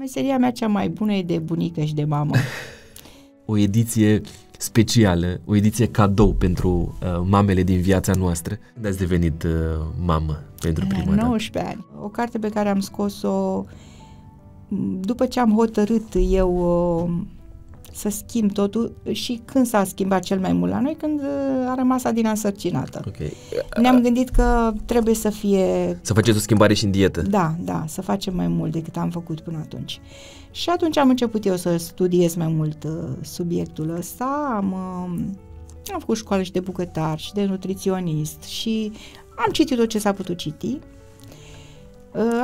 Meseria mea cea mai bună e de bunică și de mamă. o ediție specială, o ediție cadou pentru uh, mamele din viața noastră. Când ați devenit uh, mamă pentru prima dată? 19 ani. O carte pe care am scos-o după ce am hotărât eu uh, să schimb totul și când s-a schimbat cel mai mult la noi, când uh, a rămas Adina însărcinată. Okay. Ne-am gândit că trebuie să fie... Să faceți o schimbare și în dietă. Da, da, să facem mai mult decât am făcut până atunci. Și atunci am început eu să studiez mai mult uh, subiectul ăsta, am, uh, am făcut școală și de bucătar și de nutriționist și am citit tot ce s-a putut citi.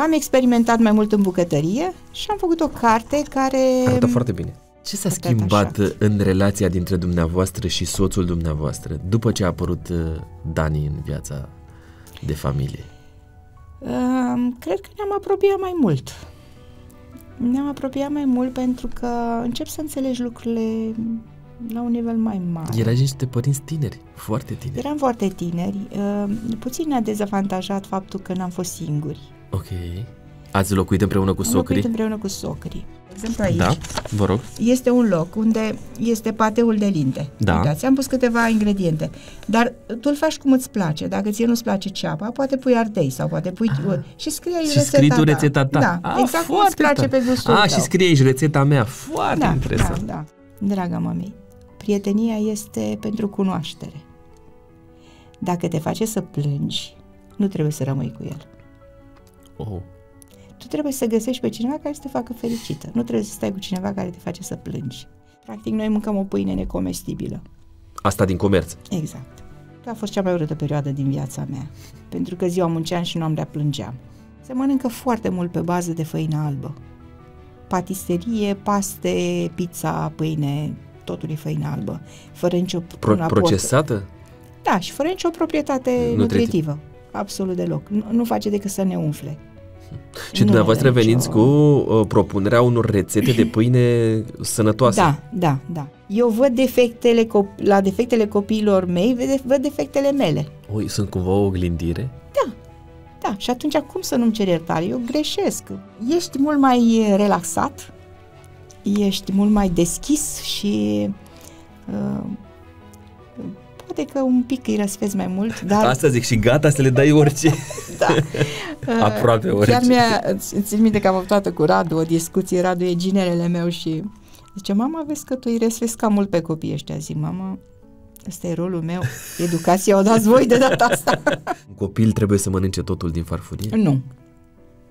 Am experimentat mai mult în bucătărie și am făcut o carte care... Arată foarte bine ce s-a schimbat așa. în relația dintre dumneavoastră și soțul dumneavoastră după ce a apărut uh, Dani în viața de familie? Uh, cred că ne-am apropiat mai mult. Ne-am apropiat mai mult pentru că încep să înțelegi lucrurile la un nivel mai mare. Erai niște părinți tineri, foarte tineri. Eram foarte tineri. Uh, puțin ne-a dezavantajat faptul că n-am fost singuri. Ok. Ați locuit împreună cu socrii? Am locuit împreună cu socrii. exemplu aici da, vă rog. este un loc unde este pateul de linte. Da. Uitați, am pus câteva ingrediente. Dar tu îl faci cum îți place. Dacă ție nu-ți place ceapa, poate pui ardei sau poate pui... Ah. Și scrie aici și rețeta scrii tu rețeta ta. Da, ah, exact cum îți place tare. pe gustul ah, tău. și scrie aici rețeta mea. Foarte da, interesant. Da, da. Draga mamei, prietenia este pentru cunoaștere. Dacă te face să plângi, nu trebuie să rămâi cu el. Oh. Tu trebuie să găsești pe cineva care să te facă fericită. Nu trebuie să stai cu cineva care te face să plângi. Practic, noi mâncăm o pâine necomestibilă. Asta din comerț. Exact. A fost cea mai urâtă perioadă din viața mea, pentru că ziua munceam și noaptea plângeam. Se mănâncă foarte mult pe bază de făină albă. Patiserie, paste, pizza, pâine, totul e făină albă, fără nicio... Pro- procesată? Da, și fără nicio proprietate nutritivă. nutritivă. Absolut deloc. Nu, nu face decât să ne umfle. Și nu dumneavoastră veniți nicio... cu uh, propunerea unor rețete de pâine sănătoase. Da, da, da. Eu văd defectele cop- la defectele copiilor mei, văd defectele mele. Ui, sunt cumva o oglindire? Da, da. Și atunci cum să nu-mi cer iertare? Eu greșesc. Ești mult mai relaxat, ești mult mai deschis și uh, poate că un pic îi răsfezi mai mult, dar... Asta zic și gata să le dai orice. da. Aproape orice. Chiar mi-a, țin minte că am avut toată cu Radu o discuție, Radu e ginerele meu și zice, mama, vezi că tu îi răsfezi cam mult pe copii ăștia. Zic, mama, Ăsta e rolul meu. Educația o dați voi de data asta. Un copil trebuie să mănânce totul din farfurie? Nu.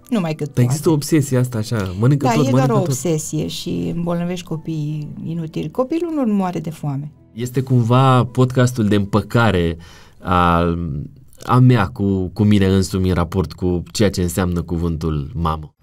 nu mai cât Dar păi poate. există o obsesie asta așa, mănâncă da, tot, e doar o obsesie tot. și îmbolnăvești copiii inutil. Copilul nu moare de foame. Este cumva podcastul de împăcare al, a mea cu, cu mine însumi în raport cu ceea ce înseamnă cuvântul mamă.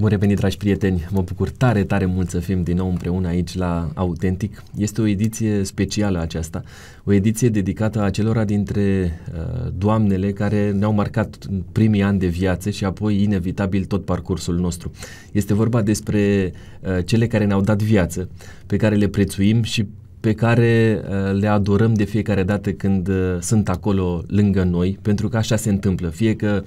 Bun revenit, dragi prieteni! Mă bucur tare, tare mult să fim din nou împreună aici la Autentic. Este o ediție specială aceasta, o ediție dedicată celora dintre uh, doamnele care ne-au marcat primii ani de viață și apoi, inevitabil, tot parcursul nostru. Este vorba despre uh, cele care ne-au dat viață, pe care le prețuim și pe care uh, le adorăm de fiecare dată când uh, sunt acolo lângă noi, pentru că așa se întâmplă. Fie că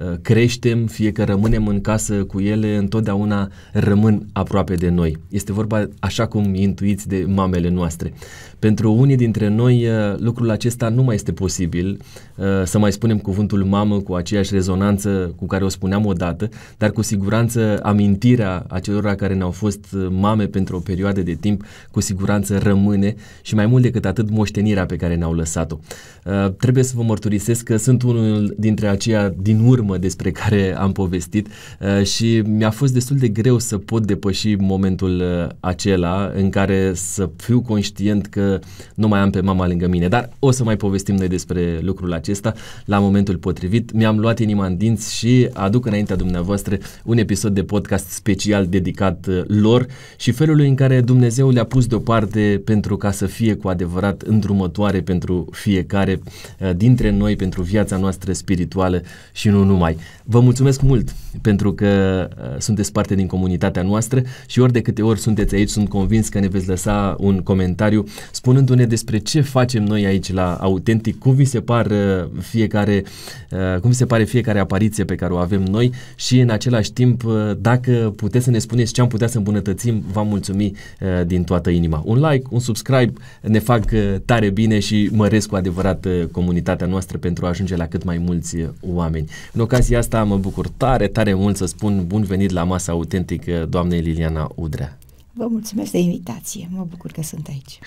Eh, creștem, fie că rămânem în casă cu ele, întotdeauna rămân aproape de noi. Este vorba, așa cum intuiți, de mamele noastre. Pentru unii dintre noi eh, lucrul acesta nu mai este posibil, eh, să mai spunem cuvântul mamă cu aceeași rezonanță cu care o spuneam odată, dar cu siguranță amintirea acelora care ne-au fost eh, mame pentru o perioadă de timp, cu siguranță rămâne și mai mult decât atât moștenirea pe care ne-au lăsat-o. Trebuie să vă mărturisesc că sunt unul dintre aceia din urmă despre care am povestit și mi-a fost destul de greu să pot depăși momentul acela în care să fiu conștient că nu mai am pe mama lângă mine. Dar o să mai povestim noi despre lucrul acesta la momentul potrivit. Mi-am luat inima în dinți și aduc înaintea dumneavoastră un episod de podcast special dedicat uh, lor și felului în care Dumnezeu le-a pus deoparte pentru ca să fie cu adevărat îndrumătoare pentru fiecare uh, dintre noi, pentru viața noastră spirituală și nu numai. Vă mulțumesc mult pentru că uh, sunteți parte din comunitatea noastră și ori de câte ori sunteți aici, sunt convins că ne veți lăsa un comentariu spunându-ne despre ce facem noi aici la Autentic, cum vi se par uh, fiecare, uh, cum vi se pare fiecare apariție pe care o avem noi și în același timp, uh, dacă puteți să ne spuneți ce am putea să îmbunătățim, v-am mulțumi din toată inima. Un like, un subscribe ne fac tare bine și măresc cu adevărat comunitatea noastră pentru a ajunge la cât mai mulți oameni. În ocazia asta mă bucur tare, tare mult să spun bun venit la masa autentică doamnei Liliana Udrea. Vă mulțumesc de invitație, mă bucur că sunt aici.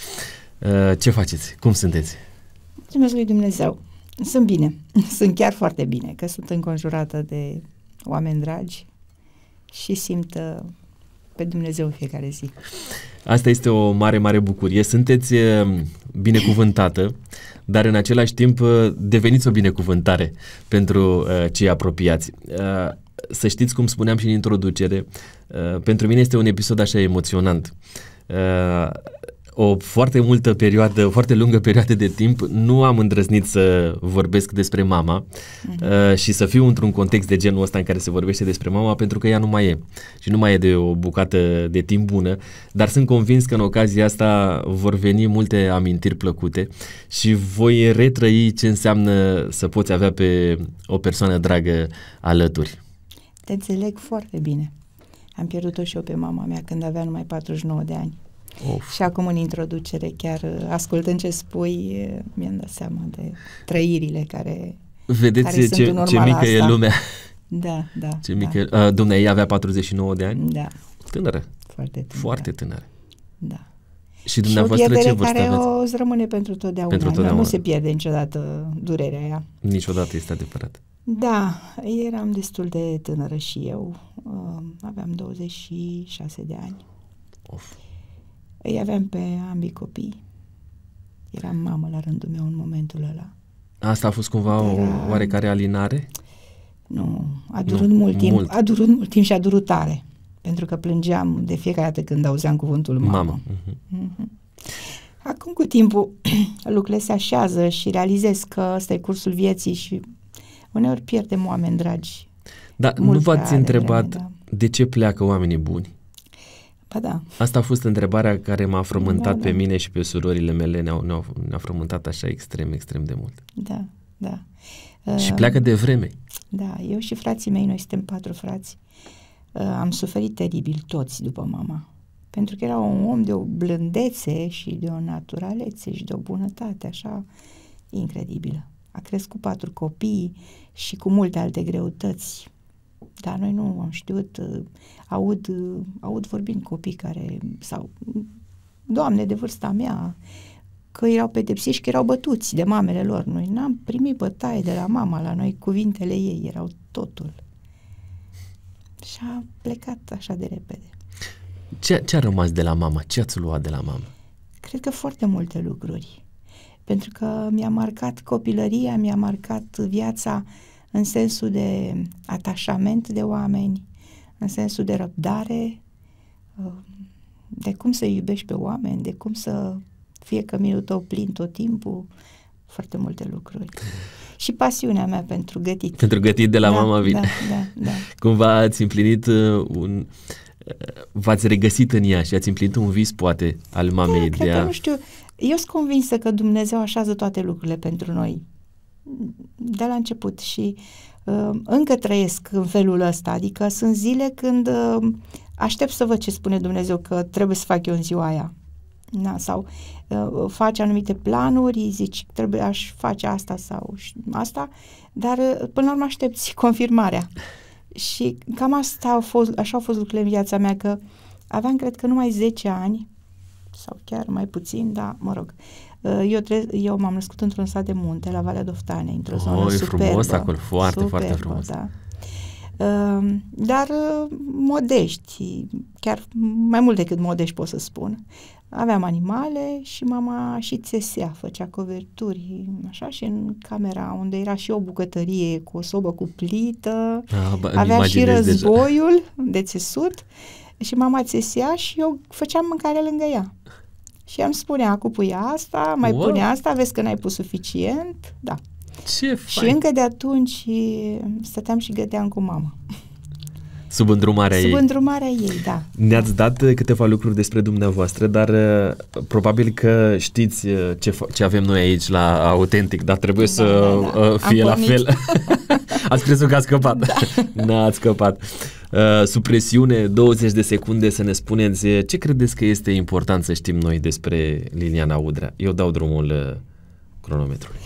Uh, ce faceți? Cum sunteți? Mulțumesc lui Dumnezeu. Sunt bine. Sunt chiar foarte bine, că sunt înconjurată de oameni dragi și simt uh, pe Dumnezeu în fiecare zi. Asta este o mare, mare bucurie. Sunteți uh, binecuvântată, dar în același timp deveniți o binecuvântare pentru cei apropiați. Să știți, cum spuneam și în introducere, pentru mine este un episod așa emoționant o foarte multă perioadă, o foarte lungă perioadă de timp, nu am îndrăznit să vorbesc despre mama uh-huh. și să fiu într-un context de genul ăsta în care se vorbește despre mama, pentru că ea nu mai e. Și nu mai e de o bucată de timp bună, dar sunt convins că în ocazia asta vor veni multe amintiri plăcute și voi retrăi ce înseamnă să poți avea pe o persoană dragă alături. Te înțeleg foarte bine. Am pierdut-o și eu pe mama mea când avea numai 49 de ani. Of. Și acum în introducere, chiar uh, ascultând ce spui, uh, mi-am dat seama de trăirile care Vedeți care ce, sunt ce mică asta. e lumea. Da, da. Ce mică. Da. Uh, Dumnezeu avea 49 de ani. Da. Tânără. Foarte tânără. Foarte tânără. Da. Și dumneavoastră și ce vârstă care aveți? o rămâne pentru totdeauna. Pentru da, totdeauna. Nu, nu se pierde niciodată durerea aia. Niciodată este adevărat. Da, eram destul de tânără și eu. Uh, aveam 26 de ani. Of. Îi aveam pe ambii copii. Eram mamă la rândul meu în momentul ăla. Asta a fost cumva Era... o oarecare alinare? Nu, a durut nu, mult timp. Mult. A durut mult timp și a durut tare. Pentru că plângeam de fiecare dată când auzeam cuvântul mamă. mamă. Uh-huh. Uh-huh. Acum cu timpul lucrurile se așează și realizez că ăsta e cursul vieții și uneori pierdem oameni dragi. Dar nu v-ați întrebat vreme, da. de ce pleacă oamenii buni? Ba da. Asta a fost întrebarea care m-a frământat da, pe da. mine și pe surorile mele, ne-au, ne-au, ne-au frământat așa extrem, extrem de mult. Da, da. Și ehm, pleacă de vreme. Da, eu și frații mei, noi suntem patru frați, ehm, am suferit teribil toți după mama. Pentru că era un om de o blândețe și de o naturalețe și de o bunătate așa incredibilă. A crescut patru copii și cu multe alte greutăți dar noi nu am știut, uh, aud, uh, aud vorbind copii care, sau doamne de vârsta mea, că erau pedepsiți, că erau bătuți de mamele lor. Noi n-am primit bătaie de la mama, la noi cuvintele ei erau totul. Și a plecat așa de repede. Ce, ce a rămas de la mama? Ce ați luat de la mama? Cred că foarte multe lucruri. Pentru că mi-a marcat copilăria, mi-a marcat viața uh, în sensul de atașament de oameni, în sensul de răbdare, uh, de cum să iubești pe oameni, de cum să fie căminul tău plin tot timpul, foarte multe lucruri. Și pasiunea mea pentru gătit. Pentru gătit de la da, mama vine. Da, da, da. Cumva ați împlinit uh, un... Uh, v-ați regăsit în ea și ați împlinit un vis, poate, al mamei da, de cred a... Că, nu știu, eu sunt convinsă că Dumnezeu așează toate lucrurile pentru noi de la început și uh, încă trăiesc în felul ăsta, adică sunt zile când uh, aștept să văd ce spune Dumnezeu că trebuie să fac eu în ziua aia. Na, sau uh, faci anumite planuri, zici trebuie aș face asta sau asta, dar uh, până la urmă aștepți confirmarea. Și cam asta au fost, așa au fost lucrurile în viața mea, că aveam cred că numai 10 ani sau chiar mai puțin, dar mă rog, uh, Uh, eu, tre- eu m-am născut într-un sat de munte, la Valea Doftanei, într-o oh, zonă superbă. frumos acolo, foarte, superbă, foarte frumos. Da. Uh, dar uh, modești, chiar mai mult decât modești pot să spun. Aveam animale și mama și țesea, făcea coverturi, așa, și în camera unde era și o bucătărie cu o sobă cu plită, ah, bă, avea și războiul deja. de țesut și mama țesea și eu făceam mâncare lângă ea. Și am spunea, cu pui asta, mai wow. pune asta, vezi că n-ai pus suficient, da. Ce și încă de atunci stăteam și găteam cu mama. Sub îndrumarea Sub ei. Sub îndrumarea ei, da. Ne-ați dat uh, câteva lucruri despre dumneavoastră, dar uh, probabil că știți uh, ce, ce avem noi aici la autentic, dar trebuie da, să da, da. fie Am la pornit. fel. ați crezut că ați scăpat. Da. N-ați scăpat. Uh, sub presiune 20 de secunde să ne spuneți ce credeți că este important să știm noi despre Liliana Udrea. Eu dau drumul uh, cronometrului.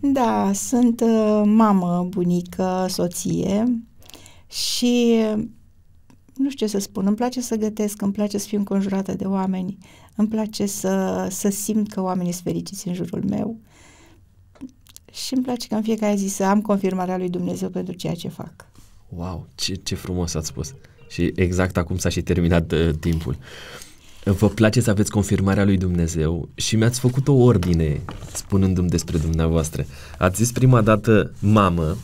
Da, sunt uh, mamă, bunică, soție și nu știu ce să spun, îmi place să gătesc, îmi place să fiu înconjurată de oameni, îmi place să, să simt că oamenii sunt fericiți în jurul meu și îmi place că în fiecare zi să am confirmarea lui Dumnezeu pentru ceea ce fac. Wow, ce, ce frumos ați spus. Și exact acum s-a și terminat uh, timpul. Vă place să aveți confirmarea lui Dumnezeu și mi-ați făcut o ordine spunându-mi despre dumneavoastră. Ați zis prima dată mamă,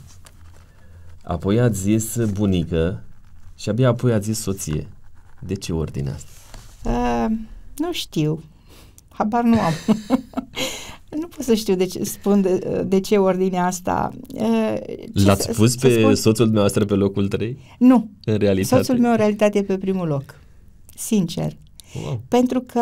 apoi ați zis bunică și abia apoi ați zis soție. De ce ordine asta? Uh, nu știu. Habar nu am. nu pot să știu de ce, spun de, de ce ordinea asta. Ce L-ați pus să, pe spun? soțul dumneavoastră pe locul 3? Nu. În realitate? Soțul meu în realitate e pe primul loc. Sincer. Wow. Pentru că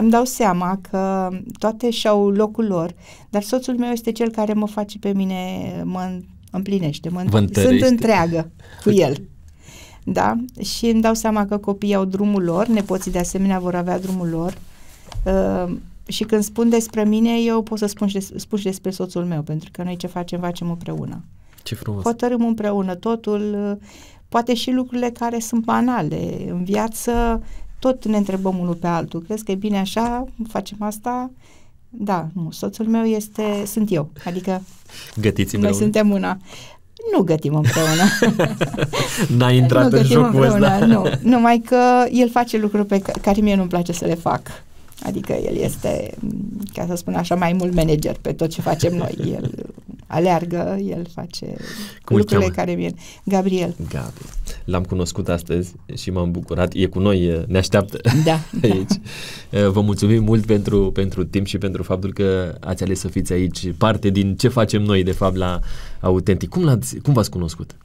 îmi dau seama că toate și-au locul lor, dar soțul meu este cel care mă face pe mine, mă împlinește, mă Vă sunt întreagă cu el. Da? Și îmi dau seama că copiii au drumul lor, nepoții de asemenea vor avea drumul lor. Uh, și când spun despre mine, eu pot să spun și, des, spun și despre soțul meu, pentru că noi ce facem, facem împreună. Ce frumos! Hotărâm împreună totul, poate și lucrurile care sunt banale în viață, tot ne întrebăm unul pe altul. Crezi că e bine așa? Facem asta? Da, nu. Soțul meu este, sunt eu. Adică Gătiți noi suntem una. Nu gătim împreună. N-a intrat nu în jocul ăsta. Nu, numai că el face lucruri pe care mie nu-mi place să le fac. Adică el este, ca să spun așa, mai mult manager pe tot ce facem noi. El aleargă, el face Cum lucrurile care vin. Gabriel. Gabi. L-am cunoscut astăzi și m-am bucurat. E cu noi, ne așteaptă da, da. aici. Da. Vă mulțumim mult pentru, pentru timp și pentru faptul că ați ales să fiți aici parte din ce facem noi, de fapt, la Autentic. Cum, l-ați, cum v-ați cunoscut?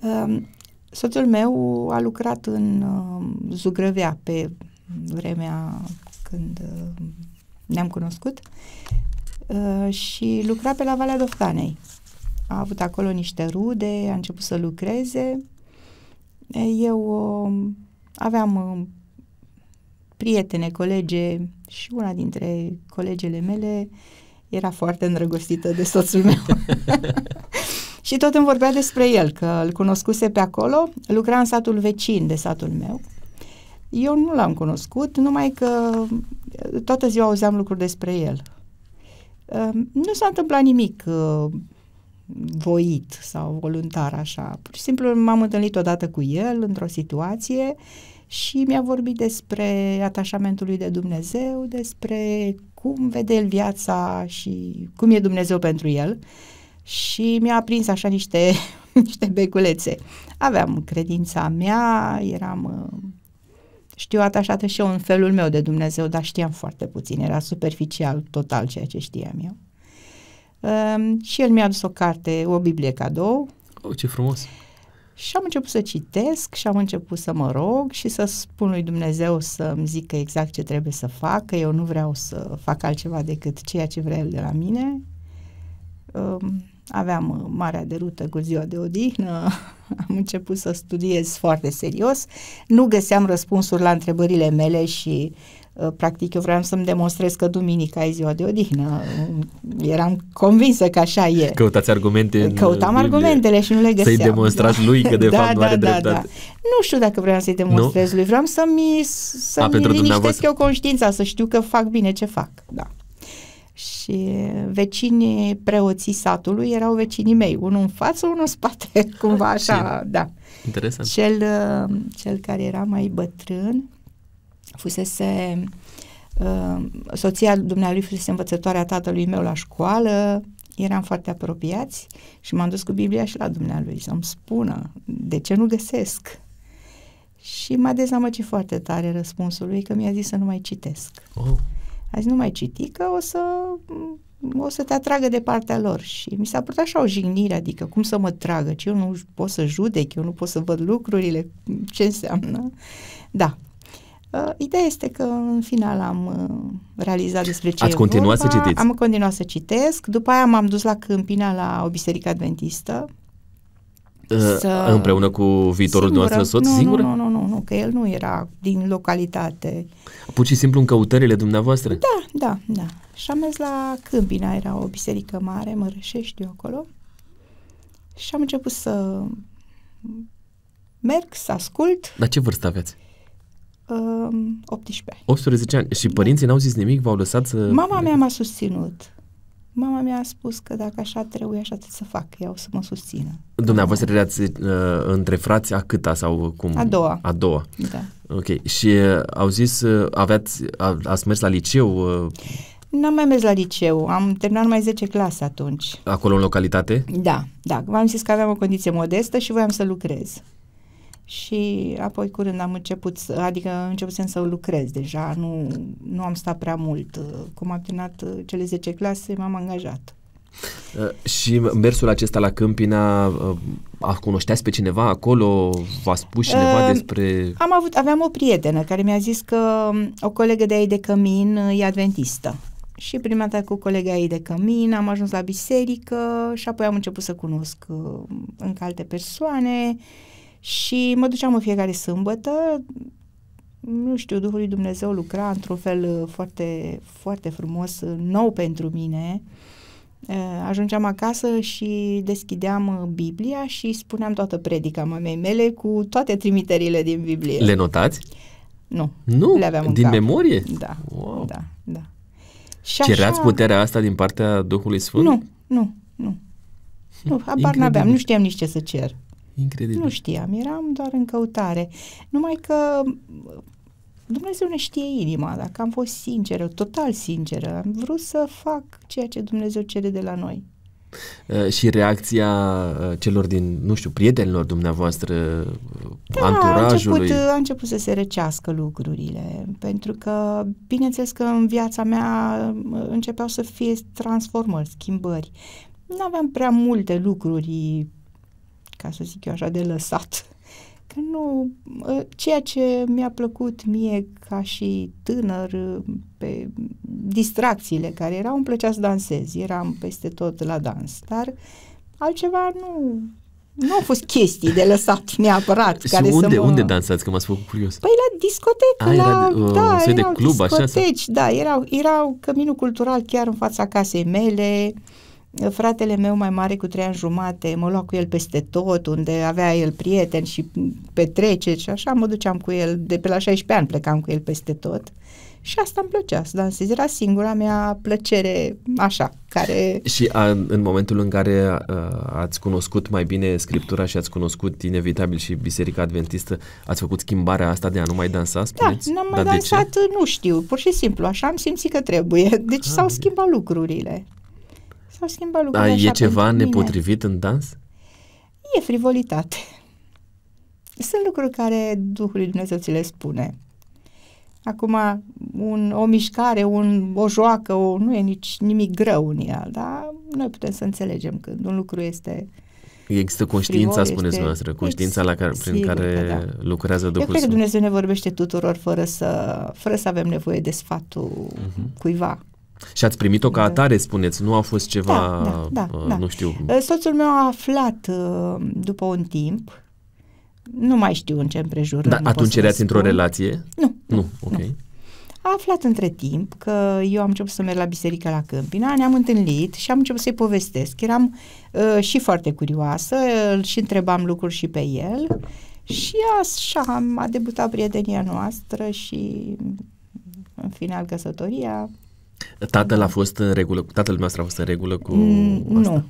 Um, soțul meu a lucrat în um, Zugrăvea pe vremea când uh, ne-am cunoscut uh, și lucra pe la Valea Doftanei A avut acolo niște rude, a început să lucreze. Eu uh, aveam prietene, colege și una dintre colegele mele era foarte îndrăgostită de soțul meu. și tot îmi vorbea despre el, că îl cunoscuse pe acolo, lucra în satul vecin de satul meu eu nu l-am cunoscut, numai că uh, toată ziua auzeam lucruri despre el. Uh, nu s-a întâmplat nimic uh, voit sau voluntar așa. Pur și simplu m-am întâlnit odată cu el într-o situație și mi-a vorbit despre atașamentul lui de Dumnezeu, despre cum vede el viața și cum e Dumnezeu pentru el și mi-a aprins așa niște, niște beculețe. Aveam credința mea, eram știu atașată și eu în felul meu de Dumnezeu, dar știam foarte puțin, era superficial total ceea ce știam eu. Um, și el mi-a adus o carte, o Biblie cadou. Oh, ce frumos! Și am început să citesc și am început să mă rog și să spun lui Dumnezeu să-mi zică exact ce trebuie să fac, că eu nu vreau să fac altceva decât ceea ce vrea el de la mine. Um, aveam uh, marea de rută cu ziua de odihnă, am început să studiez foarte serios, nu găseam răspunsuri la întrebările mele și uh, practic eu vreau să-mi demonstrez că duminica e ziua de odihnă. Uh, eram convinsă că așa e. Căutați argumente Căutam Biblie. argumentele și nu le găseam. Să-i demonstrați lui că de da, fapt da, nu are da, da, dreptate. Da. Nu știu dacă vreau să-i demonstrez nu? lui, vreau să-mi, să-mi A, liniștesc eu conștiința, să știu că fac bine ce fac. Da și vecinii preoții satului erau vecinii mei, unul în față, unul în spate, cumva așa, Ce? da. Interesant. Cel, uh, cel care era mai bătrân fusese uh, soția dumnealui fusese învățătoarea tatălui meu la școală, eram foarte apropiați și m-am dus cu Biblia și la dumnealui să-mi spună de ce nu găsesc. Și m-a dezamăgit foarte tare răspunsul lui că mi-a zis să nu mai citesc. Oh azi nu mai citi că o să, o să te atragă de partea lor și mi s-a părut așa o jignire, adică cum să mă tragă, ce eu nu pot să judec, eu nu pot să văd lucrurile, ce înseamnă. Da, Uh, ideea este că în final am uh, realizat despre ce Ați continuat să citiți? Am continuat să citesc. După aia m-am dus la Câmpina la o biserică adventistă Uh, să... Împreună cu viitorul dumneavoastră soț? Nu, singură? Nu, nu, nu, nu, că el nu era din localitate. Pur și simplu în căutările dumneavoastră? Da, da, da. Și am mers la Câmpina, era o biserică mare, Mărășești, eu acolo. Și am început să merg, să ascult. Dar ce vârstă aveți? 18 um, ani. 18 ani. Și da. părinții da. n-au zis nimic? V-au lăsat să... Mama mea m-a susținut mama mi-a spus că dacă așa trebuie, așa trebuie să fac, eu să mă susțină. Dumneavoastră erați uh, între frați a câta sau cum? A doua. A doua. Da. Ok. Și uh, au zis, uh, aveați, a, ați mers la liceu? Uh... N-am mai mers la liceu, am terminat mai 10 clase atunci. Acolo în localitate? Da, da. V-am zis că aveam o condiție modestă și voiam să lucrez și apoi curând am început, adică am început să lucrez deja, nu, nu am stat prea mult. Cum am terminat uh, cele 10 clase, m-am angajat. Uh, și mersul acesta la Câmpina, uh, a cunoșteați pe cineva acolo? V-a spus cineva uh, despre... Am avut, aveam o prietenă care mi-a zis că um, o colegă de ei de cămin e adventistă. Și prima dată cu colega ei de cămin am ajuns la biserică și apoi am început să cunosc încă alte persoane. Uh, și mă duceam în fiecare sâmbătă, nu știu, Duhul lui Dumnezeu lucra într-un fel uh, foarte, foarte frumos, uh, nou pentru mine. Uh, ajungeam acasă și deschideam Biblia și spuneam toată predica mamei mele cu toate trimiterile din Biblie. Le notați? Nu. Nu? Le aveam din memorie? Da. Wow. Da, da. Și Cereați așa... puterea asta din partea Duhului Sfânt? Nu, nu, nu. Nu, habar n-aveam, nu știam nici ce să cer. Incredibil. Nu știam, eram doar în căutare. Numai că Dumnezeu ne știe inima, dacă am fost sinceră, total sinceră, am vrut să fac ceea ce Dumnezeu cere de la noi. Uh, și reacția uh, celor din, nu știu, prietenilor dumneavoastră, da, anturajului. Uh, a început, a început să se răcească lucrurile, pentru că, bineînțeles că în viața mea uh, începeau să fie transformări, schimbări. Nu aveam prea multe lucruri ca să zic eu așa, de lăsat. Că nu, ă, ceea ce mi-a plăcut mie ca și tânăr, ă, pe distracțiile care erau, îmi plăcea să dansez, eram peste tot la dans, dar altceva nu, nu au fost chestii de lăsat neapărat. Și care unde, să mă... unde dansați, că m-ați făcut curios? Păi la discotecă, ah, A, la... Era, uh, da, erau de club, discoteci, așa? da, erau, erau căminul cultural chiar în fața casei mele, uh, fratele meu mai mare cu trei ani jumate, mă lua cu el peste tot, unde avea el prieteni și petreceri și așa, mă duceam cu el, de pe la 16 ani plecam cu el peste tot. Și asta îmi plăcea să dansez. Era singura mea plăcere, așa, care... Și a, în momentul în care a, ați cunoscut mai bine scriptura și ați cunoscut inevitabil și Biserica Adventistă, ați făcut schimbarea asta de a nu mai dansa, da, spuneți? Da, n-am mai Dar dansat, nu știu, pur și simplu, așa am simțit că trebuie. Deci ah, s-au schimbat lucrurile. S-au schimbat lucrurile Da. E ceva nepotrivit mine. în dans? E frivolitate. Sunt lucruri care Duhul lui Dumnezeu ți le spune. Acum, un, o mișcare, un, o joacă, o, nu e nici nimic greu în ea, dar noi putem să înțelegem când un lucru este Există conștiința, frivol, spuneți noastră, conștiința la care, prin sigur, care da. lucrează Duhul Eu cred că Dumnezeu ne vorbește tuturor fără să, fără să avem nevoie de sfatul uh-huh. cuiva. Și ați primit-o ca da. atare, spuneți, nu a fost ceva, da, da, da, uh, da. nu știu... Uh, soțul meu a aflat uh, după un timp, nu mai știu în ce împrejur. Dar atunci erați într-o relație? Nu. Nu, nu ok. Nu. A aflat între timp că eu am început să merg la biserică la Câmpina, ne-am întâlnit și am început să-i povestesc. Eram uh, și foarte curioasă, îl uh, și întrebam lucruri și pe el și așa a debutat prietenia noastră și în final căsătoria. Tatăl a fost în regulă, tatăl meu a fost în regulă cu mm, asta? Nu.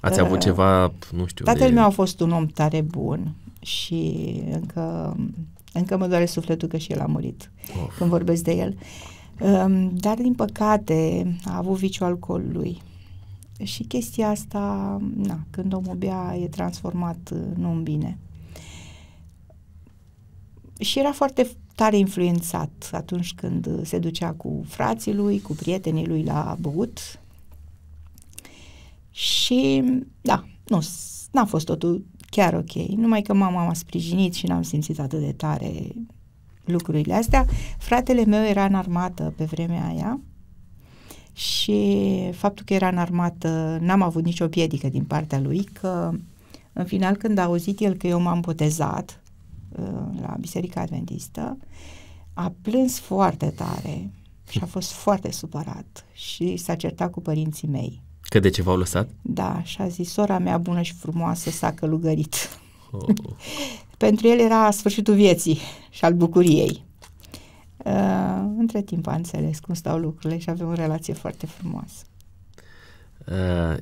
Ați avut uh, ceva, nu știu... Tatăl de... meu a fost un om tare bun și încă, încă mă doare sufletul că și el a murit of. când vorbesc de el. Um, dar, din păcate, a avut viciul alcoolului. Și chestia asta, na, când omul bea, e transformat uh, nu în bine. Și era foarte tare influențat atunci când uh, se ducea cu frații lui, cu prietenii lui la băut. Și da, nu, n-a fost totul chiar ok. Numai că mama m-a sprijinit și n-am simțit atât de tare lucrurile astea. Fratele meu era în armată pe vremea aia și faptul că era în armată n-am avut nicio piedică din partea lui, că în final când a auzit el că eu m-am botezat, Uh, la Biserica Adventistă, a plâns foarte tare și a fost foarte supărat și s-a certat cu părinții mei. Că de ce v-au lăsat? Da, și a zis, sora mea bună și frumoasă s-a călugărit. Oh. Pentru el era sfârșitul vieții și al bucuriei. Uh, între timp a înțeles cum stau lucrurile și avem o relație foarte frumoasă. Uh,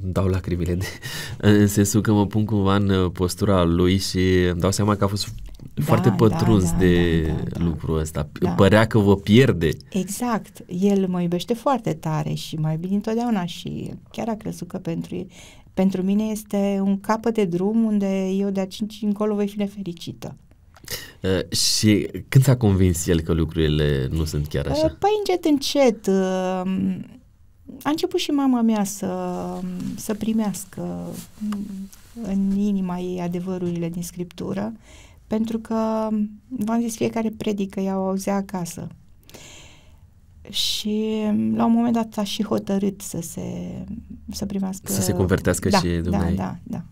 dau lacrimile de, în sensul că mă pun cumva în uh, postura lui și îmi dau seama că a fost da, foarte da, pătruns da, da, de da, da, da, lucrul ăsta. Da. Părea că vă pierde. Exact. El mă iubește foarte tare și mai bine întotdeauna și chiar a crezut că pentru, pentru mine este un capăt de drum unde eu de aici încolo voi fi nefericită. Uh, și când s-a convins el că lucrurile nu sunt chiar așa? Uh, păi încet, încet. Uh, a început și mama mea să, să primească în inima ei adevărurile din scriptură, pentru că, v-am zis, fiecare predică ea o auzea acasă. Și la un moment dat a și hotărât să se să primească... Să se convertească da, și dumneavoastră. Da, da, da.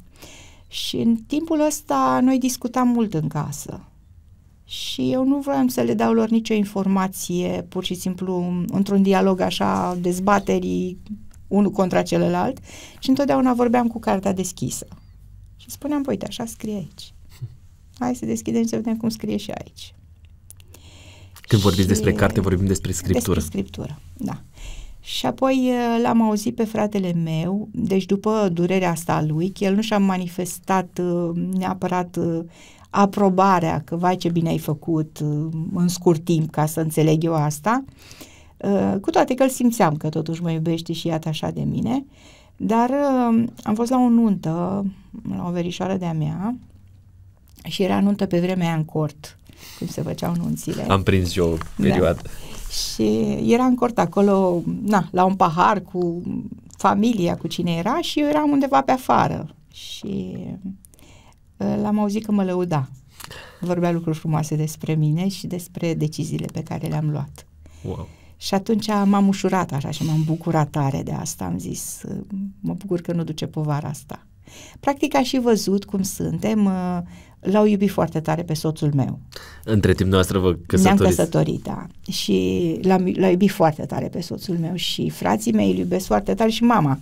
Și în timpul ăsta noi discutam mult în casă și eu nu vreau să le dau lor nicio informație, pur și simplu într-un dialog așa dezbaterii unul contra celălalt și întotdeauna vorbeam cu cartea deschisă. Și spuneam, păi, uite, așa scrie aici. Hai să deschidem să vedem cum scrie și aici. Când și vorbiți despre carte, vorbim despre scriptură. Despre scriptură, da. Și apoi eh, l-am auzit pe fratele meu, deci după durerea asta a lui, că el nu și-a manifestat eh, neapărat eh, aprobarea că vai ce bine ai făcut uh, în scurt timp ca să înțeleg eu asta, uh, cu toate că îl simțeam că totuși mă iubește și iată așa de mine, dar uh, am fost la o nuntă, la o verișoară de-a mea și era nuntă pe vremea aia în cort, cum se făceau nunțile. Am prins eu da. perioadă. Da. Și era în cort acolo, na, la un pahar cu familia, cu cine era și eu eram undeva pe afară și Eh, l-am auzit că mă lăuda. Vorbea lucruri frumoase despre mine și despre deciziile pe care le-am luat. Wow. Și atunci m-am ușurat așa și m-am bucurat tare de asta. Am zis, eh, mă bucur că nu duce povara asta. Practic a și văzut cum suntem, eh, l-au iubit foarte tare pe soțul meu. Între timp noastră vă căsătoriți? Ne-am căsătorit, da. Și l au iubit foarte tare pe soțul meu și frații mei îl iubesc foarte tare și mama. Uh,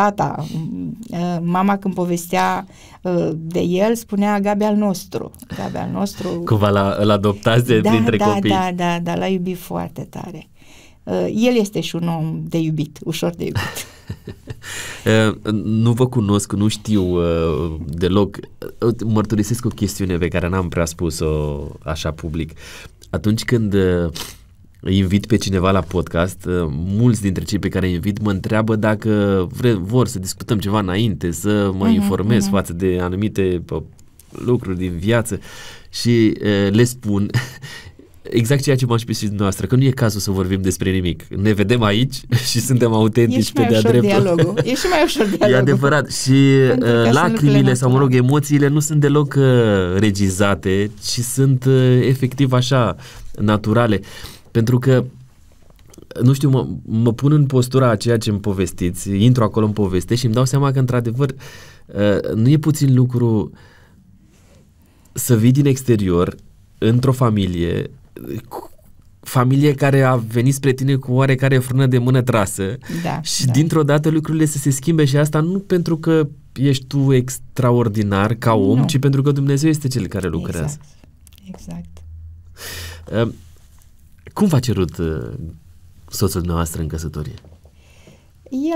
tata, mm, uh, mama când povestea uh, de el, spunea Gabi al nostru. Gabi al nostru. Cumva l-a, l adoptase da, dintre da, copii. Da, da, da, l-a iubit foarte tare. Uh, el este și un om de iubit, ușor de iubit. nu vă cunosc, nu știu deloc. Mărturisesc o chestiune pe care n-am prea spus-o așa public. Atunci când invit pe cineva la podcast, uh, mulți dintre cei pe care îi invit mă întreabă dacă vre, vor să discutăm ceva înainte, să mă uh-huh, informez uh-huh. față de anumite lucruri din viață și uh, le spun exact ceea ce m-am spus și dumneavoastră, că nu e cazul să vorbim despre nimic. Ne vedem aici și suntem autentici pe de-a dreptul. Dialogul. E și mai ușor dialogul. E adevărat. Și uh, lacrimile sau, mă rog, emoțiile nu sunt deloc uh, regizate, ci sunt uh, efectiv așa naturale. Uh, pentru că nu știu, mă, mă pun în postura a ceea ce îmi povestiți, intru acolo în poveste și îmi dau seama că, într-adevăr, uh, nu e puțin lucru să vii din exterior, într-o familie, familie care a venit spre tine cu oarecare frână de mână trasă da, și da. dintr-o dată lucrurile să se schimbe și asta nu pentru că ești tu extraordinar ca om, nu. ci pentru că Dumnezeu este cel care lucrează. Exact. exact. Uh, cum v-a cerut uh, soțul dumneavoastră în căsătorie?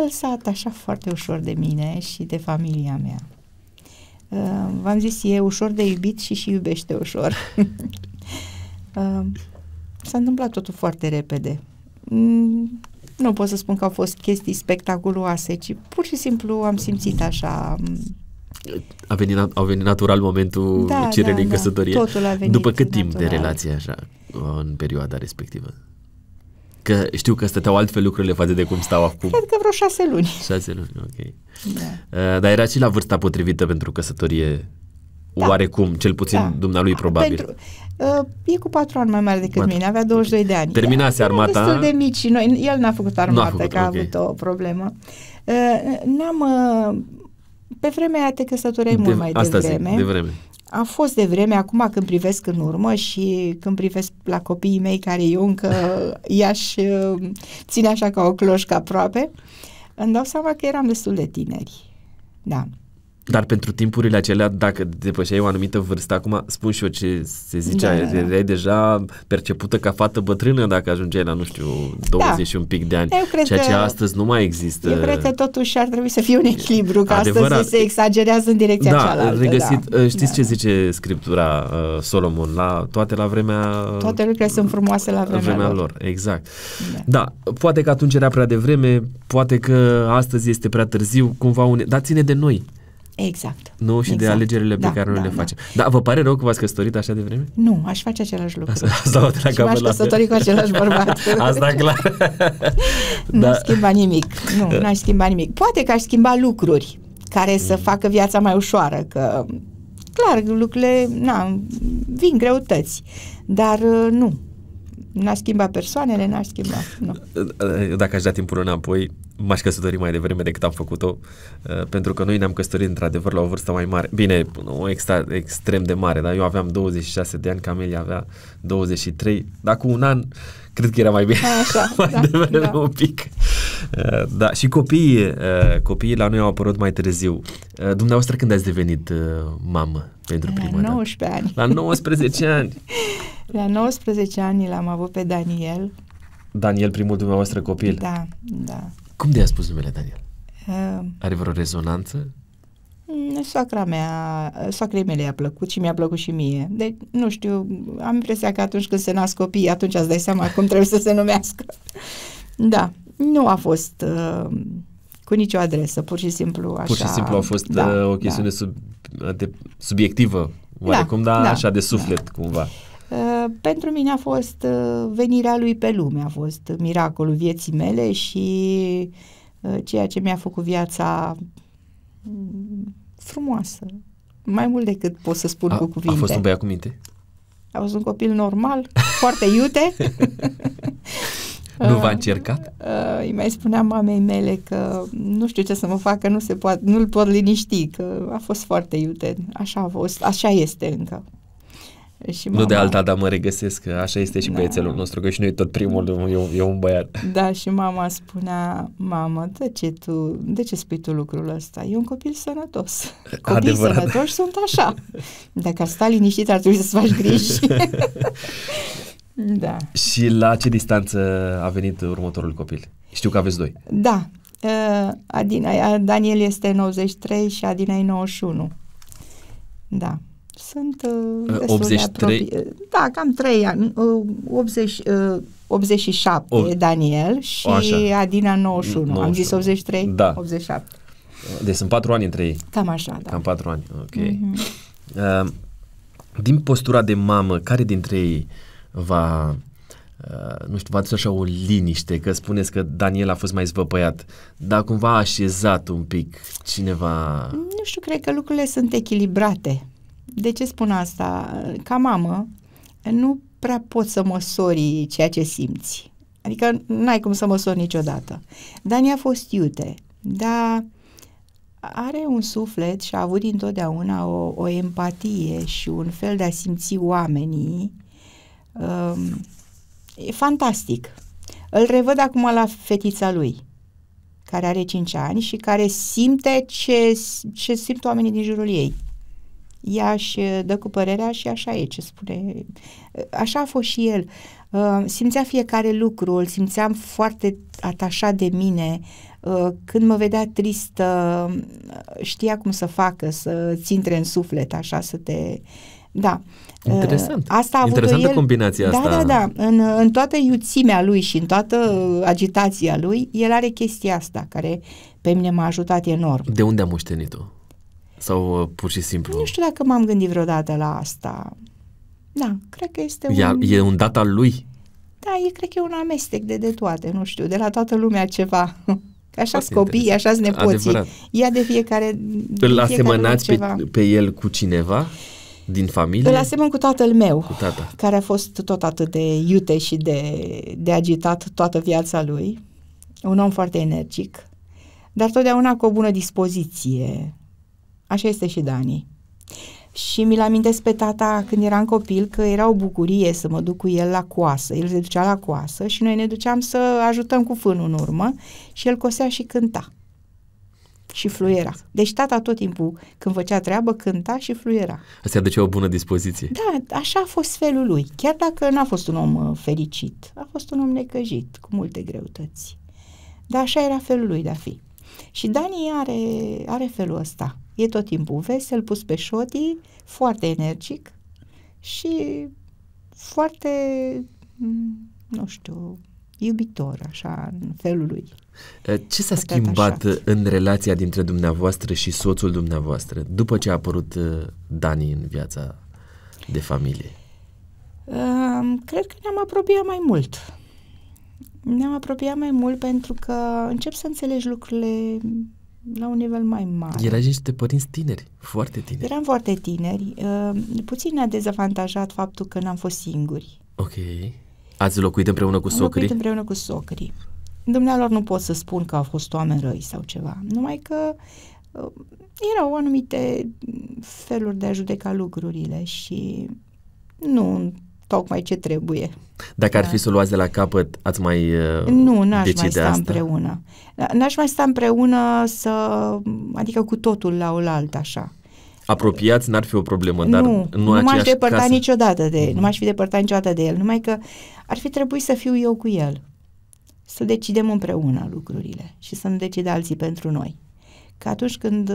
El s-a atașat foarte ușor de mine și de familia mea. Uh, v-am zis, e ușor de iubit și și iubește ușor. uh, s-a întâmplat totul foarte repede. Mm, nu pot să spun că au fost chestii spectaculoase, ci pur și simplu am simțit așa... Mm, a venit, au venit natural momentul da, cererii da, în da. căsătorie. Totul a venit După cât natural. timp de relație așa? în perioada respectivă? Că știu că stăteau altfel lucrurile față de cum stau acum. Cred că vreo șase luni. Șase luni, ok. Da. Uh, dar era și la vârsta potrivită pentru căsătorie da. oarecum, cel puțin da. dumnealui probabil. Pentru, uh, e cu patru ani mai mare decât patru. mine, avea 22 de ani. Terminase era armata. destul de mici noi, el n-a făcut armată, a făcut, că okay. a avut o problemă. Uh, n-am, uh, pe vremea aia te căsătoreai de, mult mai asta devreme. de vreme. A fost de vreme, acum când privesc în urmă și când privesc la copiii mei care eu încă i-aș uh, ține așa ca o cloșcă aproape, îmi dau seama că eram destul de tineri. Da. Dar pentru timpurile acelea, dacă depășeai o anumită vârstă, acum spun și eu ce se zicea, da, da, da. erai deja percepută ca fată bătrână dacă ajungeai la, nu știu, 20 da. un pic de ani, eu cred ceea ce astăzi nu mai există. Eu cred că totuși ar trebui să fie un echilibru, că Adevărat. astăzi se exagerează în direcția da, cealaltă. Da. Regăsit, da, știți da. ce zice Scriptura uh, Solomon, la, toate la vremea... Toate lucrurile sunt frumoase la vremea, vremea lor. lor. Exact. Da. da, poate că atunci era prea devreme, poate că astăzi este prea târziu, cumva, une... dar ține de noi. Exact. Nu? Și exact. de alegerile da, pe care da, noi da, le da. facem. Da. da, vă pare rău că v-ați căsătorit așa de vreme? Nu, aș face același lucru. Asta, asta o la cap. M-aș căsători cu același bărbat. asta clar. nu da. schimba nimic. Nu, nu aș schimba nimic. Poate că aș schimba lucruri care să mm. facă viața mai ușoară, că clar, lucrurile, na, vin greutăți, dar uh, nu, n-a schimbat persoanele, n-a schimbat. Nu. dacă aș da timpul înapoi, m-aș căsători mai devreme decât am făcut-o, uh, pentru că noi ne-am căsătorit într-adevăr la o vârstă mai mare. Bine, o extra, extrem de mare, dar eu aveam 26 de ani, Camelia avea 23, dar cu un an cred că era mai bine Așa, mai da, devreme da. un pic. Uh, da, și copiii, uh, copiii la noi au apărut mai târziu. Uh, dumneavoastră când ați devenit mamă pentru prima dată? La 19 ani. La 19 ani. la 19 ani l-am avut pe Daniel. Daniel, primul dumneavoastră copil? Da, da. Cum de a spus numele Daniel? Uh, Are vreo rezonanță? Mm, soacra mea, soacrei mele a plăcut și mi-a plăcut și mie. Deci, nu știu, am impresia că atunci când se nasc copii, atunci îți dai seama cum trebuie să se numească. Da, nu a fost uh, cu nicio adresă, pur și simplu așa. Pur și simplu a fost da, uh, o da. chestiune da. sub, de, subiectivă, oarecum, da, dar da, așa de da. suflet, da. cumva. Uh, pentru mine a fost uh, venirea lui pe lume, a fost miracolul vieții mele și uh, ceea ce mi-a făcut viața mm, frumoasă. Mai mult decât pot să spun a, cu cuvinte. A fost un băiat cu minte? A fost un copil normal, foarte iute. nu v-a uh, încercat? Uh, uh, îi mai spuneam mamei mele că nu știu ce să mă facă, nu se poate, nu-l pot liniști, că a fost foarte iute. Așa a fost, așa este încă și mama. Nu de alta, dar mă regăsesc, așa este și da. băiețelul nostru, că și noi tot primul e un, e un băiat. Da, și mama spunea, mamă, de ce, tu, de ce spui tu lucrul ăsta? E un copil sănătos. Copii Adevărat. sănătoși sunt așa. Dacă ar sta liniștit, ar trebui să-ți faci griji. da. Și la ce distanță a venit următorul copil? Știu că aveți doi. Da. Uh, Adina, Daniel este 93 și Adina e 91. Da. Sunt uh, 83? Uh, apropie. Da, cam 3 ani. Uh, 80, uh, 87 o, Daniel și așa. Adina 91. 91. Am zis 83? Da. 87. Deci sunt 4 ani între ei. Cam așa, da. Cam 4 ani, ok. Mm-hmm. Uh, din postura de mamă, care dintre ei va uh, nu știu, v-a așa o liniște, că spuneți că Daniel a fost mai zvăpăiat, dar cumva a așezat un pic cineva... Nu știu, cred că lucrurile sunt echilibrate. De ce spun asta? Ca mamă, nu prea poți să măsori ceea ce simți. Adică n-ai cum să măsori niciodată. Dani a fost iute, dar are un suflet și a avut întotdeauna o, o empatie și un fel de a simți oamenii. Um, e fantastic. Îl revăd acum la fetița lui, care are 5 ani și care simte ce, ce simt oamenii din jurul ei ea și uh, dă cu părerea și așa e ce spune. Uh, așa a fost și el. Uh, simțea fiecare lucru, îl simțeam foarte atașat de mine. Când mă vedea tristă, știa cum să facă, să-ți intre în suflet, așa, să te... Da. Interesant. Asta a Interesantă el, combinația da, asta. Da, da, În, în toată iuțimea lui și în toată agitația lui, el are chestia asta, care pe mine m-a ajutat enorm. De unde a moștenit-o? Sau uh, pur și simplu? Nu știu dacă m-am gândit vreodată la asta. Da, cred că este Iar un... E un dat al lui? Da, e, cred că e un amestec de, de toate, nu știu, de la toată lumea ceva. așa sunt copii, așa sunt nepoții. Adevărat. Ia de fiecare... De Îl asemănați pe, pe el cu cineva? Din familie? Îl asemăn cu tatăl meu, cu tata. care a fost tot atât de iute și de, de agitat toată viața lui. Un om foarte energic, dar totdeauna cu o bună dispoziție, Așa este și Dani. Și mi-l amintesc pe tata când eram copil că era o bucurie să mă duc cu el la coasă. El se ducea la coasă și noi ne duceam să ajutăm cu fânul în urmă și el cosea și cânta. Și fluiera. Deci tata tot timpul când făcea treabă cânta și fluiera. Asta aducea o bună dispoziție. Da, așa a fost felul lui. Chiar dacă n-a fost un om uh, fericit, a fost un om necăjit, cu multe greutăți. Dar așa era felul lui de a fi. Și Dani are, are felul ăsta E tot timpul vesel, pus pe șotii, foarte energic și foarte, mm, nu știu, iubitor, așa, în felul lui. Eh, ce s-a schimbat așa? în relația dintre dumneavoastră și soțul dumneavoastră după ce a apărut eh, Dani în viața de familie? Ehm, cred că ne-am apropiat mai mult. Ne-am apropiat mai mult pentru că încep să înțelegi lucrurile la un nivel mai mare. Erai niște părinți tineri, foarte tineri. Eram foarte tineri. Uh, puțin ne-a dezavantajat faptul că n-am fost singuri. Ok. Ați locuit împreună cu Am locuit împreună cu socrii. Dumnealor nu pot să spun că au fost oameni răi sau ceva, numai că uh, erau anumite feluri de a judeca lucrurile și nu tocmai ce trebuie. Dacă ar fi da. să luați de la capăt, ați mai uh, Nu, n-aș mai sta asta? împreună. Da, n-aș mai sta împreună să, adică cu totul la oaltă așa. Apropiați n-ar fi o problemă, dar nu, nu, nu m-aș depărta casă. niciodată de el, mm-hmm. nu m-aș fi depărtat niciodată de el, numai că ar fi trebuit să fiu eu cu el, să decidem împreună lucrurile și să nu decide alții pentru noi. Că atunci când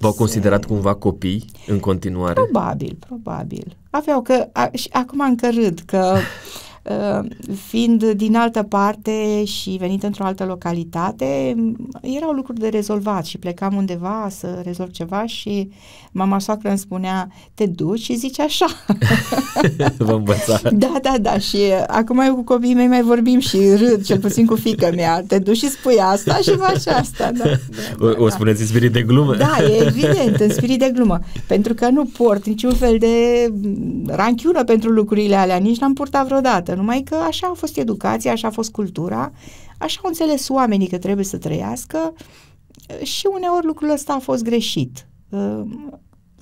V-au considerat se... cumva copii în continuare? Probabil, probabil. Aveau că, a, și acum încă râd că Ehm, fiind din altă parte și venit într-o altă localitate, erau lucruri de rezolvat și plecam undeva să rezolv ceva și mama soacră îmi spunea, te duci și zici așa. Vă învăța. Da, da, da și acum eu cu copiii mei mai vorbim și râd, cel puțin cu fica mea, te duci și spui asta și faci asta. Da, da, o, da, o spuneți în spirit de glumă? Da, e evident, în spirit de glumă, pentru că nu port niciun fel de ranchiună pentru lucrurile alea, nici n-am purtat vreodată, numai că așa a fost educația, așa a fost cultura, așa au înțeles oamenii că trebuie să trăiască și uneori lucrul ăsta a fost greșit.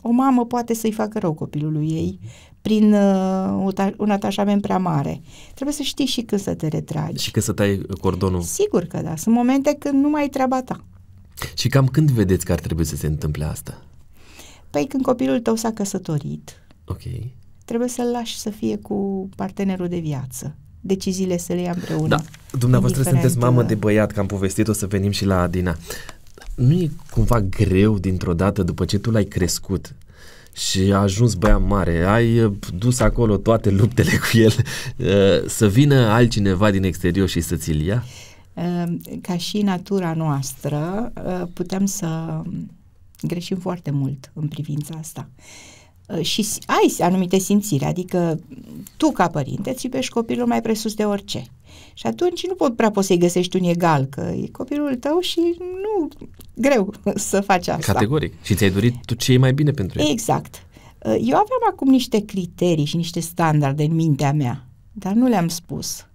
O mamă poate să-i facă rău copilului ei prin uh, un atașament prea mare. Trebuie să știi și când să te retragi. Și când să tai cordonul. Sigur că da. Sunt momente când nu mai e treaba ta. Și cam când vedeți că ar trebui să se întâmple asta? Păi când copilul tău s-a căsătorit. Ok trebuie să-l lași să fie cu partenerul de viață. Deciziile să le ia împreună. Da, dumneavoastră indiferent... sunteți mamă uh, de băiat, că am povestit, o să venim și la Adina. Nu e cumva greu dintr-o dată după ce tu l-ai crescut și a ajuns băiat mare, ai uh, dus acolo toate luptele cu el, uh, să vină altcineva din exterior și să ți-l ia? Ca și natura noastră, putem să greșim foarte mult în privința asta. Uh, Uh, și ai anumite simțiri, adică tu ca părinte îți iubești copilul mai presus de orice. Și atunci nu pot prea poți să-i găsești un egal, că e copilul tău și nu, greu să faci asta. Categoric. Și ți-ai dorit tu ce e mai bine pentru el. Exact. Uh, eu aveam acum niște criterii și niște standarde în mintea mea, dar nu le-am spus.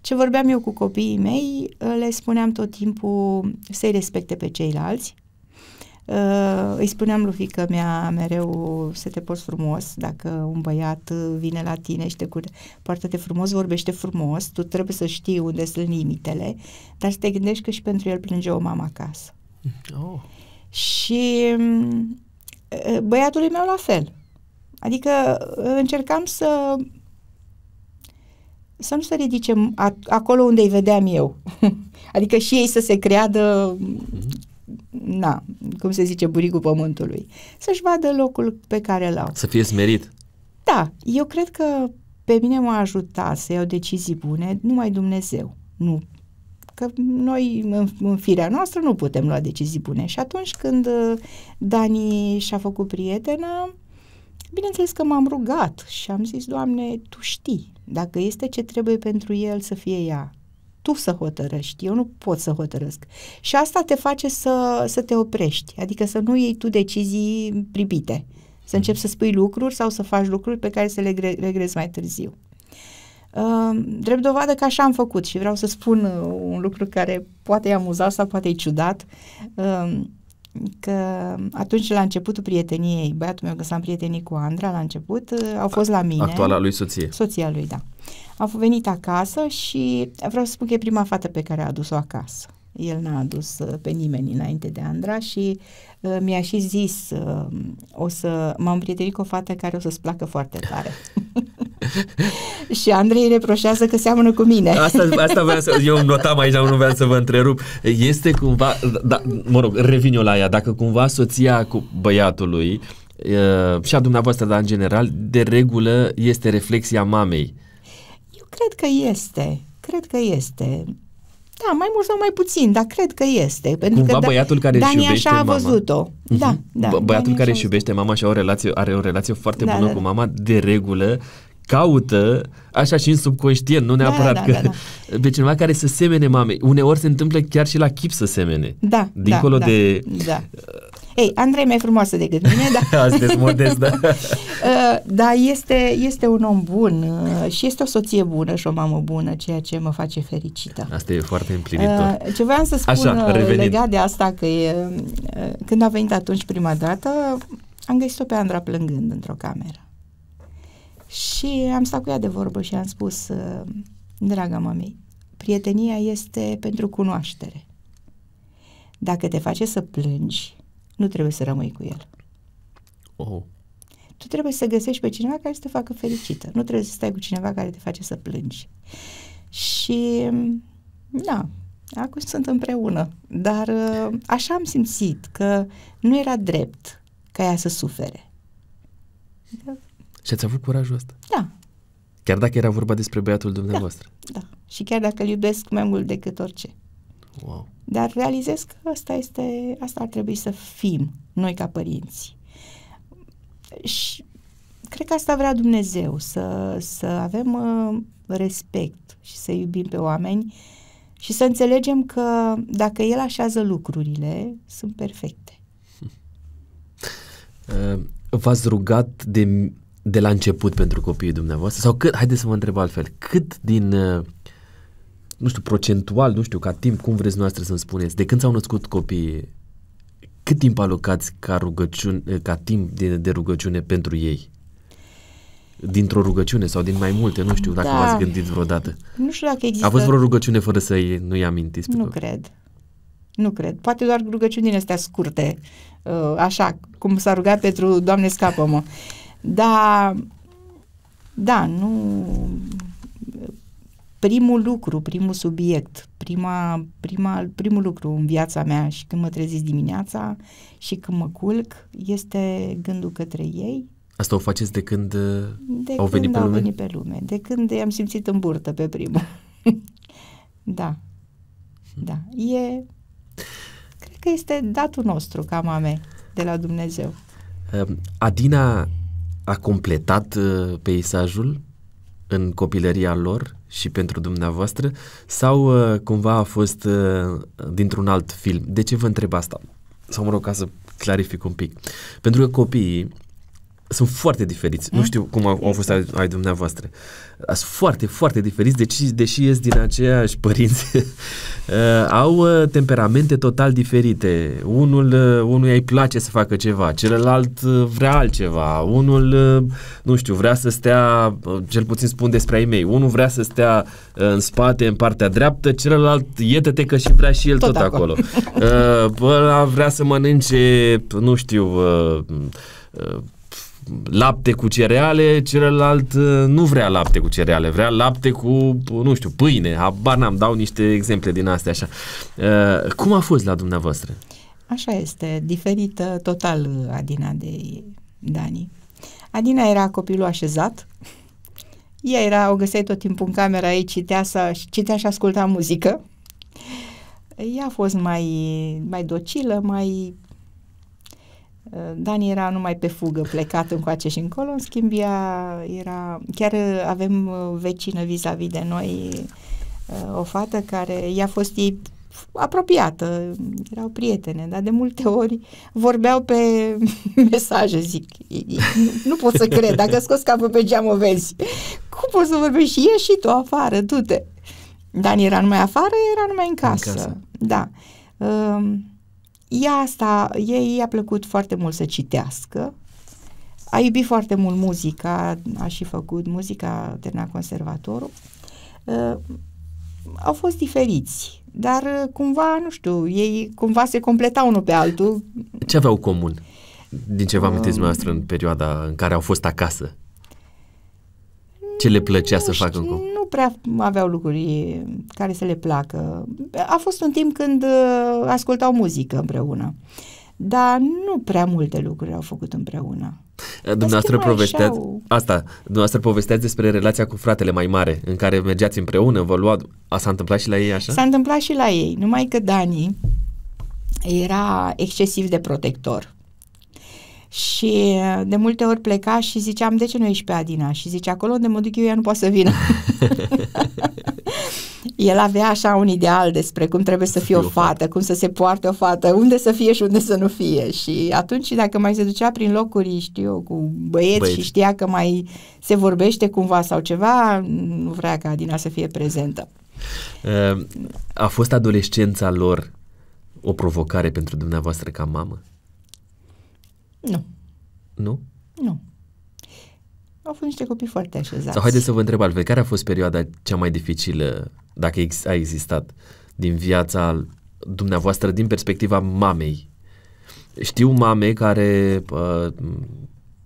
Ce vorbeam eu cu copiii mei, uh, le spuneam tot timpul să-i respecte pe ceilalți, Uh, îi spuneam lui fică mea mereu să te poți frumos, dacă un băiat vine la tine și te cur... poartă-te frumos, vorbește frumos, tu trebuie să știi unde sunt limitele, dar să te gândești că și pentru el plânge o mamă acasă. Oh. Și mm, eh, băiatului meu la fel. Adică eh, încercam să să nu se ridice acolo unde îi vedeam eu. adică și ei să se creadă mm-hmm na, cum se zice, buricul pământului, să-și vadă locul pe care l-au. Să fie smerit. Da, eu cred că pe mine m-a ajutat să iau decizii bune numai Dumnezeu, nu că noi în, în firea noastră nu putem lua decizii bune și atunci când uh, Dani și-a făcut prietena, bineînțeles că m-am rugat și am zis, Doamne, Tu știi dacă este ce trebuie pentru el să fie ea, tu să hotărăști, eu nu pot să hotărăsc. Și asta te face să, să te oprești, adică să nu iei tu decizii pripite, să începi să spui lucruri sau să faci lucruri pe care să le regrezi mai târziu. Ehm, drept dovadă că așa am făcut și vreau să spun uh, un lucru care poate e amuzat sau poate e ciudat. Ehm, că atunci la începutul prieteniei, băiatul meu că s-a prietenit cu Andra la început, uh, au fost la mine. Actuala lui soție. Soția lui, da. Au venit acasă și vreau să spun că e prima fată pe care a adus-o acasă. El n-a adus uh, pe nimeni înainte de Andra și uh, mi-a și zis uh, o să m-am prietenit cu o fată care o să-ți placă foarte tare. și Andrei reproșează că seamănă cu mine. Asta, asta vreau să, eu îmi notam aici, nu vreau să vă întrerup. Este cumva, da, mă rog, revin eu la ea, dacă cumva soția cu băiatului uh, și a dumneavoastră, dar în general, de regulă este reflexia mamei. Eu cred că este, cred că este. Da, mai mult sau mai puțin, dar cred că este. Pentru Cumva că da- băiatul care Dani își iubește așa a văzut-o. Mhm. Da, da. Băiatul Dani care își iubește mama și are o relație, are o relație foarte da, bună da, cu mama, de regulă caută așa și în subconștient, nu da, neapărat da, da, că da, da. pe cineva care să semene mame. Uneori se întâmplă chiar și la chip să semene. Da, Dincolo da, de... Da, da. Ei, Andrei mai frumoasă decât mine, da. Astăzi modest, da. da, este, este un om bun uh, și este o soție bună și o mamă bună, ceea ce mă face fericită. Asta e foarte împlinitor. Uh, ce voiam să spun Așa, legat de asta, că e, când a venit atunci prima dată, am găsit-o pe Andra plângând într-o cameră. Și am stat cu ea de vorbă și am spus, uh, draga mami, prietenia este pentru cunoaștere. Dacă te face să plângi, nu trebuie să rămâi cu el. Oh. Tu trebuie să găsești pe cineva care să te facă fericită. Nu trebuie să stai cu cineva care te face să plângi. Și, da, acum sunt împreună. Dar uh, așa am simțit că nu era drept ca ea să sufere. Da. Și ați avut curajul ăsta? Da. Chiar dacă era vorba despre băiatul da, dumneavoastră? Da, da. Și chiar dacă îl iubesc mai mult decât orice. Wow. Dar realizez că asta este, asta ar trebui să fim noi ca părinți. Și cred că asta vrea Dumnezeu, să, să avem uh, respect și să iubim pe oameni și să înțelegem că dacă El așează lucrurile, sunt perfecte. Uh, v-ați rugat de de la început pentru copiii dumneavoastră? Sau cât, haideți să vă întreb altfel, cât din, uh, nu știu, procentual, nu știu, ca timp, cum vreți noastră să-mi spuneți, de când s-au născut copiii, cât timp alocați ca, rugăciune, uh, ca timp de, de rugăciune pentru ei? dintr-o rugăciune sau din mai multe, nu știu dacă da. v-ați gândit vreodată. Nu știu dacă există... A fost vreo rugăciune fără să nu-i amintiți? Nu copii. cred. Nu cred. Poate doar din astea scurte, uh, așa cum s-a rugat pentru Doamne scapă-mă. Dar, da, nu... Primul lucru, primul subiect, prima, prima, primul lucru în viața mea și când mă trezesc dimineața și când mă culc este gândul către ei. Asta o faceți de când de uh, au când pe au lume? venit pe lume, de când i-am simțit în burtă pe primul. da, da, e... Cred că este datul nostru ca mame de la Dumnezeu. Um, Adina a completat uh, peisajul în copilăria lor și pentru dumneavoastră sau uh, cumva a fost uh, dintr-un alt film? De ce vă întreb asta? Sau mă rog, ca să clarific un pic. Pentru că copiii sunt foarte diferiți. Mm? Nu da. știu cum au, au fost exact. ai, ai dumneavoastră. Sunt foarte, foarte diferiți, deși, deși ies din aceeași părinți. uh, au uh, temperamente total diferite. Unul, uh, unuia îi place să facă ceva, celălalt uh, vrea altceva. Unul, uh, nu știu, vrea să stea, uh, cel puțin spun despre ei mei, unul vrea să stea uh, în spate, în partea dreaptă, celălalt iete că și vrea și el tot, tot acolo. acolo. uh, ăla vrea să mănânce, nu știu, uh, uh, lapte cu cereale, celălalt uh, nu vrea lapte cu cereale, vrea lapte cu, nu știu, pâine, habar n-am, dau niște exemple din astea așa. Uh, cum a fost la dumneavoastră? Așa este, diferită total uh, Adina de Dani. Adina era copilul așezat, ea era, o găseai tot timpul în camera ei, citea, să, citea și asculta muzică. Ea a fost mai, mai docilă, mai Dani era numai pe fugă, plecat încoace și încolo, în schimb ea era... Chiar uh, avem uh, vecină vis-a-vis de noi uh, o fată care i-a fost ei apropiată, erau prietene, dar de multe ori vorbeau pe mesaje, zic. Nu, pot să cred, dacă scos capul pe geam o vezi. Cum poți să vorbești și ieși și tu afară, du-te. Dani era numai afară, era numai în casă. În casă. Da. Ehm, ea asta, ei i-a plăcut foarte mult să citească, a iubit foarte mult muzica, a și făcut muzica, termina conservatorul. Uh, au fost diferiți, dar uh, cumva, nu știu, ei cumva se completau unul pe altul. Ce aveau comun? Din ce vă amintiți uh, dumneavoastră în perioada în care au fost acasă? Ce le plăcea să știu, facă în comun? prea aveau lucruri care să le placă. A fost un timp când uh, ascultau muzică împreună, dar nu prea multe lucruri au făcut împreună. Dumneavoastră povesteați, asta, dumneavoastră povesteați despre relația cu fratele mai mare, în care mergeați împreună, vă luat, a, s-a întâmplat și la ei așa? S-a întâmplat și la ei, numai că Dani era excesiv de protector și uh, de multe ori pleca și ziceam, de ce nu ești pe Adina? Și zice, acolo unde mă duc eu, ea nu poate să vină. El avea așa un ideal despre cum trebuie să fie o fată, cum să se poarte o fată, unde să fie și unde să nu fie. Și atunci dacă mai se ducea prin locuri, știu eu, cu băieți, băieți. și știa că mai se vorbește cumva sau ceva, nu vrea ca Adina să fie prezentă. Uh, a fost adolescența lor o provocare pentru dumneavoastră ca mamă? Nu. Nu? Nu. Au fost niște copii foarte așezați. Sau haideți să vă întreb altfel, care a fost perioada cea mai dificilă, dacă a existat, din viața dumneavoastră, din perspectiva mamei? Știu mame care uh,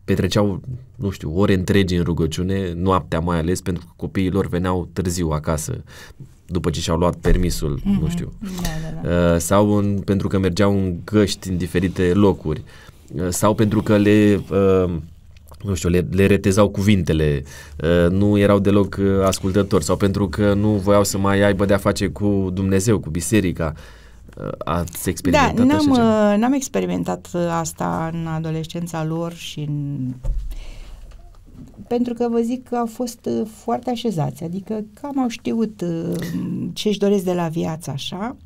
petreceau, nu știu, ore întregi în rugăciune, noaptea mai ales, pentru că copiii lor veneau târziu acasă, după ce și-au luat permisul, mm-hmm. nu mhm. știu. Da, da, da. Uh, sau în, pentru că mergeau în găști în diferite locuri. Uh, Eh, sau pentru că le uh, nu știu, le, le retezau cuvintele, eh, nu erau deloc ascultători sau pentru că nu voiau să mai aibă de-a face cu Dumnezeu, cu biserica. Ați da, experimentat da, n-am, așa n-am experimentat asta în adolescența lor și în... pentru că vă zic că au fost foarte așezați, adică cam au știut ce își doresc de la viață așa.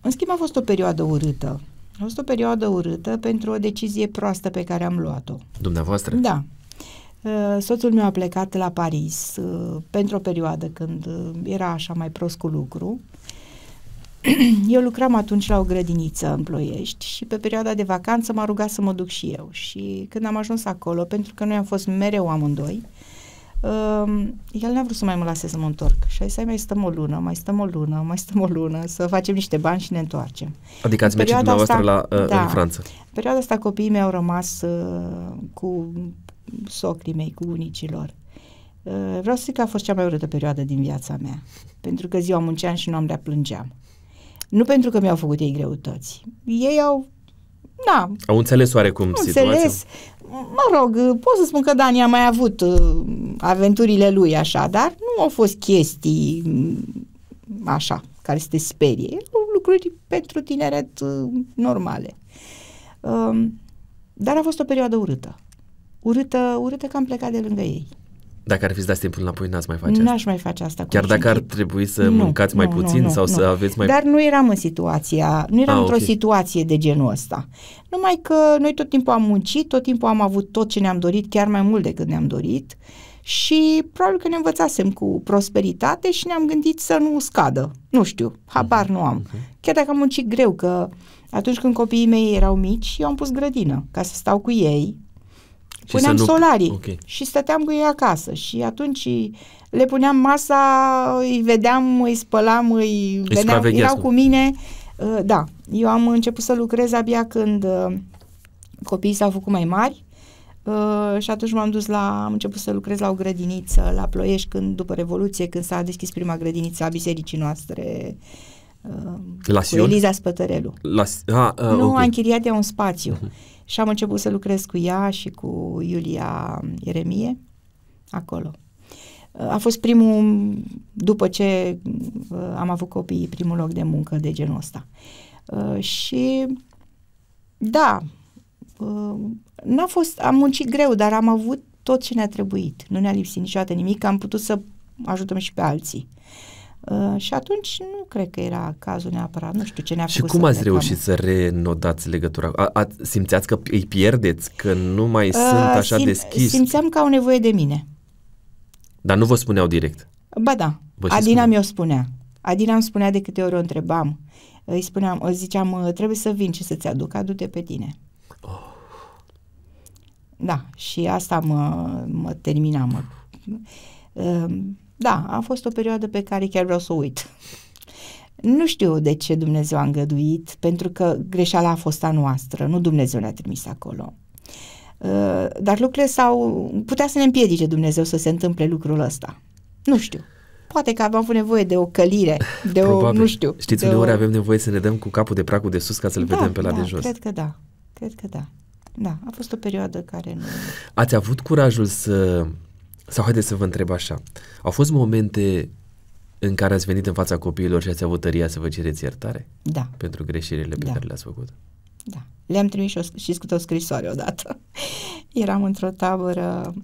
În schimb a fost o perioadă urâtă a fost o perioadă urâtă pentru o decizie proastă pe care am luat-o. Dumneavoastră? Da. Uh, soțul meu a plecat la Paris uh, pentru o perioadă când uh, era așa mai prost cu lucru. Eu lucram atunci la o grădiniță în Ploiești și pe perioada de vacanță m-a rugat să mă duc și eu. Și când am ajuns acolo, pentru că noi am fost mereu amândoi, uh, Ehm, el n-a vrut să mai mă lase să mă întorc și a zis, mai stăm o lună, mai stăm o lună, mai stăm o lună, să facem niște bani și ne întoarcem. Adică ați mers dumneavoastră la, uh, da, în Franța. În perioada asta copiii mei au rămas uh, cu socrii mei, cu bunicii lor. Uh, vreau să zic că a fost cea mai urâtă perioadă din viața mea, pentru că ziua munceam și noaptea plângeam. Nu pentru că mi-au făcut ei greutăți. Ei au... Da. au înțeles oarecum situația. Înțeles, mă rog, pot să spun că Dani a mai avut uh, aventurile lui așa, dar nu au fost chestii mm, așa, care să te sperie. Lucruri pentru tineret uh, normale. Um, dar a fost o perioadă urâtă. Urâtă, urâtă că am plecat de lângă ei. Dacă ar fi să dați timpul înapoi, n-ați mai face asta. N-aș mai face asta. Chiar dacă ar trebui să nu, mâncați mai nu, puțin nu, sau nu. să aveți mai... Dar nu eram în situația, nu eram ah, într-o okay. situație de genul ăsta. Numai că noi tot timpul am muncit, tot timpul am avut tot ce ne-am dorit, chiar mai mult decât ne-am dorit și probabil că ne învățasem cu prosperitate și ne-am gândit să nu scadă. Nu știu, habar mhm. nu am. Chiar dacă am muncit greu, că atunci când copiii mei erau mici, eu am pus grădină ca să stau cu ei, puneam nu... solarii okay. și stăteam cu ei acasă și atunci le puneam masa, îi vedeam, îi spălam, îi, îi veneam, erau cu mine. Uh, da, eu am început să lucrez abia când uh, copiii s-au făcut mai mari uh, și atunci m-am dus la, am început să lucrez la o grădiniță la Ploiești când, după Revoluție, când s-a deschis prima grădiniță a bisericii noastre la uh, cu Eliza Spătărelu. La, a, ah, a, ah, nu, okay. a închiriat de un spațiu. Uh-huh și am început să lucrez cu ea și cu Iulia Ieremie acolo. Uh, a fost primul, după ce uh, am avut copii, primul loc de muncă de genul ăsta. Uh, și da, n-a fost, am muncit greu, dar am avut tot ce ne-a trebuit. Nu ne-a lipsit niciodată nimic, am putut să ajutăm și pe alții. Uh, Uh, și atunci nu cred că era cazul neapărat, nu știu ce ne-a și făcut Și cum ați reușit să renodați legătura? A, a, simțeați că îi pierdeți, că nu mai uh, sunt așa sim- deschiși? Simțeam că au nevoie de mine. Dar nu vă spuneau direct? Ba da, vă Adina spune? mi-o spunea. Adina îmi spunea de câte ori o întrebam. Îi spuneam, îi ziceam, uh, trebuie să vin și să-ți aduc, adu-te pe tine. Oh. Da, și asta mă, mă termina, mă... Uh, da, a fost o perioadă pe care chiar vreau să o uit. Nu știu de ce Dumnezeu a îngăduit, pentru că greșeala a fost a noastră, nu Dumnezeu ne-a trimis acolo. Uh, dar lucrurile s-au... putea să ne împiedice Dumnezeu să se întâmple lucrul ăsta. Nu știu. Poate că avem nevoie de o călire, de Probabil. o, nu știu. Știți, de uneori o... avem nevoie să ne dăm cu capul de pracul de sus ca să-l da, vedem pe la da, de jos. cred că da. Cred că da. Da, a fost o perioadă care nu... Ați avut curajul să sau haideți să vă întreb așa. Au fost momente în care ați venit în fața copiilor și ați avut tăria să vă cereți iertare? Da. Pentru greșelile pe da. care le-ați făcut? Da. Le-am trimis și, o, și câte o scrisoare odată. Eram într-o tabără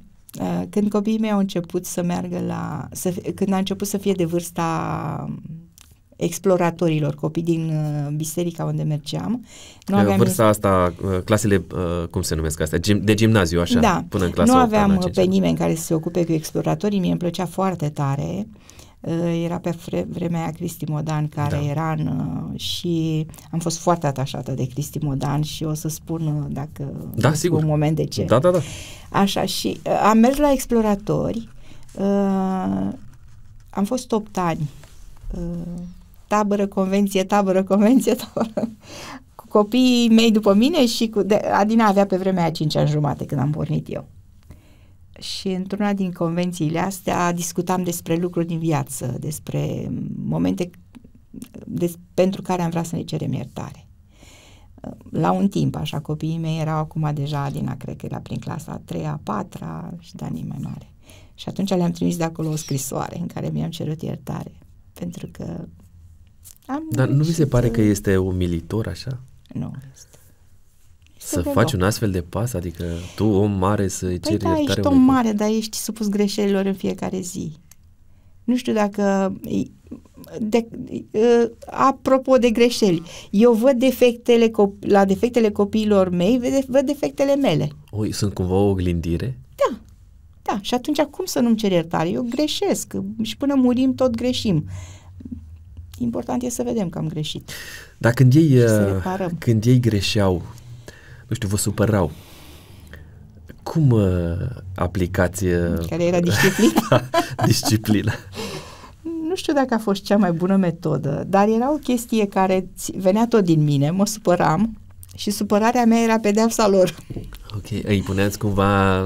uh, când copiii mei au început să meargă la... Să, când a început să fie de vârsta exploratorilor, copii din uh, biserica unde mergeam. Nu aveam vârsta asta, uh, clasele, uh, cum se numesc astea, de gimnaziu, așa, da. până în clasa Nu aveam 8, pe nimeni care să se ocupe cu exploratorii, mie îmi plăcea foarte tare. Era pe vremea aia Cristi Modan care da. era în, și am fost foarte atașată de Cristi Modan și o să spun dacă da, sigur. un moment de ce. Da, da, da. Așa și am mers la exploratori, am fost 8 ani tabără, convenție, tabără, convenție, tabără. Cu copiii mei după mine și cu... De, Adina avea pe vremea aia 5 ani jumate când am pornit eu. Și într-una din convențiile astea discutam despre lucruri din viață, despre momente des, pentru care am vrea să ne cerem iertare. La un timp, așa, copiii mei erau acum deja, Adina, cred că era prin clasa a treia, a patra și Dani mai mare. Și atunci le-am trimis de acolo o scrisoare în care mi-am cerut iertare, pentru că am Dar nu vi se pare că este umilitor așa? Nu Să faci un astfel de pas? Adică tu, om mare, să păi ceri da, ești om mare, dar ești supus greșelilor în fiecare zi. Nu știu dacă... De, de, apropo de greșeli, eu văd defectele la defectele copiilor mei, văd, văd defectele mele. Oi, sunt cumva o oglindire? Da, da. Și atunci cum să nu-mi cer iertare? Eu greșesc și până murim tot greșim. Uh, Important e să vedem că am greșit. Dar când ei, uh, când ei greșeau, nu știu, vă supărau, cum uh, aplicați... Uh, care era disciplina. Da, disciplina. nu știu dacă a fost cea mai bună metodă, dar era o chestie care venea tot din mine, mă supăram și supărarea mea era pedeapsa lor. Ok, îi puneați cumva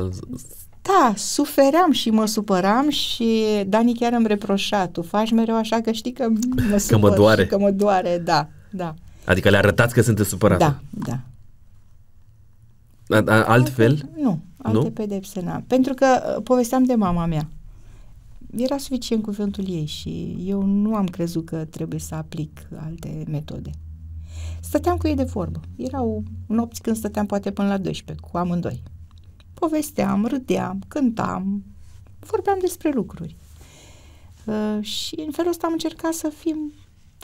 da, sufeream și mă supăram și Dani chiar îmi reproșa, tu faci mereu așa că știi că mă supăr că mă doare. că mă doare, da, da. Adică le arătați că sunteți supărat. Da, da. A, a, altfel? nu, alte nu? pedepse n-am. Pentru că uh, povesteam de mama mea. Era suficient cuvântul ei și eu nu am crezut că trebuie să aplic alte metode. Stăteam cu ei de vorbă. Erau nopți când stăteam poate până la 12, cu amândoi povesteam, râdeam, cântam, vorbeam despre lucruri. Uh, și în felul ăsta am încercat să fim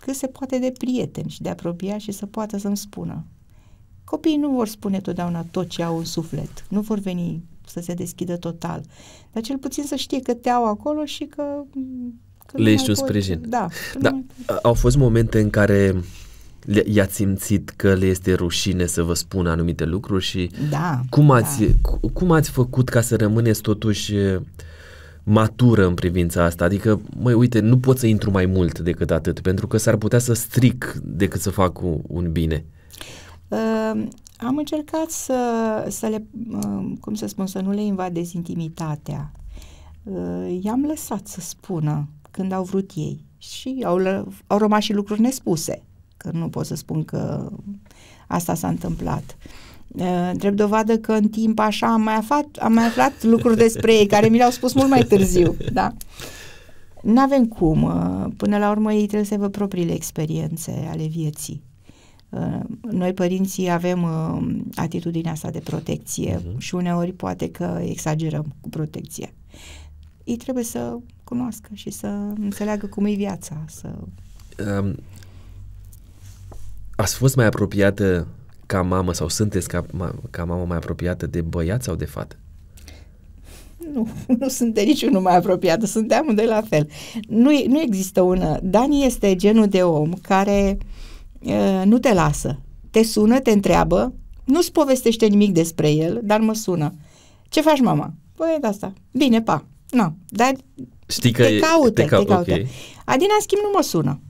cât se poate de prieteni și de apropiați și să poată să-mi spună. Copiii nu vor spune totdeauna tot ce au în suflet, nu vor veni să se deschidă total, dar cel puțin să știe că te au acolo și că... Mm, că Le ești un pot, sprijin. Da. da. Au fost momente în care i-ați simțit că le este rușine să vă spună anumite lucruri și da, cum, da. ați, da. cum ați făcut ca să rămâneți totuși matură în privința asta? Adică, măi, uite, nu pot să intru mai mult decât atât, pentru că s-ar putea să stric decât să fac un bine. Uh, am încercat să, să le, uh, cum să spun, să nu le invadez intimitatea. Uh, i-am lăsat să spună când au vrut ei și au, au rămas și lucruri nespuse că nu pot să spun că asta s-a întâmplat. Drept dovadă că în timp așa am mai aflat, am mai aflat lucruri despre ei care mi le-au spus mult mai târziu, da. Nu avem cum. Până la urmă ei trebuie să aibă propriile experiențe ale vieții. Noi, părinții, avem atitudinea asta de protecție uh-huh. și uneori poate că exagerăm cu protecția. Ei trebuie să cunoască și să înțeleagă cum e viața. Să... Ați fost mai apropiată ca mamă sau sunteți ca, ca mamă mai apropiată de băiat sau de fată? Nu, nu sunt de niciunul mai apropiată, sunt de amândoi la fel. Nu, nu există una. Dani este genul de om care uh, nu te lasă. Te sună, te întreabă, nu-ți povestește nimic despre el, dar mă sună. Ce faci, mama? Păi, de asta. Bine, pa. Nu, no, dar Știi că te caută, te, ca- te caută. Okay. Adina, în schimb, nu mă sună.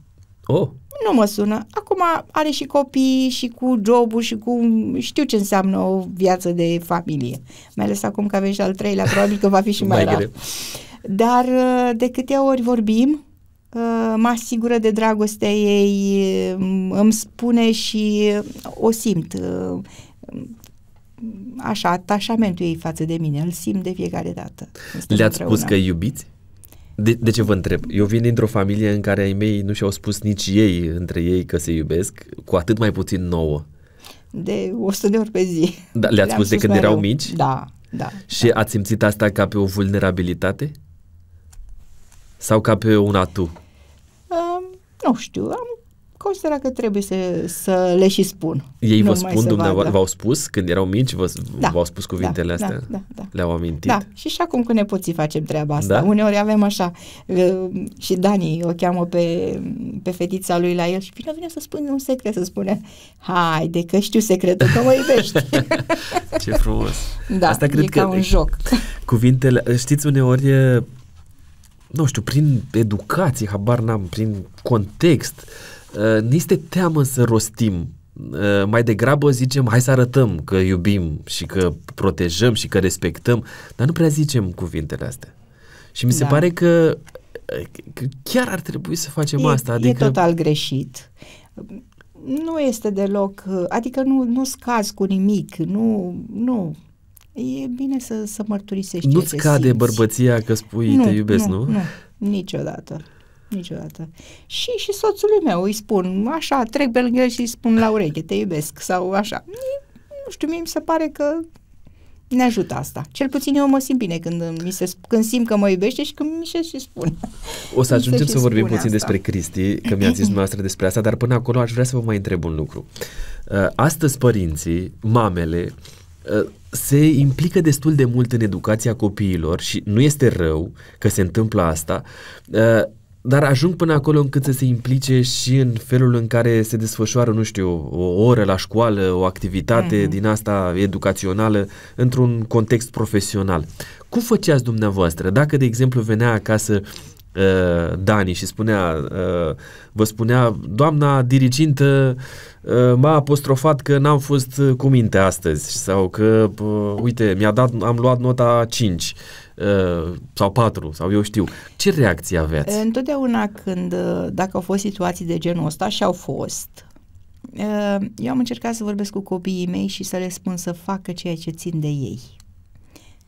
Oh. Nu mă sună. Acum are și copii și cu jobul și cu... Știu ce înseamnă o viață de familie. Mai ales acum că avem și al treilea, probabil că va fi și mai, mai rar. Dar uh, de câte ori vorbim, uh, mă asigură de dragostea ei, îmi spune și o simt uh, așa, atașamentul ei față de mine, îl simt de fiecare dată. Le-ați spus că iubiți? De, de ce vă întreb? Eu vin dintr-o familie în care ai mei nu și-au spus nici ei între ei că se iubesc, cu atât mai puțin nouă. De 100 de ori pe zi. Da, le-ați spus, spus de când erau erau mici? Da, da. Și da. ați simțit asta ca pe o vulnerabilitate? Sau ca pe un atu? Um, nu știu, am considera că trebuie să, să le și spun. Ei vă spun, dumneavoastră, v-au spus când erau mici, da, v-au spus da, cuvintele da, astea? Da, da, da. Le-au amintit? Da, și și acum cu nepoții facem treaba asta. Da? Uneori avem așa, uh, și Dani o cheamă pe, pe fetița lui la el și vine, vine să spun un secret, să spune, de că știu secretul, că mă iubești. Ce frumos! Da, asta cred e că un joc. Cuvintele, știți, uneori e, nu știu, prin educație, habar n-am, prin context, Eh, ne este teamă să rostim eh, mai degrabă zicem hai să arătăm că iubim și că protejăm și că respectăm, dar nu prea zicem cuvintele astea. Și mi se da. pare că, că eh, chiar ar trebui să facem e, asta. Adică... E total greșit. Nu este deloc, adică nu, nu scazi cu nimic, nu, nu. E bine să, să mărturisești Nu-ți cade simți. bărbăția că spui nu, te iubesc, nu? Nu, nu niciodată niciodată. Și, și soțului meu îi spun, așa, trec pe lângă el și îi spun la ureche, te iubesc, sau așa. Nu știu, mie mi se pare că ne ajută asta. Cel puțin eu mă simt bine când, mi se, când simt că mă iubește și când mi se și spun. O să ajungem să vorbim puțin asta. despre Cristi, că mi a zis dumneavoastră despre asta, dar până acolo aș vrea să vă mai întreb un lucru. Uh, astăzi părinții, mamele, uh, se implică destul de mult în educația copiilor și nu este rău că se întâmplă asta uh, dar ajung până acolo încât să se implice și în felul în care se desfășoară, nu știu, o oră la școală, o activitate mm-hmm. din asta educațională într-un context profesional. Cum făceați dumneavoastră? Dacă, de exemplu, venea acasă uh, Dani și spunea, uh, vă spunea, doamna dirigintă uh, m-a apostrofat că n-am fost cu minte astăzi sau că, uh, uite, mi-a dat, am luat nota 5. Uh, Uh, sau patru, sau eu știu. Ce reacție aveați? Întotdeauna când, uh, dacă au fost situații de genul ăsta și au fost, uh, eu am încercat să vorbesc cu copiii mei și să le spun să facă ceea ce țin de ei.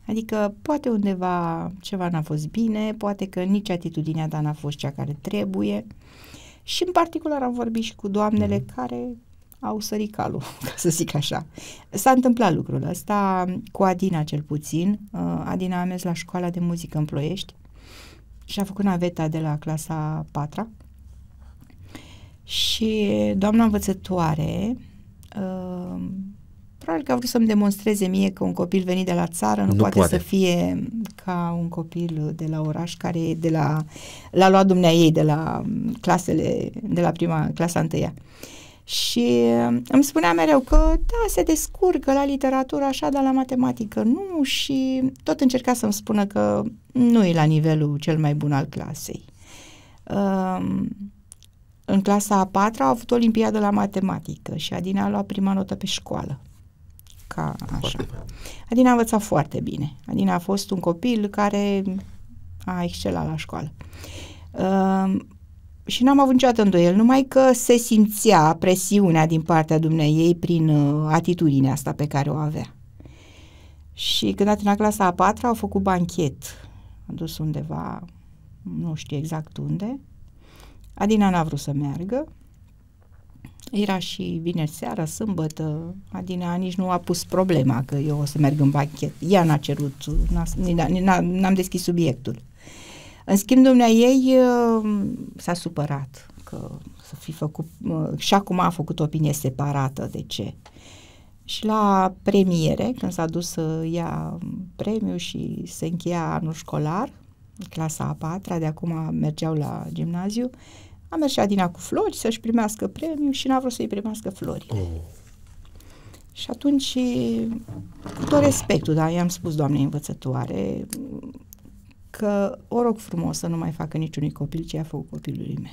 Adică poate undeva ceva n-a fost bine, poate că nici atitudinea ta n-a fost cea care trebuie. Și în particular am vorbit și cu doamnele mm. care au sărit calul, ca să zic așa. S-a întâmplat lucrul ăsta cu Adina cel puțin. Uh, Adina a mers la școala de muzică în Ploiești și a făcut naveta de la clasa 4 și doamna învățătoare uh, probabil că a vrut să-mi demonstreze mie că un copil venit de la țară nu, nu poate, poate să fie ca un copil de la oraș care e de la, l-a luat dumnea ei de la um, clasele, de la prima, clasa întâia. Uh, și um, îmi spunea mereu că da, se descurcă la literatură așa, dar la matematică nu și tot încerca să-mi spună că nu e la nivelul cel mai bun al clasei. Um, în clasa a patra a avut olimpiadă la matematică și Adina a luat prima notă pe școală. Ca așa. Adina a învățat foarte bine. Adina a fost un copil care a excelat la școală. Um, și n-am avut niciodată îndoiel, numai că se simțea presiunea din partea dumneiei prin uh, atitudinea asta pe care o avea. Și când a terminat clasa a patra, au făcut banchet. A dus undeva, nu știu exact unde. Adina n-a vrut să meargă. Era și vineri seara, sâmbătă. Adina nici nu a pus problema că eu o să merg în banchet. Ea n-a cerut, n-a, n-a, n-am deschis subiectul. În schimb, dumnea ei uh, s-a supărat că să fi făcut, uh, și acum a făcut opinie separată de ce. Și la premiere, când s-a dus să ia premiu și se încheia anul școlar, clasa a patra, de acum mergeau la gimnaziu, a mers și Adina cu flori să-și primească premiu și n-a vrut să-i primească flori. Oh. Și atunci, cu tot respectul, dar i-am spus doamnei învățătoare, că o rog frumos să nu mai facă niciunui copil ce a făcut copilului meu.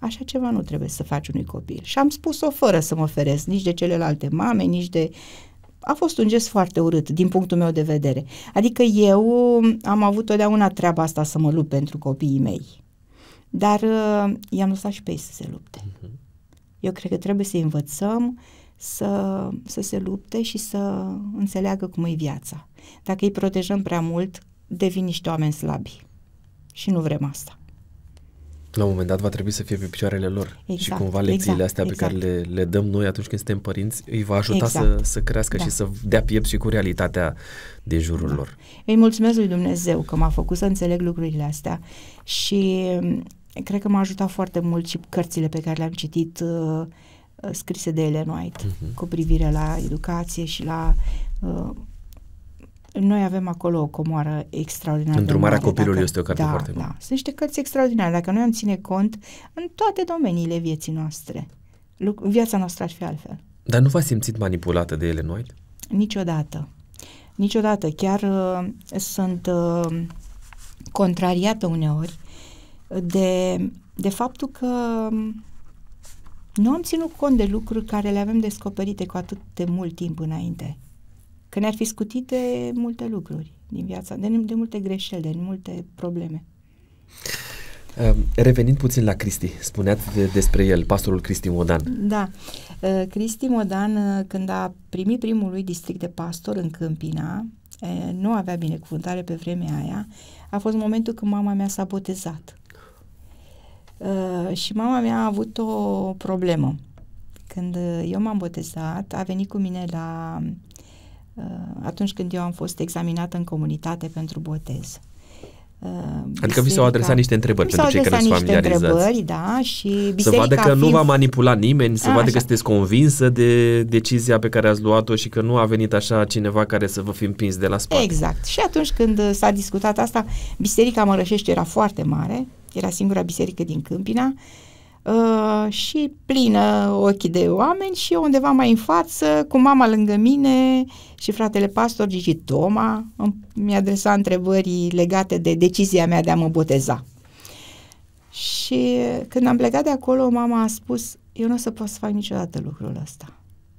Așa ceva nu trebuie să faci unui copil. Și am spus-o fără să mă feresc nici de celelalte mame, nici de... A fost un gest foarte urât, din punctul meu de vedere. Adică eu am avut totdeauna treaba asta să mă lupt pentru copiii mei. Dar uh, i-am lăsat și pe ei să se lupte. Uh-huh. Eu cred că trebuie să învățăm să, să se lupte și să înțeleagă cum e viața. Dacă îi protejăm prea mult, devin niște oameni slabi. Și nu vrem asta. La un moment dat va trebui să fie pe picioarele lor. Exact, și cumva exact, lecțiile exact, astea exact. pe care exact. le, le dăm noi atunci când suntem părinți îi va ajuta exact. să, să crească da. și să dea piept și cu realitatea din jurul da. lor. Îi mulțumesc lui Dumnezeu că m-a făcut să înțeleg lucrurile astea și mm, cred că m-a ajutat foarte mult și cărțile pe care le-am citit uh, uh scrise de Ellen White uh-huh. cu privire la educație și la uh, noi avem acolo o comoară extraordinară. Îndrumarea mare, copilului dacă, este o carte da, foarte da. bună. Da, sunt niște cărți extraordinare. Dacă noi am ține cont în toate domeniile vieții noastre, Luc- viața noastră ar fi altfel. Dar nu v-ați simțit manipulată de ele noi? Niciodată. Niciodată. Chiar uh, sunt uh, contrariată uneori de, de faptul că um, nu am ținut cont de lucruri care le avem descoperite cu atât de mult timp înainte. Că ne-ar fi de multe lucruri din viața, de, de multe greșeli, de multe probleme. Ehm, revenind puțin la Cristi, spuneați de, despre el, pastorul Cristi Modan. Da. Ehm, Cristi Modan, ehm, când a primit primul lui district de pastor în Câmpina, nu avea binecuvântare pe vremea aia, a fost momentul când mama mea s-a botezat. Și mama mea a avut o problemă. Când eu m-am botezat, a venit cu mine la Uh, atunci când eu am fost examinată în comunitate pentru botez. Biserica, uh, adică vi s-au adresat niște întrebări pentru cei care sunt familiarizați. întrebări, da, și biserica Să vadă că fiind... nu v-a manipulat nimeni, să A, vadă așa. că sunteți convinsă de decizia pe care ați luat-o și că nu a venit așa cineva care să vă fi împins de la spate. Exact. Și atunci când uh, s-a discutat asta, biserica Mărășești era foarte mare, era singura biserică din Câmpina, uh, uh, și plină ochii de oameni și eu undeva mai în față, cu mama lângă mine și fratele pastor Gigi Toma, mi-a adresat întrebări legate de decizia mea de a mă boteza. Și când am plecat de acolo, mama a spus, eu nu o să pot să fac niciodată lucrul ăsta.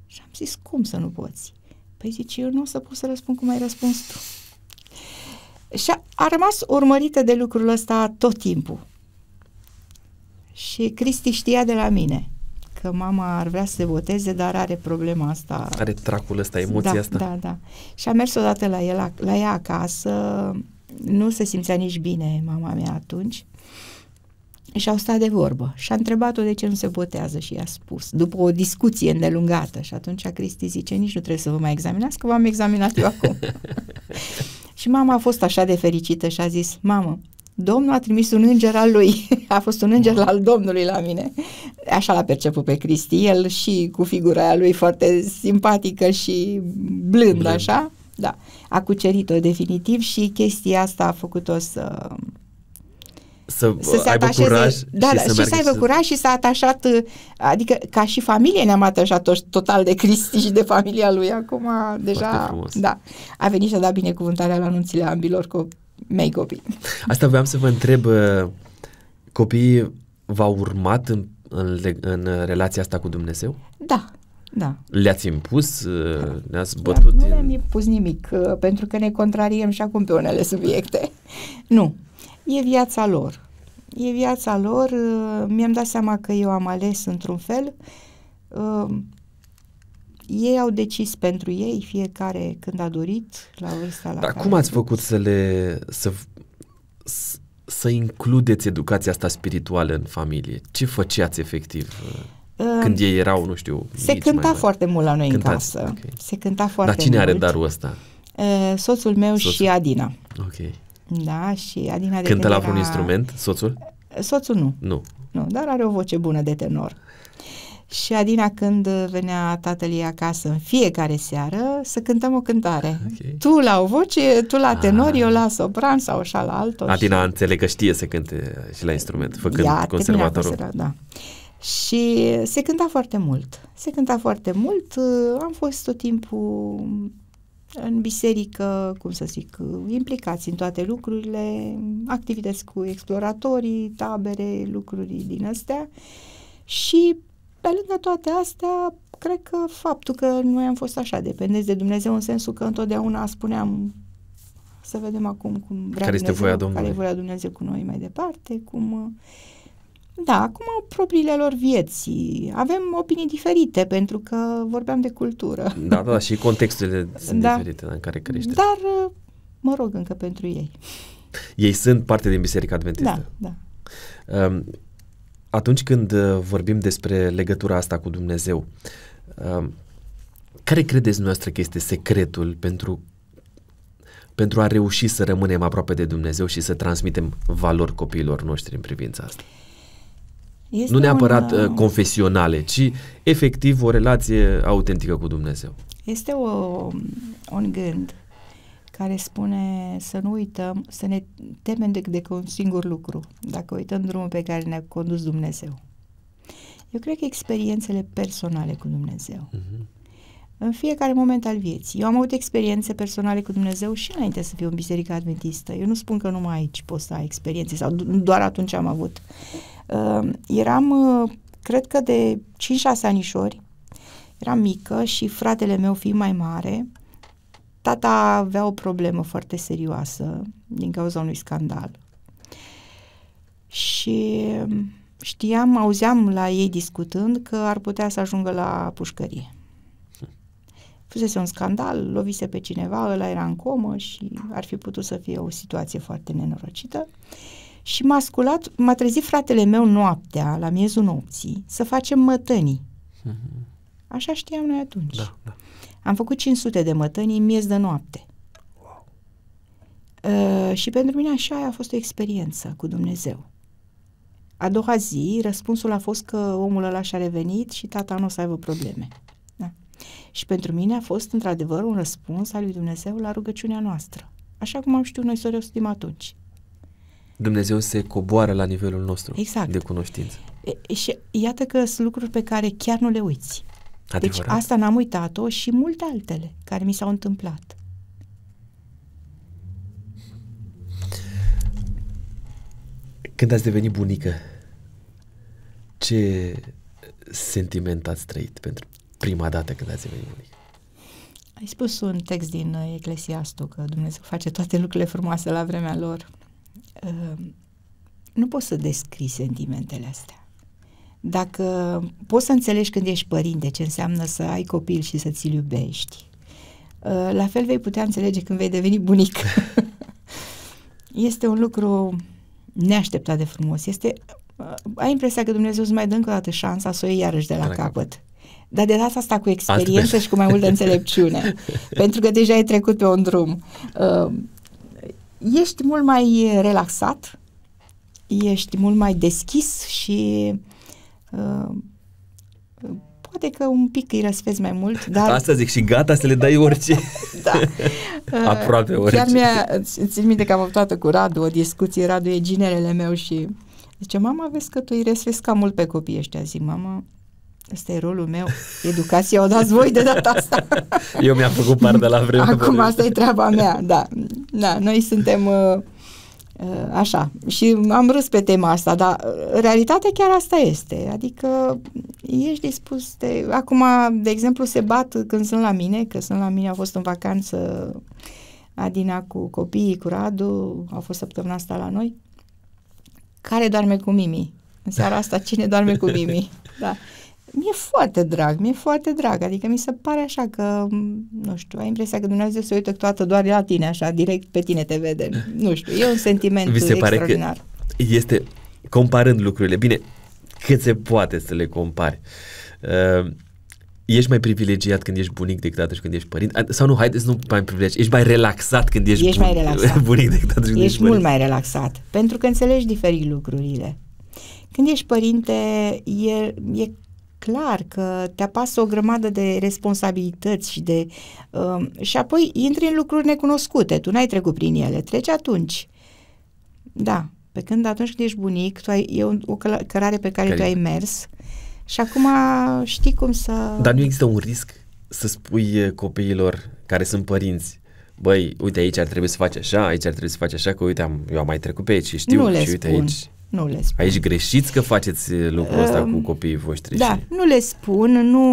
Și am zis, cum să nu poți? Păi zice, eu nu o să pot să răspund cum ai răspuns tu. Și a, a rămas urmărită de lucrul ăsta tot timpul. Și Cristi știa de la mine că mama ar vrea să se boteze, dar are problema asta. Are tracul ăsta, emoția da, asta. Da, da. Și a mers odată la, el, la, la ea acasă, nu se simțea nici bine mama mea atunci și au stat de vorbă și a întrebat-o de ce nu se botează și i-a spus, după o discuție îndelungată și atunci Cristi zice, nici nu trebuie să vă mai examinați că v-am examinat eu acum. și mama a fost așa de fericită și a zis, mamă, Domnul a trimis un înger al lui, a fost un înger al Domnului la mine. Așa l-a perceput pe Cristi, el și cu figura aia lui foarte simpatică și blând, Blând. așa, da. A cucerit-o definitiv și chestia asta a făcut-o să să, să se aibă atașeze, curaj da, și, da, să, și să aibă și curaj și s-a atașat, adică ca și familie ne-am atașat total de Cristi și de familia lui acum deja, da, a venit și a dat binecuvântarea la anunțile ambilor copii mei copii. Asta voiam să vă întreb, uh, copiii v-au urmat în, în, în uh, relația asta cu Dumnezeu? Da, da. Le-ați impus? Uh, da. Ne-ați bătut? Da, nu le-am impus nimic, pentru că ne contrariem și acum pe unele subiecte. Nu. E viața lor. E viața lor. Mi-am dat seama că eu am ales într-un fel ei au decis pentru ei, fiecare când a dorit, la vârsta la Dar care cum ați făcut să le... Să, să includeți educația asta spirituală în familie? Ce făceați efectiv? Când ei erau, nu știu, Se mici, cânta mai foarte mult la noi Cântați, în casă. Okay. Se cânta foarte mult. Dar cine mult. are darul ăsta? Eh, soțul meu Soțul. și Adina. Ok. Da, și Adina de Cântă la era... un instrument, soțul? Soțul nu. Nu. Nu, dar are o voce bună de tenor. Și Adina, când venea tatăl ei acasă în fiecare seară, să cântăm o cântare. Okay. Tu la o voce, tu la tenor, ah. eu la sopran sau așa la altul. Adina și... înțeleg că știe să cânte și la instrument, făcând Ia, conservatorul. Da, da. Și se cânta foarte mult. Se cânta foarte mult. Am fost tot timpul în biserică, cum să zic, implicați în toate lucrurile, activități cu exploratorii, tabere, lucruri din astea. Și pe lângă toate astea, cred că faptul că noi am fost așa dependenți de Dumnezeu în sensul că întotdeauna spuneam să vedem acum cum vrea care Dumnezeu, voia Domnului. care e voia Dumnezeu cu noi mai departe, cum... Da, acum au propriile lor vieții. Avem opinii diferite pentru că vorbeam de cultură. Da, da, da și contextele sunt da. diferite în care crește. Dar, mă rog, încă pentru ei. Ei sunt parte din Biserica Adventistă. Da, da. Um, atunci când uh, vorbim despre legătura asta cu Dumnezeu, um, care credeți noastră că este secretul pentru, pentru a reuși să rămânem aproape de Dumnezeu și să transmitem valori copiilor noștri în privința asta? Este nu neapărat un, uh, uh, confesionale, ci efectiv o relație autentică cu Dumnezeu. Este o, un gând care spune să nu uităm, să ne temem de, de un singur lucru, dacă uităm drumul pe care ne-a condus Dumnezeu. Eu cred că experiențele personale cu Dumnezeu. Uh-huh. În fiecare moment al vieții. Eu am avut experiențe personale cu Dumnezeu și înainte să fiu în biserica adventistă. Eu nu spun că numai aici poți să ai experiențe sau doar atunci am avut. Uh, eram, uh, cred că de 5-6 anișori, eram mică și fratele meu, fiind mai mare, Tata avea o problemă foarte serioasă din cauza unui scandal. Și mm, știam, auzeam la ei discutând că ar putea să ajungă la pușcărie. Fusese un scandal, lovise pe cineva, ăla era în comă și ar fi putut să fie o situație foarte nenorocită. Și m-a sculat, m-a trezit fratele meu noaptea, la miezul nopții, să facem mătănii. Mhm. Așa știam noi atunci. Da, da. Am făcut 500 de mătănii în miez de noapte. Uh, și pentru mine așa a fost o experiență cu Dumnezeu. A doua zi, răspunsul a fost că omul ăla și-a revenit și tata nu o să aibă probleme. Da. Și pentru mine a fost într-adevăr un răspuns al lui Dumnezeu la rugăciunea noastră, așa cum am știut noi să o reostim atunci. Dumnezeu se coboară la nivelul nostru exact. de cunoștință. E, și iată că sunt lucruri pe care chiar nu le uiți. Adevărat. Deci asta n-am uitat-o și multe altele care mi s-au întâmplat. Când ați devenit bunică, ce sentiment ați trăit pentru prima dată când ați devenit bunică? Ai spus un text din uh, Eclesiastul că Dumnezeu face toate lucrurile frumoase la vremea lor. Ehm, nu pot să descrii sentimentele astea. Dacă poți să înțelegi când ești părinte ce înseamnă să ai copil și să ți-l iubești, uh, la fel vei putea înțelege când vei deveni bunic. este un lucru neașteptat de frumos. Este, uh, ai impresia că Dumnezeu îți mai dă încă o dată șansa să o iei iarăși de la de capăt. Dar de data asta cu experiență Altfel. și cu mai multă înțelepciune. pentru că deja ai trecut pe un drum. Uh, ești mult mai relaxat, ești mult mai deschis și Uh, poate că un pic îi răsfez mai mult, dar... Asta zic și gata să le dai orice. da. Aproape orice. Chiar mi-a, țin minte că am avut cu Radu o discuție, Radu e ginerele meu și zice, mama, vezi că tu îi răsfezi cam mult pe copii, ăștia. Zic, mama, Asta e rolul meu. Educația o dați voi de data asta. Eu mi-am făcut parte la vreme. Acum asta e treaba mea, da. da. Noi suntem uh, Eh, așa. Și am râs pe tema asta, dar eh, realitatea chiar asta este. Adică ești dispus de... Acum, de exemplu, se bat când sunt la mine, că sunt la mine, a fost în vacanță Adina cu copiii, cu Radu, au fost săptămâna asta la noi. Care doarme cu Mimi? În seara asta cine doarme cu Mimi? Da mi-e foarte drag, mi-e foarte drag, adică mi se pare așa că, nu știu, ai impresia că Dumnezeu se uită toată doar la tine, așa, direct pe tine te vede, nu știu, e un sentiment Vi se pare extraordinar. Că este, comparând lucrurile, bine, cât se poate să le compari. Uh, ești mai privilegiat când ești bunic decât atunci când ești părinte? Sau nu, haideți, nu mai privilegiat, ești mai relaxat când ești, ești bun, mai relaxat. bunic decât atunci când ești, ești mult mai relaxat, pentru că înțelegi diferit lucrurile. Când ești părinte, e, e clar că te apasă o grămadă de responsabilități și de... Uh, și apoi intri în lucruri necunoscute, tu n-ai trecut prin ele, treci atunci. Da, pe când atunci când ești bunic, tu ai, e o, o cărare pe care, care tu ai mers și acum știi cum să... Dar nu există un risc să spui eh, copiilor care sunt părinți, băi, uite aici ar trebui să faci așa, aici ar trebui să faci așa, că uite, am, eu am mai trecut pe aici și știu nu și uite spun. aici nu le spun. Aici greșiți că faceți uh, lucrul ăsta uh, cu ehm, copiii voștri? Da, și... nu le spun, nu...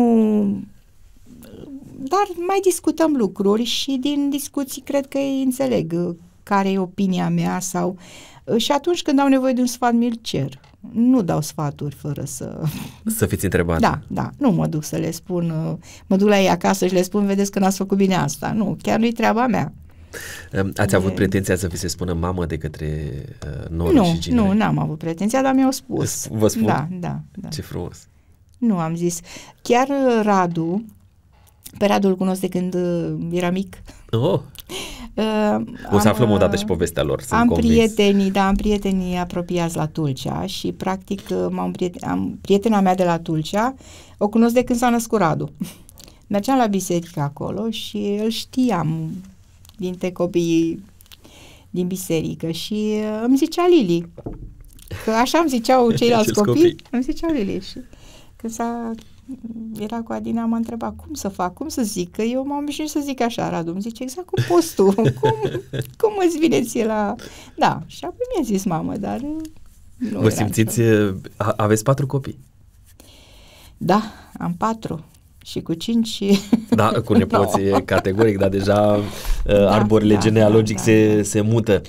Dar mai discutăm lucruri și din discuții cred că ei înțeleg uh, care e opinia mea sau... Uh, și atunci când au nevoie de un sfat, mi-l cer. Nu dau sfaturi fără să... Să fiți întrebat. Da, da. Nu mă duc să le spun... Mă duc la ei acasă și le spun, vedeți că n-ați făcut bine asta. Nu, chiar nu-i treaba mea. Ați avut pretenția să vi se spună mamă de către uh, nori nu, și Nu, Nu, n-am avut pretenția, dar mi-au spus. Vă spun? Da, da, da. Ce frumos. Nu, am zis. Chiar uh, Radu, pe Radu îl cunosc de când uh, era mic. Oh. Uh, o să am, aflăm dată și uh, povestea lor, sunt Am convins. prietenii, da, am prietenii apropiați la Tulcea și practic am prieten, am, prietena mea de la Tulcea o cunosc de când s-a născut Radu. Mergeam la biserică acolo și îl știam, dintre copiii din biserică și uh, îmi zicea Lili. Că așa îmi ziceau ceilalți copii, copii, îmi zicea Lili. Și când s-a, era cu Adina, m-a întrebat cum să fac, cum să zic, că eu m-am obișnuit să zic așa, Radu, îmi zice exact cum poți tu, cum, cum îți vine ție la... Da, și apoi mi-a zis mamă, dar nu Vă simțiți, a, aveți patru copii? Da, am patru și cu cinci și... Da, cu nepoții, no. categoric, dar deja uh, da, arborile da, da genealogic da, da. Se, se mută.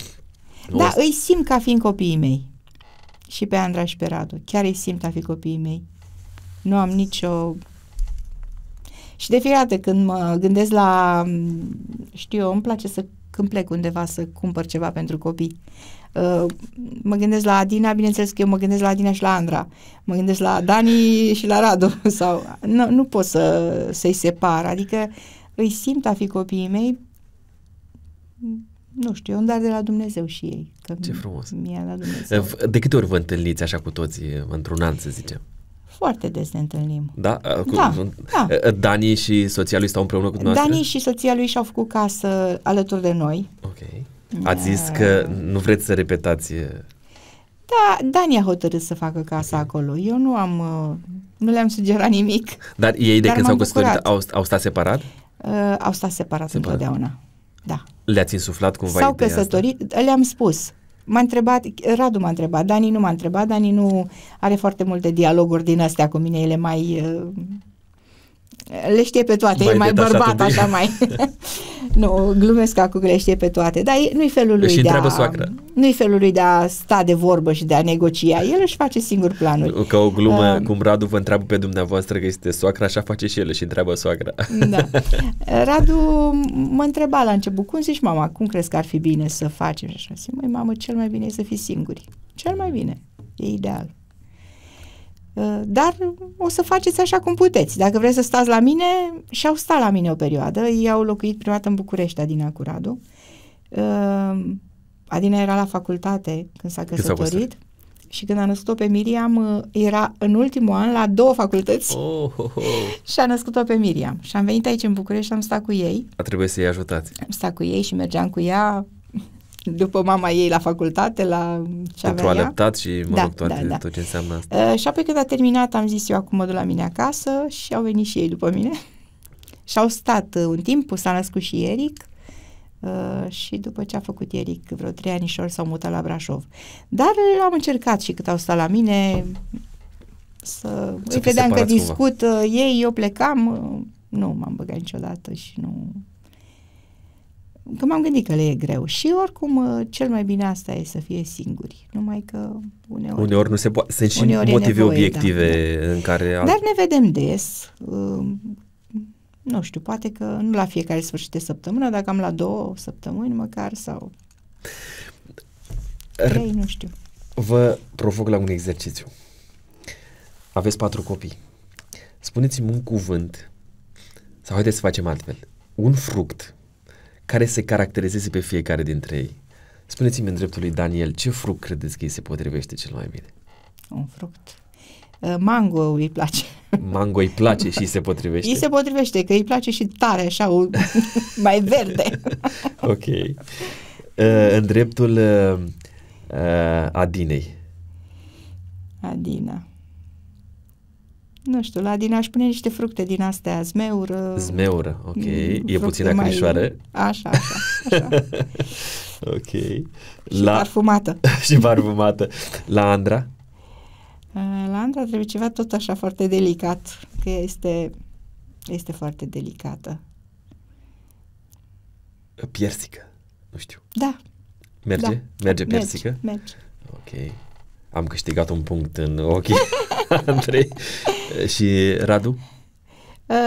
Da, o... îi simt ca fiind copiii mei. Și pe Andra și pe Radu. Chiar îi simt ca fi copiii mei. Nu am nicio... Și de fiecare dată când mă gândesc la... Știu eu, îmi place să când plec undeva să cumpăr ceva pentru copii. Uh, mă gândesc la Adina, bineînțeles că eu mă gândesc la Adina și la Andra. Mă gândesc la Dani și la Radu. Sau, nu, nu pot să, să-i separ. Adică îi simt a fi copiii mei nu știu, un dar de la Dumnezeu și ei. Că Ce frumos! Mi-a dat Dumnezeu. De câte ori vă întâlniți așa cu toți într-un an, să zicem? Foarte des ne întâlnim. Da? Cu, da, da. Dani și soția lui stau împreună cu dumneavoastră? Dani și soția lui și-au făcut casă alături de noi. Ok. Ați da. zis că nu vreți să repetați. Da, Dani a hotărât să facă casa okay. acolo. Eu nu am, uh, nu le-am sugerat nimic. Dar ei de dar când s-au căsătorit au, au stat separat? Uh, au stat separat, separat întotdeauna. Da. Le-ați insuflat cumva S-au căsătorit, le-am spus. M-a întrebat, Radu m-a întrebat, Dani nu m-a întrebat, Dani nu are foarte multe dialoguri din astea cu mine, ele mai uh, le știe pe toate, Vai e mai bărbat, așa, mai... nu, glumesc acum că le știe pe toate, dar nu-i felul lui și de a... Nu-i felul lui de a sta de vorbă și de a negocia, el își face singur planul. Ca o glumă, uh, cum Radu vă întreabă pe dumneavoastră că este soacra, așa face și el, și întreabă soacra. da. Radu mă întreba la început, cum zici mama, cum crezi că ar fi bine să facem? Și așa, zic, măi mamă, cel mai bine e să fii singuri. Cel mai bine, e ideal. Uh, dar o să faceți așa cum puteți. Dacă vreți să stați la mine, și-au stat la mine o perioadă. Ei au locuit prima dată în București, Adina Curadu. Uh, Adina era la facultate când s-a căsătorit. Și când a născut-o pe Miriam, uh, era în ultimul an la două facultăți oh, oh, oh. și a născut-o pe Miriam. Și am venit aici în București și am stat cu ei. A trebuit să-i ajutați. Am stat cu ei și mergeam cu ea după mama ei la facultate, la ce Pentru avea ea. și, mă da, rog, toate, da, da. tot ce înseamnă asta. Uh, și apoi când a terminat, am zis eu acum mă duc la mine acasă și au venit și ei după mine. și au stat uh, un timp, s-a născut și Eric. Uh, și după ce a făcut Eric vreo trei anișori s-au mutat la Brașov. Dar am încercat și cât au stat la mine să... îi credeam că discut cumva. Uh, ei, eu plecam, uh, nu m-am băgat niciodată și nu că m-am gândit că le e greu și oricum uh, cel mai bine asta e să fie singuri, numai că uneori... Uneori nu se poate, sunt și motive nevoie, obiective da, da. în care... Al... Dar ne vedem des, uh, nu știu, poate că nu la fiecare sfârșit de săptămână, dacă am la două săptămâni măcar sau trei, nu știu. Vă provoc la un exercițiu. Aveți patru copii. Spuneți-mi un cuvânt sau haideți să facem altfel. Un fruct care se caracterizeze pe fiecare dintre ei. Spuneți-mi în dreptul lui Daniel, ce fruct credeți că îi se potrivește cel mai bine? Un fruct. Uh, mango îi place. Mango îi place și îi se potrivește. Îi se potrivește, că îi place și tare, așa, mai verde. ok. Uh, în dreptul uh, uh, Adinei. Adina nu știu, la din aș pune niște fructe din astea, zmeură. Zmeură, ok. Mm, e puțin acrișoară? Mai... Așa, așa, așa. ok. Și la... parfumată. și parfumată. La Andra? Uh, la Andra trebuie ceva tot așa foarte delicat, că este, este foarte delicată. Piersică, nu știu. Da. Merge? Da. Merge piersică? Merge. merge. Ok am câștigat un punct în ochii Andrei. și Radu? Uh,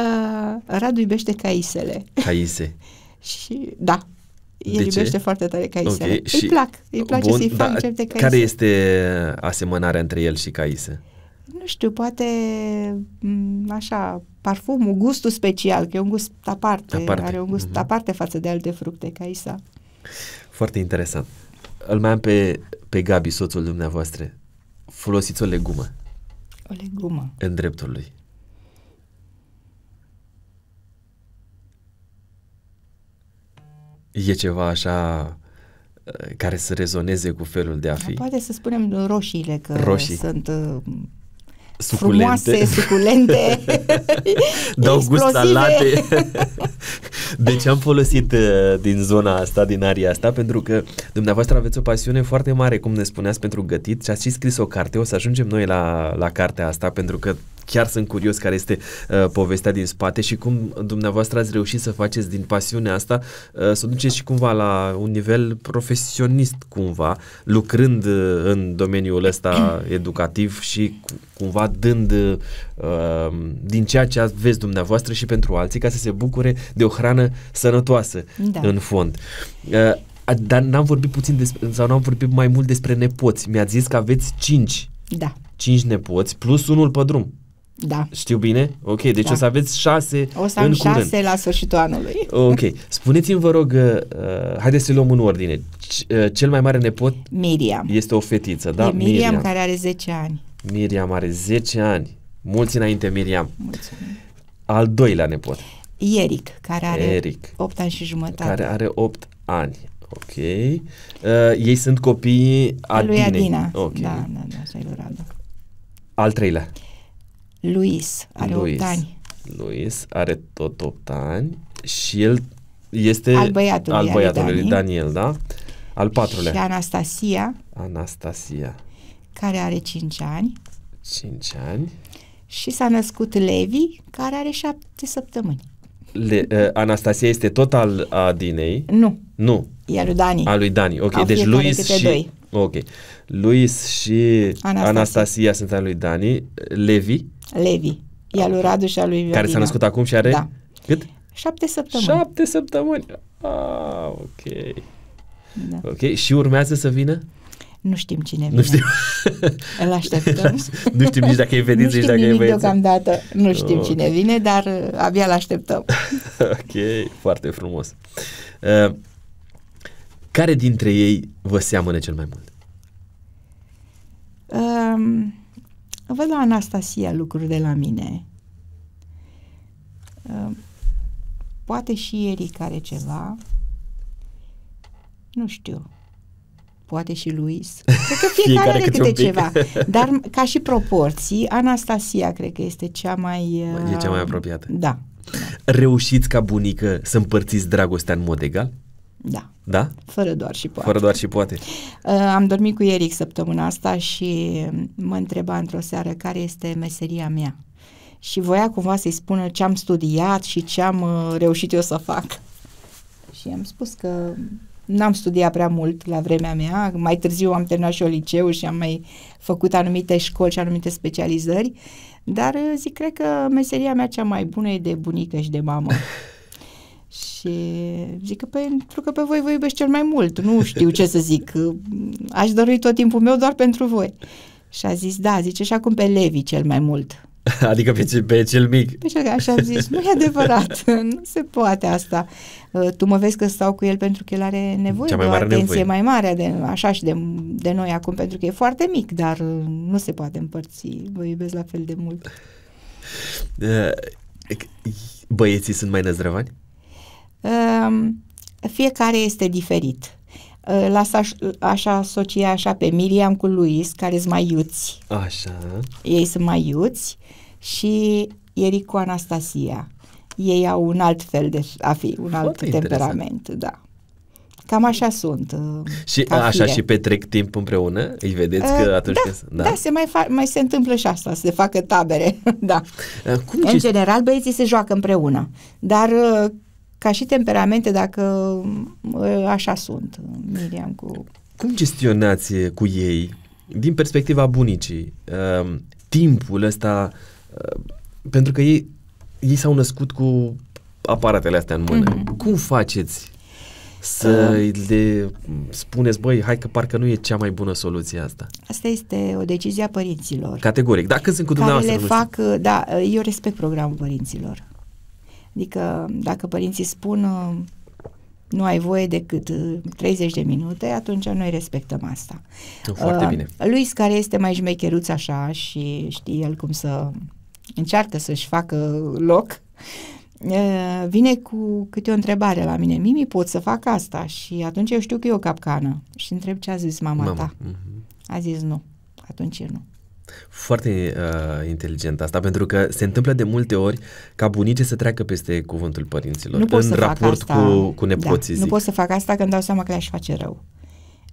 Radu iubește caisele. Caise. și da, el de iubește ce? foarte tare caisele. Okay. Îi și plac, îi place bun, să-i fac da, de caise. Care este asemănarea între el și caise? Nu știu, poate m- mm, așa, parfumul, gustul special, că e un gust aparte, aparte. are un gust mm-hmm. aparte față de alte fructe, caisa. Foarte interesant îl mai am pe, pe Gabi, soțul dumneavoastră. Folosiți o legumă. O legumă. În dreptul lui. E ceva așa uh, care să rezoneze cu felul de a fi. Poate să spunem roșiile, că Roșii. sunt uh, suculente. frumoase, suculente, Dau gust salate. De ce am folosit uh, din zona asta, din aria asta? Pentru că dumneavoastră aveți o pasiune foarte mare, cum ne spuneați, pentru gătit și ați și scris o carte. O să ajungem noi la, la cartea asta, pentru că chiar sunt curios care este uh, povestea din spate și cum dumneavoastră ați reușit să faceți din pasiunea asta, uh, să o duceți și cumva la un nivel profesionist cumva, lucrând uh, în domeniul ăsta educativ și cu, cumva dând uh, din ceea ce aveți dumneavoastră și pentru alții ca să se bucure de o hrană sănătoasă da. în fond. Uh, dar n-am vorbit puțin despre, sau n-am vorbit mai mult despre nepoți. Mi-ați zis că aveți cinci. Da. Cinci nepoți plus unul pe drum. Da. Știu bine? Ok, deci da. o să aveți șase O să am în șase curând. la sfârșitul anului. Ok. Spuneți-mi, vă rog, uh, haideți să luăm în ordine. C- uh, cel mai mare nepot? Miriam. Este o fetiță, da? E Miriam, Miriam care are 10 ani. Miriam are 10 ani. Mulți înainte, Miriam. Mulțumim. Al doilea nepot? Eric, care are Eric, 8 ani și jumătate. Care are 8 ani. Ok. Uh, ei sunt copiii Adinei. Lui Adina. Okay. Da, da, da, Al treilea. Uh, Luis are Luis. 8 ani. Luis are tot 8 ani și el este al băiatului, al băiatului Daniel, Daniel, da? Al patrulea. Și Anastasia. Anastasia. Care are 5 ani. 5 ani. Și s-a născut Levi, care are 7 săptămâni. Le, uh, Anastasia este tot al Adinei? Nu. Nu. E al lui Dani. Al lui Dani, ok. Au deci Luis și... Doi. Ok. Luis și Anastasia. Anastasia sunt al lui Dani. Levi? Levi. E al lui Radu și al lui Viorina. Care s-a născut acum și are? Da. Cât? Șapte săptămâni. Șapte săptămâni. Ah, ok. Da. Ok. Și urmează să vină? Nu știm cine vine. Nu știm. Îl așteptăm. nu știm nici dacă e fetiță, nici dacă e băieță. deocamdată. Nu știm okay. cine vine, dar uh, abia îl așteptăm. ok, foarte frumos. Uh, care dintre ei vă seamănă cel mai mult? Um, văd la Anastasia lucruri de la mine. Uh, poate și Eric care ceva. Nu știu. Poate și Luis. Cred că fiecare, fiecare are câte ceva. Dar ca și proporții, Anastasia cred că este cea mai... e cea mai uh, apropiată. Da. Reușiți ca bunică să împărțiți dragostea în mod egal? Da. Da? Fără doar și poate. Fără doar și poate. Uh, am dormit cu Eric săptămâna asta și mă întreba într-o seară care este meseria mea. Și voia cumva să-i spună ce am studiat și ce am uh, reușit eu să fac. Și am spus că n-am studiat prea mult la vremea mea, mai târziu am terminat și o liceu și am mai făcut anumite școli și anumite specializări, dar uh, zic, cred că meseria mea cea mai bună e de bunică și de mamă. Și zic că păi, pentru că pe voi vă iubesc cel mai mult, nu știu ce să zic, aș dori tot timpul meu doar pentru voi. Și a zis, da, zice, și acum pe Levi cel mai mult. Adică pe, ce, pe cel mic. Pe cel, așa am zis, nu e adevărat, nu se poate asta. Uh, tu mă vezi că stau cu el pentru că el are nevoie Cea mai de o atenție nevoie. mai mare, de, așa și de, de noi acum, pentru că e foarte mic, dar uh, nu se poate împărți. Vă iubesc la fel de mult. Uh, băieții sunt mai năzdrăvani? Ehm, fiecare este diferit. Ehm, las aș aș asocia așa pe Miriam cu Luis, care sunt mai iuți. Așa. Ei sunt mai iuți și Eric cu Anastasia. Ei au un alt fel de a fi, un Foarte alt temperament, interesant. da. Cam așa sunt. Ehm, și așa fire. și petrec timp împreună? Îi vedeți că atunci da, când... Da, da se mai, fa- mai se întâmplă și asta, să se facă tabere. da. Cum în ce... general, băieții se joacă împreună, dar ca și temperamente, dacă ă, așa sunt, Miriam. Cu... Cum gestionați cu ei, din perspectiva bunicii, ă, timpul ăsta, ă, pentru că ei, ei s-au născut cu aparatele astea în mână. Mm-hmm. Cum faceți să le spuneți, băi, hai că parcă nu e cea mai bună soluție asta. Asta este o decizie a părinților. Categoric. Dacă sunt cu dumneavoastră. Care le fac, da, eu respect programul părinților. Adică dacă părinții spun uh, nu ai voie decât 30 uh, de minute, atunci noi respectăm asta. Foarte uh, bine. Luis, care este mai jmecheruț așa și știe el cum să încearcă să-și facă loc, uh, vine cu câte o întrebare la mine. Mimi, pot să fac asta? Și atunci eu știu că e o capcană. Și întreb ce a zis mama, mama. ta. Mm-hmm. A zis nu. Atunci e nu. Foarte uh, inteligent asta, pentru că se întâmplă de multe ori ca bunicii să treacă peste cuvântul părinților nu în raport asta, cu, cu da, nepoții. Da, zic. nu pot să fac asta când dau seama că le-aș face rău.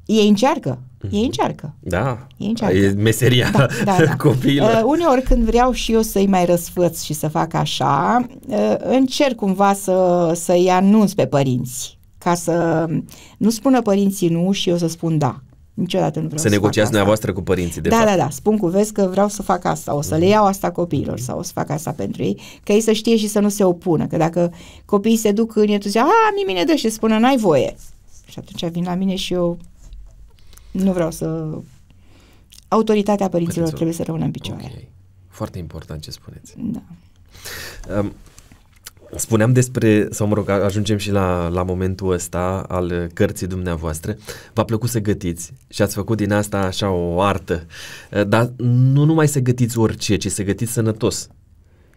Ei încearcă, ei mhm. încearcă. Da, ei încearcă. e meseria da, da, da. copiilor. Uh, uneori când vreau și eu să-i mai răsfăț și să fac așa, uh, încerc cumva să, să-i anunț pe părinți ca să nu spună părinții nu și eu să spun da Niciodată nu vreau să, să negociați dumneavoastră cu părinții, de Da, fapt. da, da. Spun cu vezi că vreau să fac asta, o să mm-hmm. le iau asta copiilor mhm. sau o să fac asta pentru ei, că ei să știe și să nu se opună. Că dacă copiii se duc în entuziasm, a, mie mine dă și spună, n-ai voie. Și atunci vin la mine și eu nu vreau să... Autoritatea părinților Părinților. trebuie să rămână în picioare. Okay. Foarte important ce spuneți. Da. Um, Spuneam despre, sau mă rog, ajungem și la, la momentul ăsta al cărții dumneavoastră. V-a plăcut să gătiți și ați făcut din asta așa o artă. Dar nu numai să gătiți orice, ci să gătiți sănătos.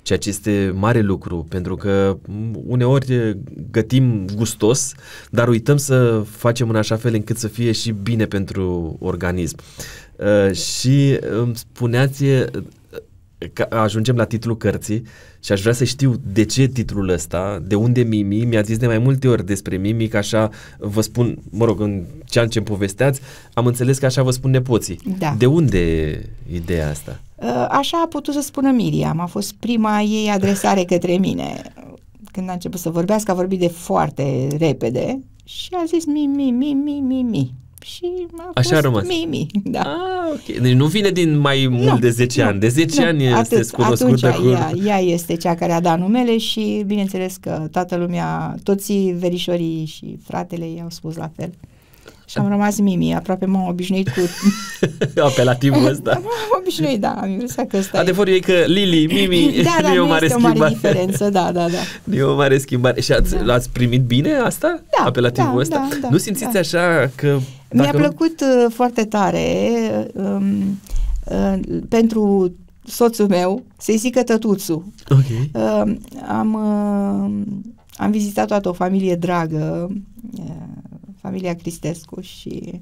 Ceea ce este mare lucru, pentru că uneori gătim gustos, dar uităm să facem în așa fel încât să fie și bine pentru organism. Și îmi spuneați că ajungem la titlul cărții și aș vrea să știu de ce titlul ăsta, de unde Mimi, mi-a zis de mai multe ori despre mimi că așa vă spun, mă rog, în an ce îmi povesteați, am înțeles că așa vă spun nepoții. Da. De unde ideea asta? Ă, așa a putut să spună Miriam, a fost prima ei adresare către mine. Când a început să vorbească, a vorbit de foarte repede și a zis mimi mimi mimi. Mimi și a Așa fost a rămas. Mimi. Da. Ah, okay. Deci nu vine din mai mult nu, de 10 nu, ani. De 10 nu, ani este atât, cunoscută atunci, cu... Ea, ea este cea care a dat numele și bineînțeles că toată lumea, toți verișorii și fratele i au spus la fel. Și am rămas Mimi, aproape m-am obișnuit cu... Apelativul ăsta. m-am obișnuit, da, am impresia că ăsta Adevărul e că Lili, Mimi, da, nu da, e o mare schimbare. o mare diferență, da, da, da. Nu e o mare schimbare. Și ați, da. l-ați primit bine asta? Da, Apelativul da, ăsta? Da, da, nu simțiți da. așa că mi-a plăcut uh, foarte tare um, uh, pentru soțul meu, să-i zică tătuțu. Okay. Uh, am, uh, am vizitat toată o familie dragă, uh, familia Cristescu și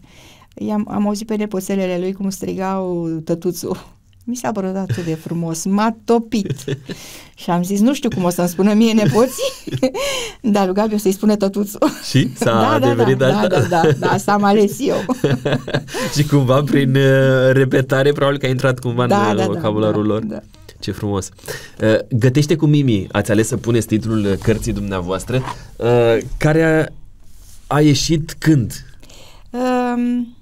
i-am, am auzit pe nepoțelele lui cum strigau tătuțu. Mi s-a părut atât de frumos, m-a topit. și am zis, nu știu cum o să-mi spună mie nepoții, dar lui Gabi o să-i spune tătuțul. Și s-a da, da, da adeverit da, da, asta? Da, da, da, da, s-am ales eu. și cumva prin uh, repetare, probabil că a intrat cumva da, în uh, da, da, vocabularul da, lor. Da, da. Ce frumos. Uh, gătește cu Mimi, ați ales să puneți titlul cărții dumneavoastră, care a, a ieșit când? Um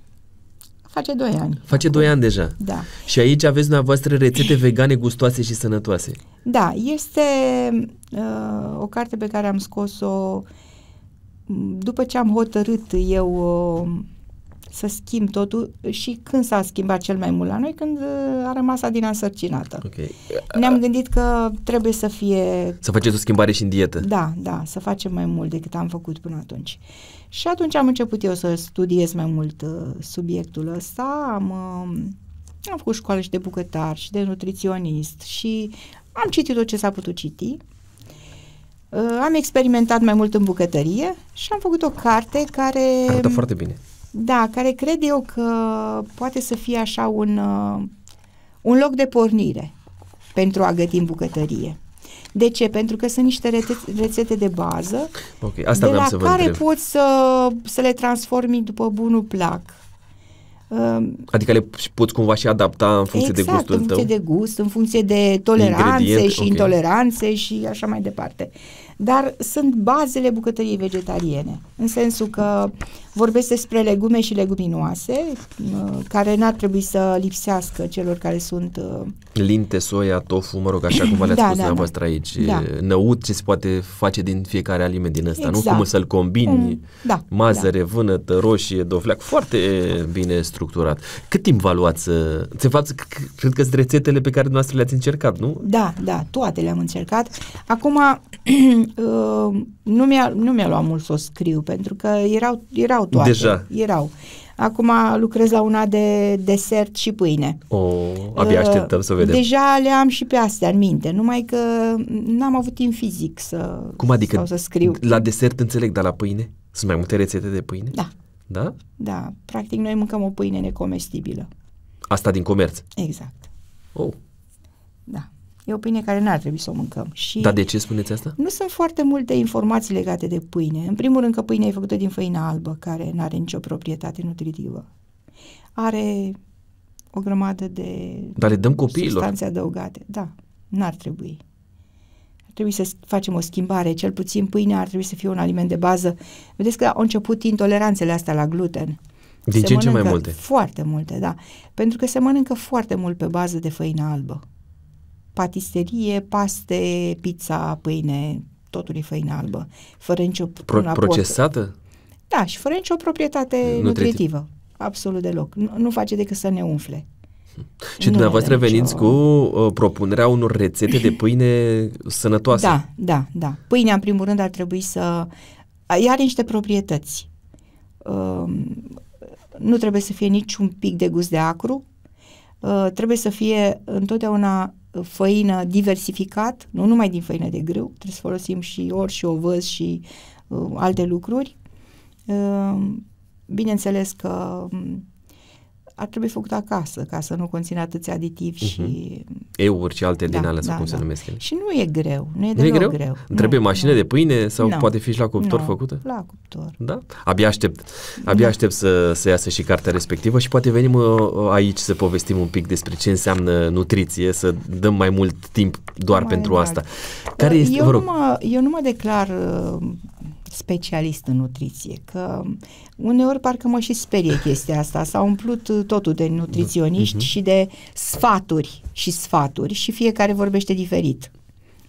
Face 2 ani. Face 2 ani deja. Da. Și aici aveți dumneavoastră rețete vegane gustoase și sănătoase. Da, este uh, o carte pe care am scos-o mm, după ce am hotărât eu uh, să schimb totul și când s-a schimbat cel mai mult la noi, când uh, a rămas Adina însărcinată. Okay. Ne-am gândit că trebuie să fie... Să faceți o schimbare și în dietă. Da, da, să facem mai mult decât am făcut până atunci. Și atunci am început eu să studiez mai mult uh, subiectul ăsta, am, uh, am făcut școală și de bucătar și de nutriționist și am citit tot ce s-a putut citi. am experimentat mai mult în bucătărie și am făcut o carte care... Arată foarte bine da, care cred eu că poate să fie așa un, uh, un loc de pornire pentru a găti în bucătărie. De ce? Pentru că sunt niște rețete, de bază okay, asta de la să care întreb. poți să, să le transformi după bunul plac. Um, adică le poți cumva și adapta în funcție exact, de gustul în funcție tău? de gust, în funcție de toleranțe Ingredient, și okay. intoleranțe și așa mai departe dar sunt bazele bucătăriei vegetariene, în sensul că vorbesc despre legume și leguminoase, care n-ar trebui să lipsească celor care sunt... Uh, Linte, soia, tofu, mă rog, așa cum v-ați da, spus da, da. dumneavoastră da. aici, da. năut ce se poate face din fiecare aliment din ăsta, exact. nu cum să-l combini, mm, da, mazăre, da. vânătă, roșie, dovleac, foarte bine structurat. Cât timp v-a luat să... De fapt, cred că sunt rețetele pe care dumneavoastră le-ați încercat, nu? Da, da, toate le-am încercat. Acum, Ehm, nu, mi-a, nu mi-a luat mult să o scriu, pentru că erau, erau toate. Deja. Erau. Acum lucrez la una de desert și pâine. O, oh, abia ehm, așteptăm să vedem. Deja le am și pe astea în minte, numai că n-am avut timp fizic să, Cum adică, sau să scriu. La desert înțeleg, dar la pâine? Sunt mai multe rețete de pâine? Da. Da? Da. Practic noi mâncăm o pâine necomestibilă. Asta din comerț? Exact. Oh. Da. E o pâine care n-ar trebui să o mâncăm. Și Dar de ce spuneți asta? Nu sunt foarte multe informații legate de pâine. În primul rând că pâinea e făcută din făină albă, care nu are nicio proprietate nutritivă. Are o grămadă de Dar le dăm copiilor. substanțe adăugate. Da, n-ar trebui. Ar trebui să facem o schimbare. Cel puțin pâinea ar trebui să fie un aliment de bază. Vedeți că au început intoleranțele astea la gluten. Din se ce în ce mai multe? Foarte multe, da. Pentru că se mănâncă foarte mult pe bază de făină albă patiserie, paste, pizza, pâine, totul e făină albă, fără nicio Pro- Procesată? Da, și fără nicio proprietate nutritiv. nutritivă. Absolut deloc. Nu, nu face decât să ne umfle. Și nu dumneavoastră veniți nicio... cu uh, propunerea unor rețete de pâine sănătoase. Da, da, da. Pâinea, în primul rând, ar trebui să... Ea are niște proprietăți. Uh, nu trebuie să fie niciun pic de gust de acru. Uh, trebuie să fie întotdeauna făină diversificat, nu numai din făină de grâu, trebuie să folosim și or și ovăz și uh, alte lucruri. Uh, bineînțeles că um, ar trebui făcut acasă, ca să nu conțină atâți aditivi uh-huh. și... Euri și alte da, din alea, da, sau cum da. se numesc ele. Și nu e greu, nu e nu e greu. greu. Trebuie nu, mașină nu. de pâine sau nu. poate fi și la cuptor nu, făcută? la cuptor. Da? Abia aștept, abia da. aștept să, să iasă și cartea respectivă și poate venim uh, uh, aici să povestim un pic despre ce înseamnă nutriție, să dăm mai mult timp doar mai pentru doar. asta. Care uh, este, eu, vă rog. Nu mă, eu nu mă declar specialist în nutriție, că uneori parcă mă și sperie chestia asta. S-a umplut uh, totul de nutriționiști uh-huh. și de sfaturi și sfaturi și fiecare vorbește diferit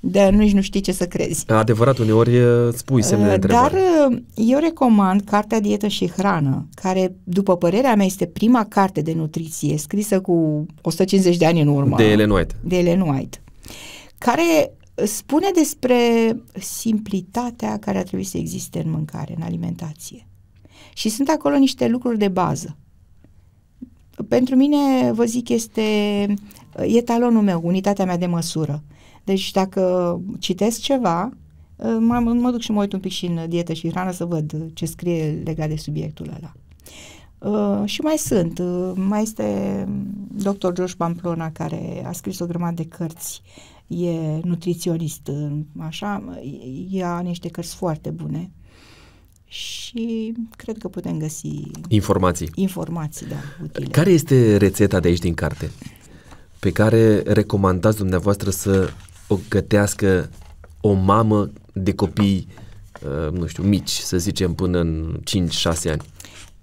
de nici nu știi ce să crezi. Adevărat, uneori uh, spui uh, semne de întrebare. Dar eu recomand cartea Dietă și Hrană, care, după părerea mea, este prima carte de nutriție scrisă cu 150 de ani în urmă. De Ellen White. De Ellen White. Care spune despre simplitatea care ar trebui să existe în mâncare, în alimentație. Și sunt acolo niște lucruri de bază. Pentru mine, vă zic, este etalonul meu, unitatea mea de măsură. Deci dacă citesc ceva, mă, mă duc și mă uit un pic și în dietă și hrană să văd ce scrie legat de subiectul ăla. Uh, și mai sunt. Uh, mai este dr. George Pamplona, care a scris o grămadă de cărți uh, e nutriționist, așa, ia niște cărți foarte bune și cred că putem găsi informații. Informații, da, utile. Care este rețeta de aici din carte pe care recomandați dumneavoastră să o gătească o mamă de copii, uh, nu știu, mici, să zicem până în 5-6 ani?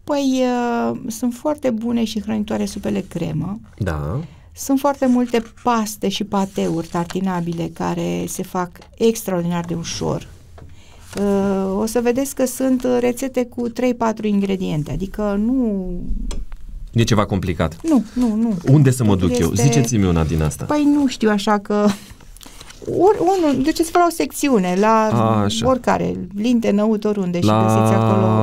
Păi uh, sunt foarte bune și hrănitoare supele cremă. Da. Sunt foarte multe paste și pateuri tartinabile care se fac extraordinar de ușor. Uh, o să vedeți că sunt uh, rețete cu 3-4 ingrediente, adică nu... E ceva complicat. Nu, nu, nu. Unde să mă duc este... eu? Ziceți-mi una din asta. Păi nu știu, așa că... Or, de duceți să la o secțiune, la A, așa. oricare, linte, năut, oriunde la... și găsiți acolo.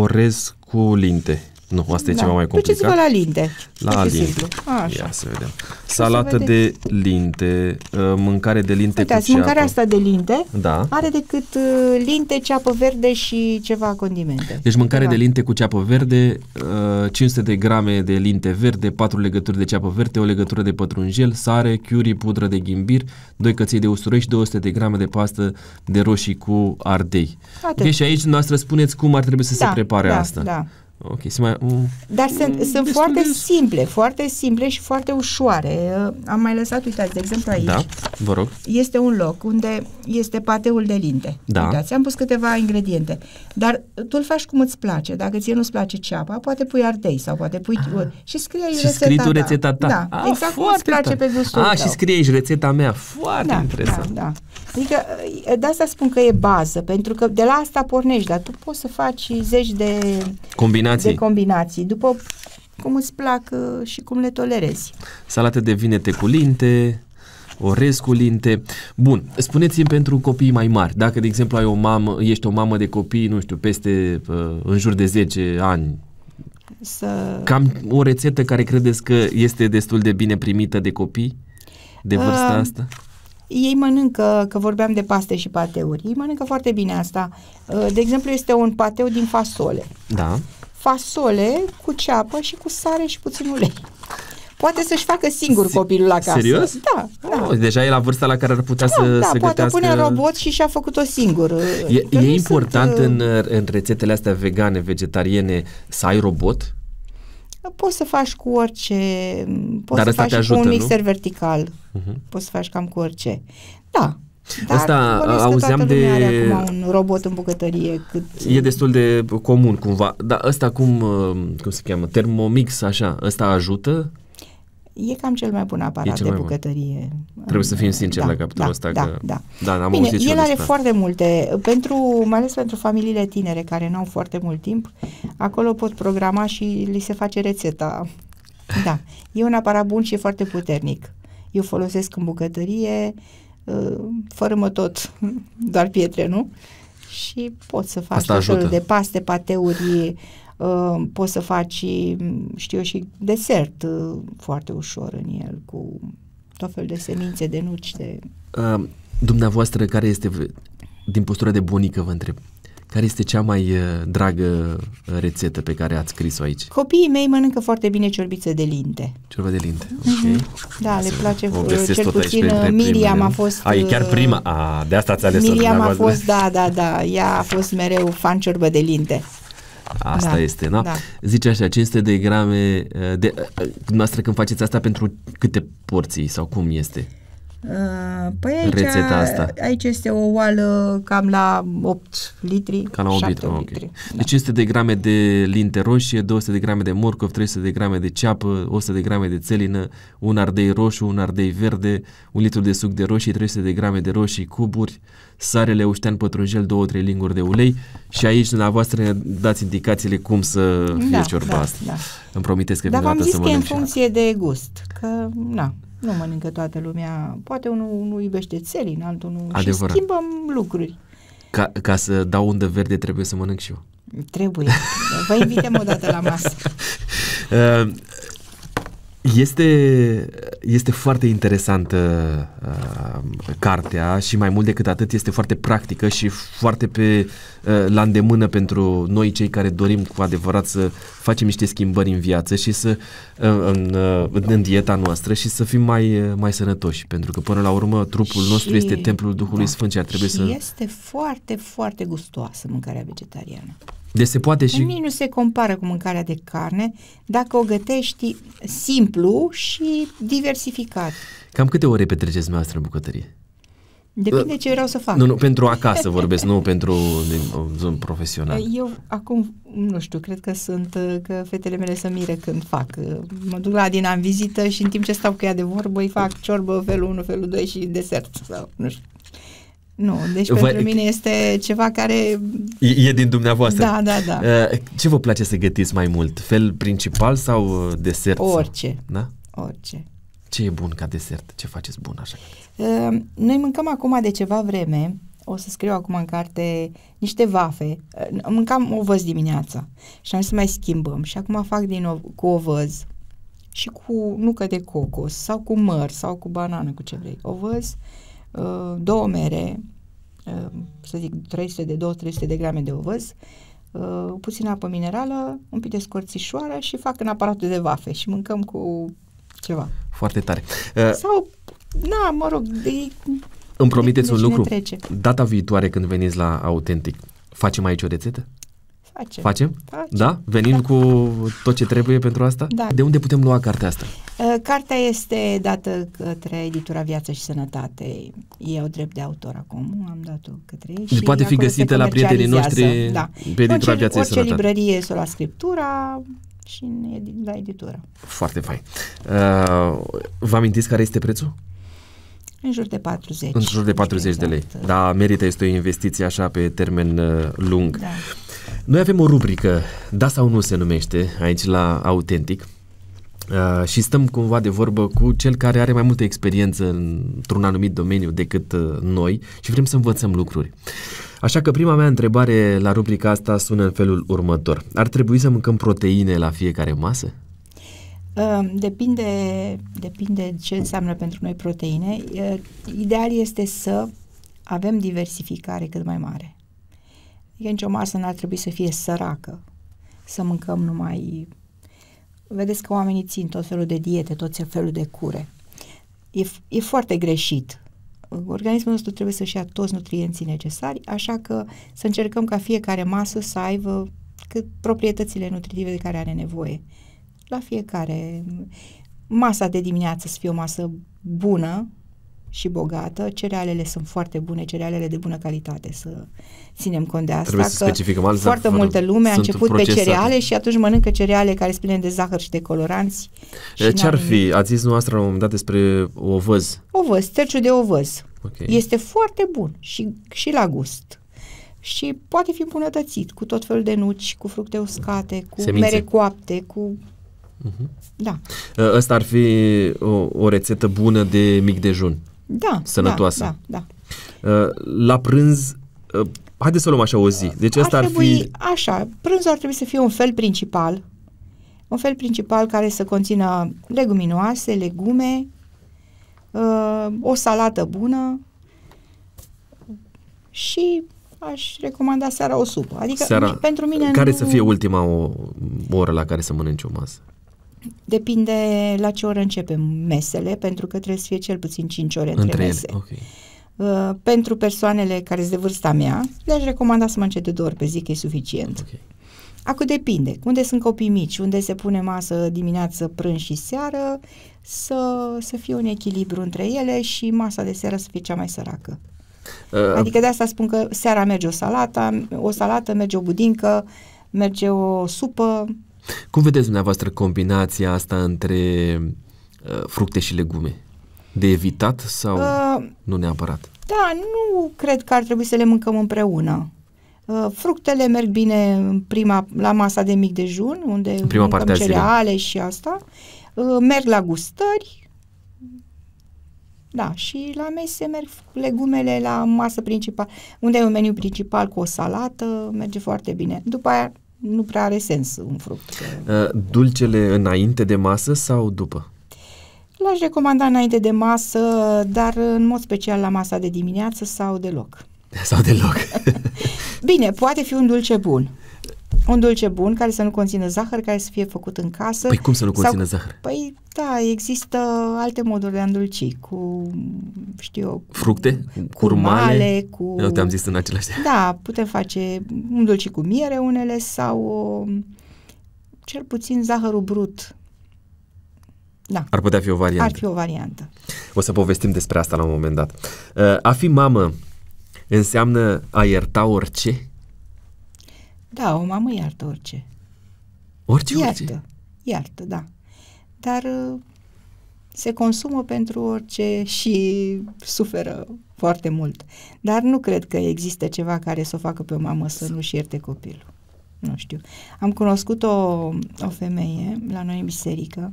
orez cu linte. Nu, asta e da. ceva mai complicat. Duceți-vă la linte. La linte. așa. Ia să vedem. Salată să de linte, ă, mâncare de linte Uitați, cu ceapă. mâncarea asta de linte da. are decât ă, linte, ceapă verde și ceva condimente. Deci mâncare da. de linte cu ceapă verde, 500 ă, de grame de linte verde, 4 legături de ceapă verde, o legătură de pătrunjel, sare, curry, pudră de ghimbir, 2 căței de usturoi și 200 de grame de pastă de roșii cu ardei. Atât. Deci aici noastră spuneți cum ar trebui să da, se prepare da, asta. Da. Ok, sunt mai... Um, Dar sunt, um, sunt foarte de... simple, foarte simple și foarte ușoare. Am mai lăsat, uitați, de exemplu aici. Da, vă rog. Este un loc unde este pateul de linte. Da. Uitați, am pus câteva ingrediente. Dar tu îl faci cum îți place. Dacă ție nu-ți place ceapa, poate pui ardei sau poate pui... Ah, și scrie aici și rețeta scrii tu rețeta ta. Da, ah, exact cum îți place ta. pe gustul ah, tău. și scrie aici rețeta mea. Foarte da, interesant. Da, da. Adică de asta spun că e bază, pentru că de la asta pornești, dar tu poți să faci zeci de... combina combinații. De combinații, după cum îți plac uh, și cum le tolerezi. Salate de vinete cu linte, orez cu linte. Bun, spuneți-mi pentru copii mai mari, dacă, de exemplu, ai o mamă, ești o mamă de copii, nu știu, peste, uh, în jur de 10 ani, să... Cam o rețetă care credeți că este destul de bine primită de copii de uh, vârsta uh, asta? Ei mănâncă, că vorbeam de paste și pateuri, ei mănâncă foarte bine asta. De exemplu, este un pateu din fasole. Da fasole cu ceapă și cu sare și puțin ulei. Poate să-și facă singur S- copilul la casă. Serios? Da. da. Oh, deja e la vârsta la care ar putea da, să da, se poate gătească... pune robot și și-a făcut-o singur. E, e important sunt... Uh, în, în rețetele astea vegane, vegetariene, să ai robot? Poți să faci cu orice, poți Dar să faci ajută, cu un mixer nu? vertical, uh-huh. poți să faci cam cu orice. Da, dar Asta auzeam de... Are acum un robot în bucătărie. Cât... E destul de comun cumva. Dar ăsta cum, uh, cum se cheamă? Termomix, așa, ăsta ajută? E cam cel mai bun aparat cel de bucătărie. Bun. Trebuie să fim da, sinceri da, la capitolul da, ăsta. Da, că... da. da am Bine, auzit el are asta. foarte multe, pentru, mai ales pentru familiile tinere care nu au foarte mult timp, acolo pot programa și li se face rețeta. Da, e un aparat bun și e foarte puternic. Eu folosesc în bucătărie, uh, Ă, fără tot, doar pietre, nu? Și poți să faci Asta tot felul de paste, pateuri, ă, poți să faci, știu eu, și desert ă, foarte ușor în el, cu tot felul de semințe, de nuci. De... dumneavoastră, care este, din postura de bunică, vă întreb, care este cea mai uh, dragă uh, rețetă pe care ați scris-o aici? Copiii mei mănâncă foarte bine ciorbiță de linte. Ciorbă de linte, mhm. ok. Mm-hmm. Da, le place o cel puțin. Uh, Miriam a fost... A, e chiar prima. A, de asta ați ales Miriam a fost, da, da, da. Ea a fost mereu fan ciorbă de linte. Asta da, este, da? da? Zice așa, 500 de grame de... Noastră când faceți asta pentru câte porții sau cum este? Uh, păi aici, Rețeta asta. aici este o oală cam la 8 litri, Ca la 8 litri, litri. Okay. Da. Deci 100 de grame de linte roșie, 200 de grame de morcov, 300 de grame de ceapă, 100 de grame de țelină, un ardei roșu, un ardei verde, un litru de suc de roșii, 300 de grame de roșii cuburi, sarele, uștean pătrunjel, 2-3 linguri de ulei și aici dumneavoastră ne dați indicațiile cum să fie da, ciorba da, asta. Da. Îmi promiteți că Dar v-am zis că în funcție de gust, că na, nu mănâncă toată lumea. Poate unul nu iubește în altul nu. Adevărat. Și schimbăm lucruri. Ca, ca să dau unde verde trebuie să mănânc și eu. Trebuie. Vă invităm o dată la masă. Uh, este, este foarte interesantă uh, cartea și mai mult decât atât este foarte practică și foarte pe, uh, la îndemână pentru noi cei care dorim cu adevărat să facem niște schimbări în viață și să în, în, în dieta noastră și să fim mai, mai sănătoși, pentru că până la urmă trupul și, nostru este templul Duhului da, Sfânt și ar trebui și să... este foarte, foarte gustoasă mâncarea vegetariană. Deci se poate și... Nici nu se compară cu mâncarea de carne dacă o gătești simplu și diversificat. Cam câte ore petreceți dumneavoastră în bucătărie? Depinde ce vreau să fac. Nu, nu, pentru acasă vorbesc, nu pentru zon profesional. Eu acum, nu știu, cred că sunt, că fetele mele să mire când fac. Mă duc la Adina în vizită și în timp ce stau cu ea de vorbă, îi fac ciorbă felul 1, felul 2 și desert sau nu știu. Nu, deci vă, pentru mine este ceva care... E, e din dumneavoastră. Da, da, da. Eh, ce vă place să gătiți mai mult? Fel principal sau desert? Orice. Sau? Da? Orice. Ce e bun ca desert? Ce faceți bun așa? Uh, noi mâncăm acum de ceva vreme, o să scriu acum în carte niște vafe. Uh, mâncam o văz dimineața și am să mai schimbăm și acum fac din nou cu o văz și cu nucă de cocos sau cu măr sau cu banană, cu ce vrei. O văz, uh, ă, două mere, să zic 300 de 2 2-300 de grame de ovăz, puțină apă minerală, un pic de scorțișoară și fac în aparatul de vafe și mâncăm cu ceva. Foarte tare. Uh, Sau, na, mă rog, de... Îmi promiteți de un lucru. Trece. Data viitoare când veniți la Autentic, facem aici o rețetă? Facem. Facem? Facem. Da? Venim da. cu tot ce trebuie pentru asta? Da. De unde putem lua cartea asta? Uh, cartea este dată către editura Viață și Sănătate. Ei au drept de autor acum, am dat-o către ei. Deci și poate fi găsită la prietenii noștri da. pe editura orice, Viață și Sănătate. Orice librărie să o la scriptura, și în edi- la editură. Foarte fain. Uh, vă amintiți care este prețul? În jur de 40. În jur de 40 deci, de lei. Da, merită, este o investiție așa pe termen uh, lung. Da. Noi avem o rubrică, da sau nu se numește, aici la Autentic. Uh, și stăm cumva de vorbă cu cel care are mai multă experiență într-un anumit domeniu decât uh, noi și vrem să învățăm lucruri. Așa că prima mea întrebare la rubrica asta sună în felul următor. Ar trebui să mâncăm proteine la fiecare masă? Ă, depinde, depinde ce înseamnă pentru noi proteine. Ă, ideal este să avem diversificare cât mai mare. Adică nicio masă n-ar trebui să fie săracă, să mâncăm numai... Vedeți că oamenii țin tot felul de diete, tot felul de cure. E, e foarte greșit organismul nostru trebuie să-și ia toți nutrienții necesari, așa că să încercăm ca fiecare masă să aibă cât proprietățile nutritive de care are nevoie. La fiecare masa de dimineață să fie o masă bună, și bogată. Cerealele sunt foarte bune, cerealele de bună calitate, să ținem cont de asta. Trebuie că să specificăm alza, Foarte multă lume a început procesate. pe cereale și atunci mănâncă cereale care sunt pline de zahăr și de coloranți. Și Ce ar fi? Ați zis noastră la un moment dat despre ovăz. Ovăz, terciu de ovăz. Okay. Este foarte bun și, și la gust și poate fi îmbunătățit cu tot felul de nuci, cu fructe uscate, cu Semințe. mere coapte, cu... Uh-huh. Da. Asta ar fi o, o rețetă bună de mic dejun da, sănătoasă. Da, da, da. Uh, la prânz, uh, haideți să luăm așa o zi. Deci asta ar, trebui, ar fi... Așa, prânzul ar trebui să fie un fel principal, un fel principal care să conțină leguminoase, legume, uh, o salată bună și aș recomanda seara o supă. Adică seara, pentru mine Care nu... să fie ultima o, o oră la care să mănânci o masă? Depinde la ce oră începem mesele, pentru că trebuie să fie cel puțin 5 ore între, între mese. Ele. Okay. Uh, pentru persoanele care sunt de vârsta mea, le-aș recomanda să mănânce de două ori pe zi, că e suficient. Okay. Acum depinde, unde sunt copii mici, unde se pune masă dimineață, prânz și seară, să, să fie un echilibru între ele și masa de seară să fie cea mai săracă. Uh, adică de asta spun că seara merge o salată, o salată, merge o budincă, merge o supă, cum vedeți dumneavoastră combinația asta între uh, fructe și legume? De evitat sau uh, nu neapărat? Da, nu cred că ar trebui să le mâncăm împreună. Uh, fructele merg bine în prima, la masa de mic dejun, unde în prima parte cereale și asta. Uh, merg la gustări, da, și la mese merg legumele la masă principală, unde e un meniu principal cu o salată, merge foarte bine. După aia nu prea are sens un fruct. Uh, uh. Dulcele înainte de masă sau după? L-aș recomanda înainte de masă, dar în mod special la masa de dimineață sau deloc. Sau deloc. Bine, poate fi un dulce bun. Un dulce bun care să nu conțină zahăr, care să fie făcut în casă. Păi cum să nu conțină sau, zahăr? Păi da, există alte moduri de a îndulci cu, știu eu, fructe, cu curmale, cu... Eu te-am zis în același Da, putem face un dulci cu miere unele sau o, um, cel puțin zahărul brut. Da. Ar putea fi o variantă. Ar fi o variantă. O să povestim despre asta la un moment dat. Uh, a fi mamă înseamnă a ierta orice? Da, o mamă iartă orice. Orice, iartă, Iartă, da. Dar uh, se consumă pentru orice și suferă foarte mult. Dar nu cred că există ceva care să o facă pe o mamă să nu-și ierte copilul. Nu știu. Am cunoscut o, o femeie la noi în biserică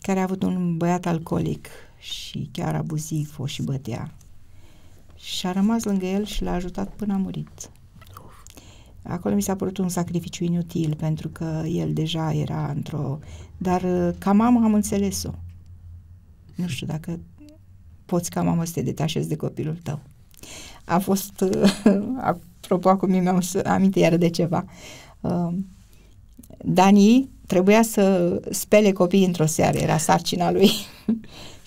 care a avut un băiat alcoolic și chiar abuziv o și bătea. Și a rămas lângă el și l-a ajutat până a murit. Acolo mi s-a părut un sacrificiu inutil, pentru că el deja era într-o... Dar uh, ca mamă am înțeles-o. Nu știu dacă poți ca mamă să te detașezi de copilul tău. A fost... Uh, apropo, acum mi-am aminte iar de ceva. Um, Dani trebuia să spele copiii într-o seară, era sarcina lui.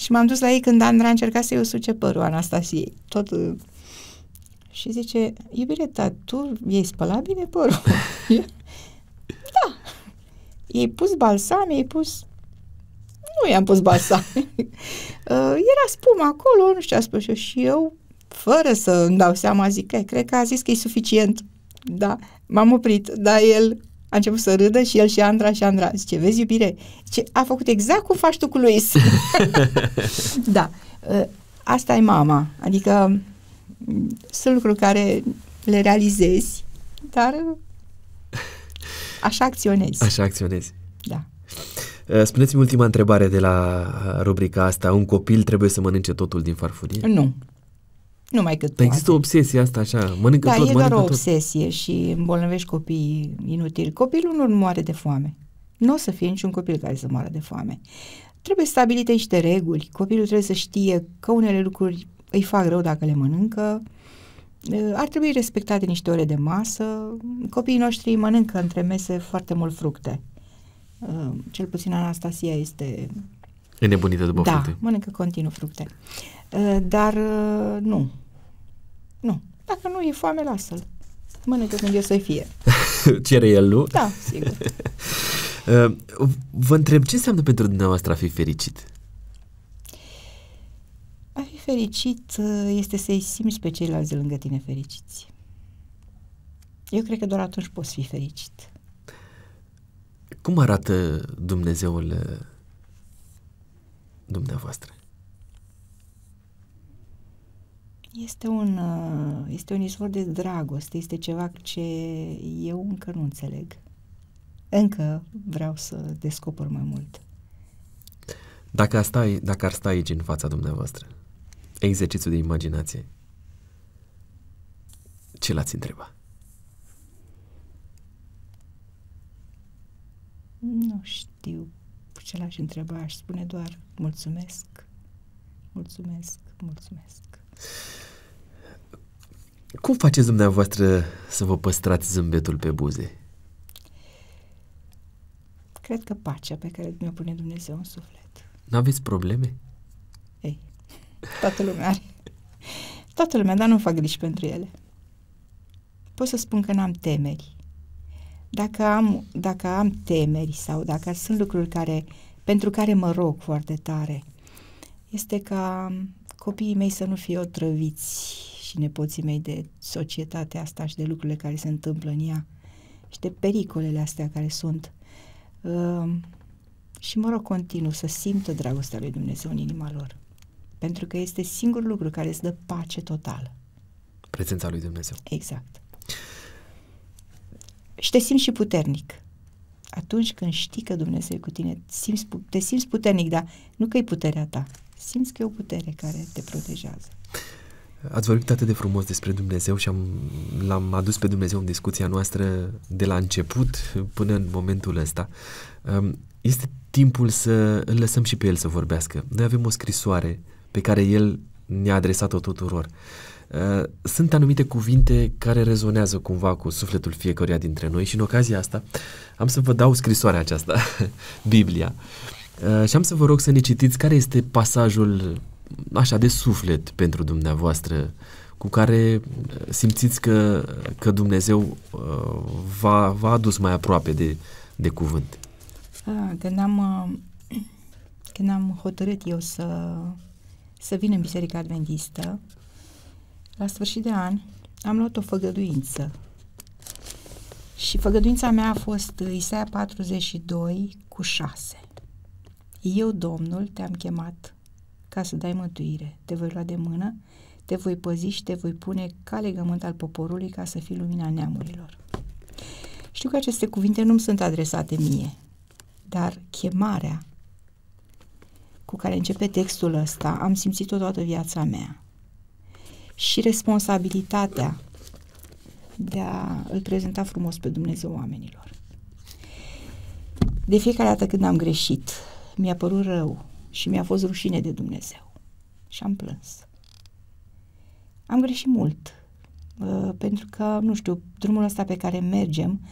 și m-am dus la ei când Andra încerca să-i usuce părul Anastasiei. Tot uh, și zice, iubire, ta, tu ei spăla bine părul? da. I-ai pus balsam, i-ai pus... Nu i-am pus balsam. Uh, era spumă acolo, nu știu ce a spus eu. Și eu, fără să îmi dau seama, zic, cred, cred că a zis că e suficient. Da, m-am oprit, dar el a început să râdă și el și Andra și Andra. Zice, vezi, iubire, zice, a făcut exact cum faci tu cu Luis. da, uh, asta e mama. Adică sunt lucruri care le realizezi, dar așa acționezi. Așa acționezi. Da. Uh, spuneți-mi ultima întrebare de la uh, rubrica asta. Un copil trebuie să mănânce totul din farfurie? Nu. mai cât Dar există o obsesie asta așa, mănâncă da, tot, e doar o obsesie tot. și îmbolnăvești copiii inutil. Copilul nu moare de foame. Nu o să fie niciun copil care să moară de foame. Trebuie stabilite niște reguli. Copilul trebuie să știe că unele lucruri îi fac rău dacă le mănâncă, ar trebui respectate niște ore de masă. Copiii noștri mănâncă între mese foarte mult fructe. Cel puțin Anastasia este... E nebunită după da, fructe. mănâncă continuu fructe. Dar nu. Nu. Dacă nu e foame, lasă-l. Mănâncă când e să fie. Cere el, nu? Da, sigur. Vă întreb ce înseamnă pentru dumneavoastră a fi fericit? fericit uh, este să-i simți pe ceilalți de lângă tine fericiți. Eu cred că doar atunci poți fi fericit. Cum arată Dumnezeul uh, dumneavoastră? Este un, uh, este un izvor de dragoste, este ceva ce eu încă nu înțeleg. Încă vreau să descoper mai mult. Dacă, asta, dacă ar sta aici în fața dumneavoastră, exercițiu de imaginație, ce l-ați întreba? Nu știu ce l-aș întreba, aș spune doar mulțumesc, mulțumesc, mulțumesc. Cum faceți dumneavoastră să vă păstrați zâmbetul pe buze? Cred că pacea pe care mi-o pune Dumnezeu în suflet. N-aveți probleme? Toată lumea are. Toată lumea, dar nu fac griji pentru ele. Pot să spun că n-am temeri. Dacă am, dacă am temeri sau dacă sunt lucruri care, pentru care mă rog foarte tare, este ca copiii mei să nu fie otrăviți și nepoții mei de societatea asta și de lucrurile care se întâmplă în ea și de pericolele astea care sunt. Uh, și mă rog continuu să simtă dragostea lui Dumnezeu în inima lor. Pentru că este singurul lucru care îți dă pace totală. Prezența lui Dumnezeu. Exact. Și te simți și puternic. Atunci când știi că Dumnezeu e cu tine, simți, te simți puternic, dar nu că e puterea ta. Simți că e o putere care te protejează. Ați vorbit atât de frumos despre Dumnezeu și am, l-am adus pe Dumnezeu în discuția noastră de la început până în momentul ăsta. Este timpul să îl lăsăm și pe el să vorbească. Noi avem o scrisoare pe care El ne-a adresat-o tuturor. Uh, sunt anumite cuvinte care rezonează cumva cu sufletul fiecăruia dintre noi și în ocazia asta am să vă dau scrisoarea aceasta, Biblia, uh, și am să vă rog să ne citiți care este pasajul așa de suflet pentru dumneavoastră cu care uh, simțiți că, că Dumnezeu v-a, v-a adus mai aproape de, de cuvânt. Ah, când, am, când am hotărât eu să să vin în Biserica Adventistă. La sfârșit de an am luat o făgăduință și făgăduința mea a fost Isaia 42 cu 6. Eu, Domnul, te-am chemat ca să dai mântuire. Te voi lua de mână, te voi păzi și te voi pune ca legământ al poporului ca să fii lumina neamurilor. Știu că aceste cuvinte nu sunt adresate mie, dar chemarea cu care începe textul ăsta am simțit-o toată viața mea. Și responsabilitatea de a îl prezenta frumos pe Dumnezeu oamenilor. De fiecare dată când am greșit, mi-a părut rău și mi-a fost rușine de Dumnezeu și am plâns. Am greșit mult, ă, pentru că, nu știu, drumul ăsta pe care mergem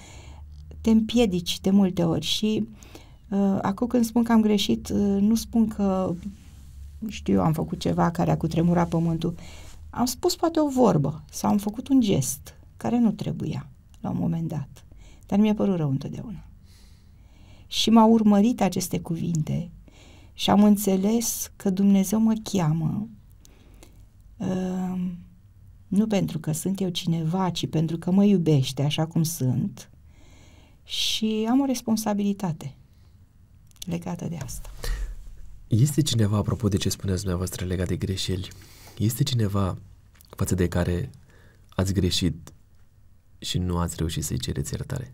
te împiedici de multe ori și uh, Uh, acum când spun că am greșit, uh, nu spun că, știu eu, am făcut ceva care a cutremurat pământul. Am spus poate o vorbă sau am făcut un gest care nu trebuia la un moment dat. Dar mi-a părut rău întotdeauna. Și m-au urmărit aceste cuvinte și am înțeles că Dumnezeu mă cheamă uh, nu pentru că sunt eu cineva, ci pentru că mă iubește așa cum sunt și am o responsabilitate legată de asta. Este cineva, apropo de ce spuneați dumneavoastră legat de greșeli, este cineva față de care ați greșit și nu ați reușit să-i cereți iertare?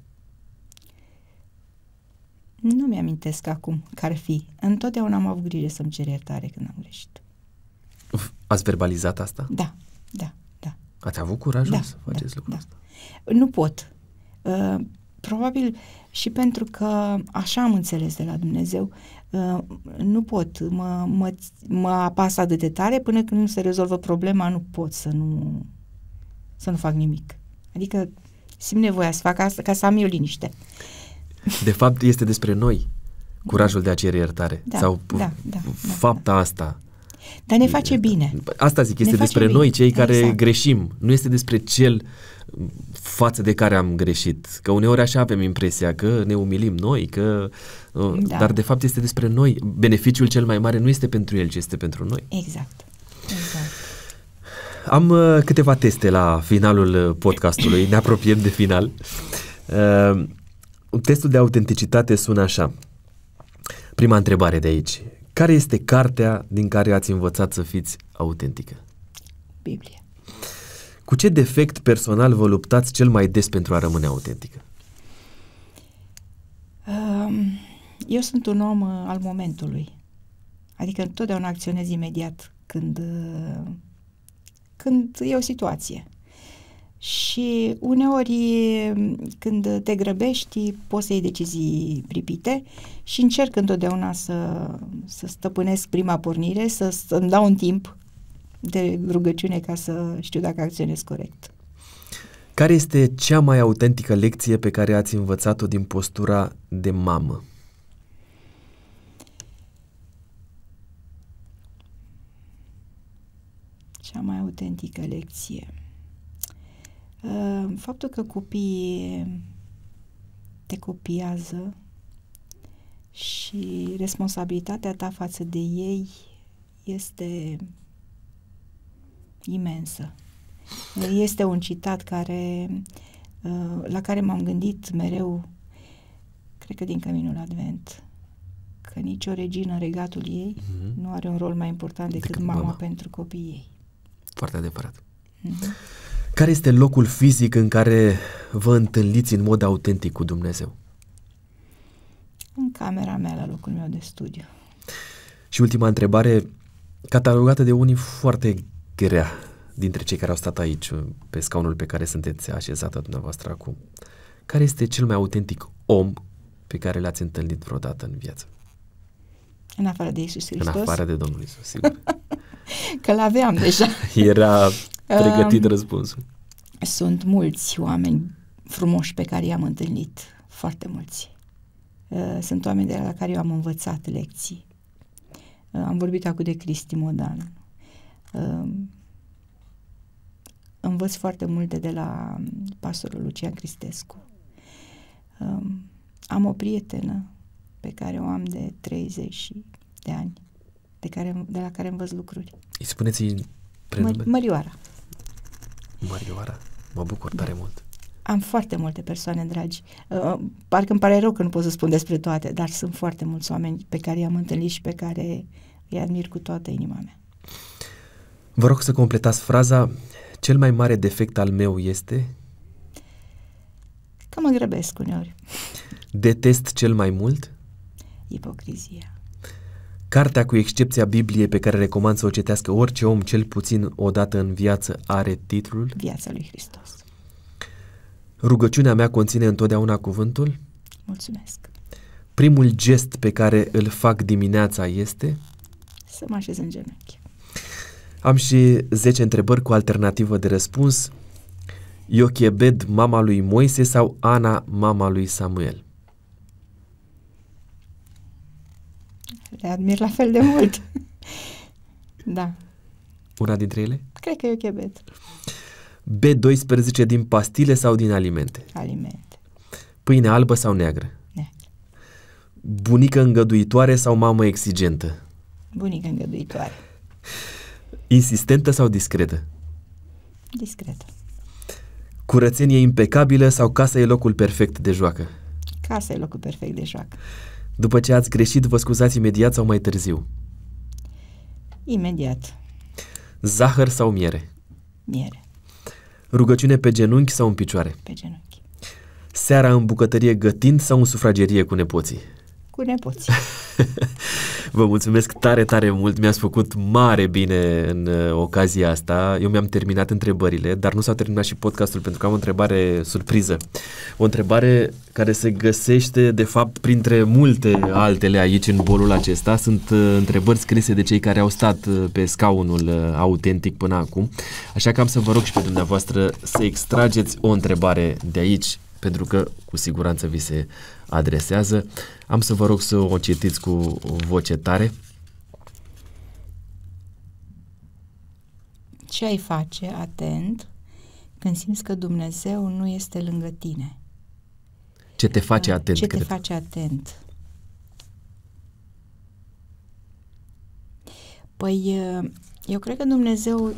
Nu mi-amintesc acum care ar fi. Întotdeauna am avut grijă să-mi cer iertare când am greșit. Ați verbalizat asta? Da, da, da. Ați avut curajul da, să faceți da, lucrul da. ăsta? Nu pot. Ă, probabil și pentru că așa am înțeles de la Dumnezeu, uh, nu pot, mă, mă, mă apasă de detare până când nu se rezolvă problema, nu pot să nu, să nu fac nimic. Adică simt nevoia să fac asta ca să am eu liniște. De fapt, este despre noi curajul de a cere iertare da, sau da, da, da, da. fapta da. asta. Dar ne face bine. Asta zic, este despre bine. noi, cei care exact. greșim. Nu este despre cel uh, față de care am greșit. Că uneori așa avem impresia că ne umilim noi, că uh, da. dar de fapt este despre noi. Beneficiul cel mai mare nu este pentru el, ci este pentru noi. Exact. Exact. Am uh, câteva teste la finalul uh, podcastului, ne apropiem de final. Uh, testul de autenticitate sună așa. Prima întrebare de aici. Care este cartea din care ați învățat să fiți autentică? Biblia. Cu ce defect personal vă luptați cel mai des pentru a rămâne autentică? Eu sunt un om uh, al momentului. Adică întotdeauna acționez imediat când, uh, când e o situație. Și uneori uh, când te grăbești poți să iei decizii pripite și încerc întotdeauna să, să stăpânesc prima pornire, să, să dau un timp de rugăciune ca să știu dacă acționez corect. Care este cea mai autentică lecție pe care ați învățat-o din postura de mamă? Cea mai autentică lecție. Ă, faptul că copiii te copiază și responsabilitatea ta față de ei este imensă. Este un citat care, uh, la care m-am gândit mereu, cred că din Căminul Advent, că nicio regină în regatul ei mm-hmm. nu are un rol mai important decât, decât mama, mama pentru copiii ei. Foarte adevărat. Mm-hmm. Care este locul fizic în care vă întâlniți în mod autentic cu Dumnezeu? În camera mea, la locul meu de studiu. Și ultima întrebare, catalogată de unii foarte grea dintre cei care au stat aici, pe scaunul pe care sunteți așezată dumneavoastră acum? Care este cel mai autentic om pe care l-ați întâlnit vreodată în viață? În afară de Iisus Hristos? În afară de Domnul Isus, sigur. Că l-aveam deja. Era pregătit um, răspunsul. Sunt mulți oameni frumoși pe care i-am întâlnit, foarte mulți. Uh, sunt oameni de la care eu am învățat lecții. Uh, am vorbit acum de Cristi Modan, Ehm, învăț foarte multe de la mm, pastorul Lucian Cristescu. Ehm, am o prietenă pe care o am de 30 de ani, de, care, de la care învăț lucruri. Îi spuneți prenume? Mă, Mărioara. Mărioara, mă bucur tare da. mult. Am foarte multe persoane dragi. Ehm, parcă îmi pare rău că nu pot să spun despre toate, dar sunt foarte mulți oameni pe care i-am întâlnit și pe care îi admir cu toată inima mea. Vă rog să completați fraza Cel mai mare defect al meu este... Că mă grăbesc uneori. Detest cel mai mult? Ipocrizia. Cartea, cu excepția Bibliei, pe care recomand să o citească orice om cel puțin o dată în viață, are titlul Viața lui Hristos. Rugăciunea mea conține întotdeauna cuvântul? Mulțumesc. Primul gest pe care îl fac dimineața este? Să mă așez în genunchi. Am și 10 întrebări cu alternativă de răspuns. Iochebed, mama lui Moise sau Ana, mama lui Samuel? Le admir la fel de mult. da. Una dintre ele? Cred că e Iochebed. B12 din pastile sau din alimente? Alimente. Pâine albă sau neagră? Neagră. Bunică îngăduitoare sau mamă exigentă? Bunică îngăduitoare. Insistentă sau discretă? Discretă. Curățenie impecabilă sau casa e locul perfect de joacă? Casa e locul perfect de joacă. După ce ați greșit, vă scuzați imediat sau mai târziu? Imediat. Zahăr sau miere? Miere. Rugăciune pe genunchi sau în picioare? Pe genunchi. Seara în bucătărie gătind sau în sufragerie cu nepoții? cu nepoții. Vă mulțumesc tare, tare mult. Mi-ați făcut mare bine în uh, ocazia asta. Eu mi-am terminat întrebările, dar nu s-a terminat și podcastul pentru că am o întrebare surpriză. O întrebare care se găsește, de fapt, printre multe altele aici în bolul acesta. Sunt uh, întrebări scrise de cei care au stat uh, pe scaunul autentic până acum. Așa că am să vă rog și pe dumneavoastră să extrageți o întrebare de aici pentru că cu siguranță vi se adresează. Am să vă rog să o citiți cu voce tare. Ce ai face, atent, când simți că Dumnezeu nu este lângă tine? Ce te face atent? Ce cred. te face atent? Păi, eh, eu cred că Dumnezeu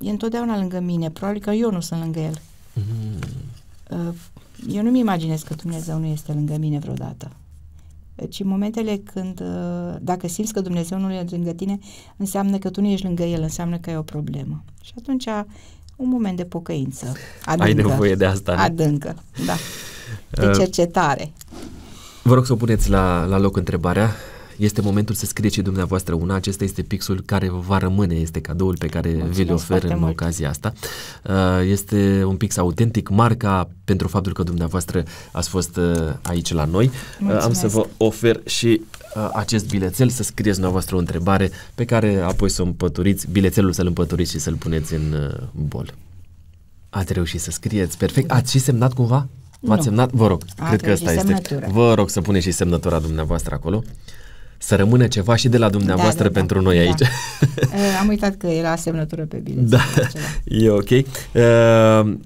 e întotdeauna lângă mine. Probabil că eu nu sunt lângă El. Mm. Eh, eu nu-mi imaginez că Dumnezeu nu este lângă mine vreodată. Ci în momentele când, uh, dacă simți că Dumnezeu nu e lângă tine, înseamnă că tu nu ești lângă El, înseamnă că ai o problemă. Și atunci un moment de pocăință adâncă. Ai nevoie de asta. Adâncă, da. De uh, cercetare. Vă rog să o puneți la, la loc întrebarea este momentul să scrieți și dumneavoastră una. Acesta este pixul care va rămâne, este cadoul pe care vi l ofer în mult. ocazia asta. Uh, este un pix autentic, marca pentru faptul că dumneavoastră ați fost uh, aici la noi. Mulțumesc. Uh, am să vă ofer și acest bilețel, să scrieți dumneavoastră o întrebare pe care apoi să împăturiți, bilețelul să-l împăturiți și să-l puneți în bol. Ați reușit să scrieți perfect. Ați și semnat cumva? V-ați semnat? Vă rog, A, cred că asta este. Vă rog să puneți și semnătura dumneavoastră acolo să rămână ceva și de la dumneavoastră da, da, pentru da, noi da. aici. Da. Am uitat că era semnătură pe bilet. Da, e ok. Uh,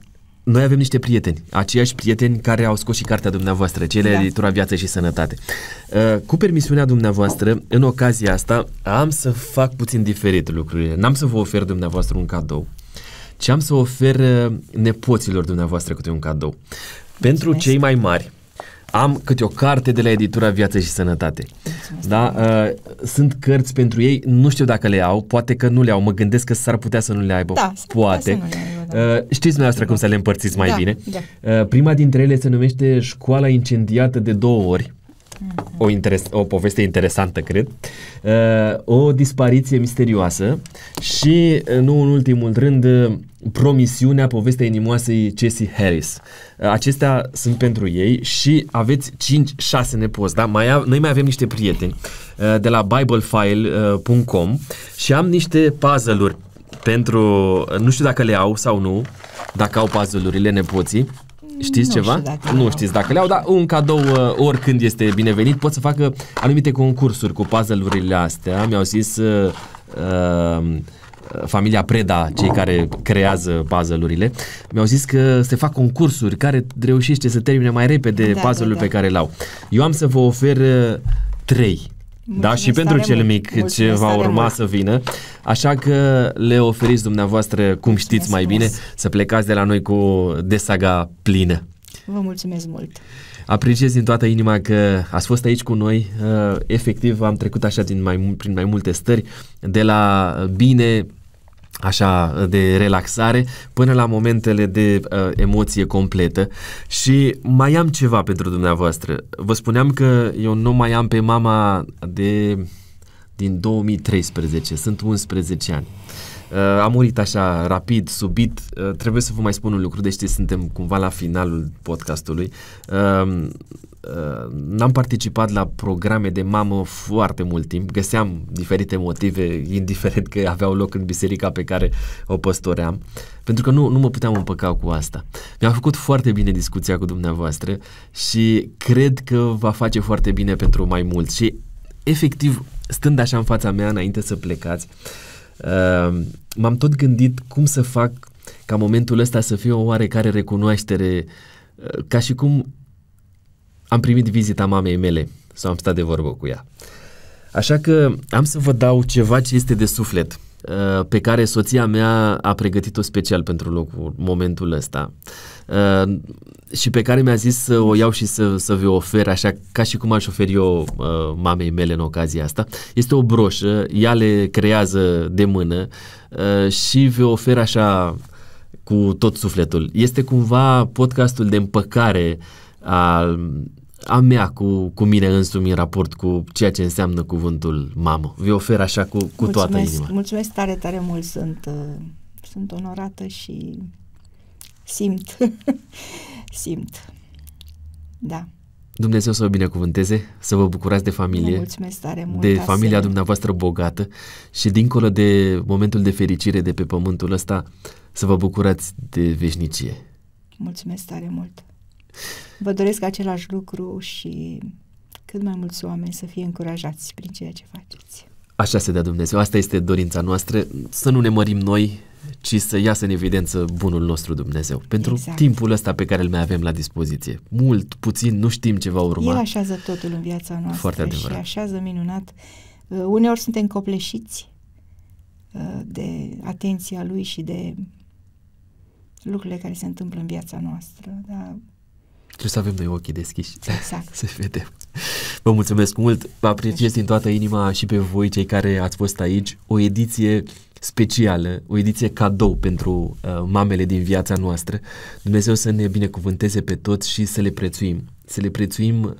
noi avem niște prieteni, aceiași prieteni care au scos și cartea dumneavoastră, cele da. editura Viață și Sănătate. Uh, cu permisiunea dumneavoastră, în ocazia asta, am să fac puțin diferit lucrurile. N-am să vă ofer dumneavoastră un cadou, ci am să ofer nepoților dumneavoastră câte un cadou. Mulțumesc. Pentru cei mai mari, am câte o carte de la editura Viață și Sănătate. Da? Uh, sunt cărți pentru ei, nu știu dacă le au, poate că nu le au, mă gândesc că s-ar putea să nu le aibă. Da, poate. le aibă, da. Uh, știți dumneavoastră cum să le împărțiți mai da, bine. Da. Uh, prima dintre ele se numește Școala incendiată de două ori o, interes- o poveste interesantă, cred, uh, o dispariție misterioasă și, uh, nu în ultimul rând, uh, promisiunea povestea inimoasei Jesse Harris. Uh, acestea sunt pentru ei și aveți 5-6 nepoți, da? Mai av- noi mai avem niște prieteni uh, de la biblefile.com și am niște puzzle-uri pentru, nu știu dacă le au sau nu, dacă au puzzle-urile nepoții, Știți nu ceva? Știu nu știți dacă le-au, dar un cadou uh, oricând este binevenit. Pot să facă anumite concursuri cu puzzle-urile astea. Mi-au zis uh, uh, familia Preda, cei care creează puzzle-urile, mi-au zis că se fac concursuri care reușește să termine mai repede da, da puzzle-ul da, da. pe care l-au. Eu am să vă ofer uh, trei da, și pentru cel mic ce va urma mult. să vină. Așa că le oferiți dumneavoastră, cum știți mai bine, frumos. să plecați de la noi cu desaga plină. Vă mulțumesc mult! Apreciez din toată inima că ați fost aici cu noi. Uh, efectiv, am trecut așa din mai, prin mai multe stări, de la bine așa de relaxare până la momentele de uh, emoție completă și mai am ceva pentru dumneavoastră. Vă spuneam că eu nu mai am pe mama de din 2013, sunt 11 ani. Uh, a murit așa rapid, subit. Uh, trebuie să vă mai spun un lucru, deși suntem cumva la finalul podcastului. Uh, n-am participat la programe de mamă foarte mult timp. Găseam diferite motive, indiferent că aveau loc în biserica pe care o păstoream, pentru că nu, nu mă puteam împăca cu asta. Mi-a făcut foarte bine discuția cu dumneavoastră și cred că va face foarte bine pentru mai mult. Și efectiv, stând așa în fața mea înainte să plecați, uh, Ehm, m-am tot gândit cum să fac ca momentul ăsta să fie o oarecare recunoaștere, eh, ca și cum am primit vizita mamei mele sau am stat de vorbă cu ea. Așa că am să vă dau ceva ce este de suflet, eh, pe care soția mea a pregătit-o special pentru locul, momentul ăsta. Uh, și pe care mi-a zis să o iau și să, să vă ofer, așa ca și cum aș oferi eu uh, mamei mele în ocazia asta. Este o broșă, ea le creează de mână uh, și vă ofer așa cu tot sufletul. Este cumva podcastul de împăcare a, a mea cu, cu mine însumi în raport cu ceea ce înseamnă cuvântul mamă. Vă ofer așa cu, cu mulțumesc, toată inima. Mulțumesc tare, tare mult. Sunt, uh, sunt onorată și simt, simt, da. Dumnezeu să vă binecuvânteze, să vă bucurați de familie, mulțumesc tare mult, de familia asemenea. dumneavoastră bogată și dincolo de momentul de fericire de pe pământul ăsta, să vă bucurați de veșnicie. Mulțumesc tare mult! Vă doresc același lucru și cât mai mulți oameni să fie încurajați prin ceea ce faceți. Așa se dea Dumnezeu, asta este dorința noastră, să nu ne mărim noi, ci să iasă în evidență bunul nostru Dumnezeu. Pentru exact. timpul ăsta pe care îl mai avem la dispoziție. Mult, puțin, nu știm ce va urma. El așează totul în viața noastră Foarte adevărat. și așează minunat. Uh, uneori suntem copleșiți uh, de atenția lui și de lucrurile care se întâmplă în viața noastră, dar Trebuie să avem noi ochii deschiși. Exact. să vedem. Vă mulțumesc mult. Vă apreciez din toată inima și pe voi, cei care ați fost aici. O ediție specială, o ediție cadou pentru uh, mamele din viața noastră. Dumnezeu să ne binecuvânteze pe toți și să le prețuim să le prețuim uh,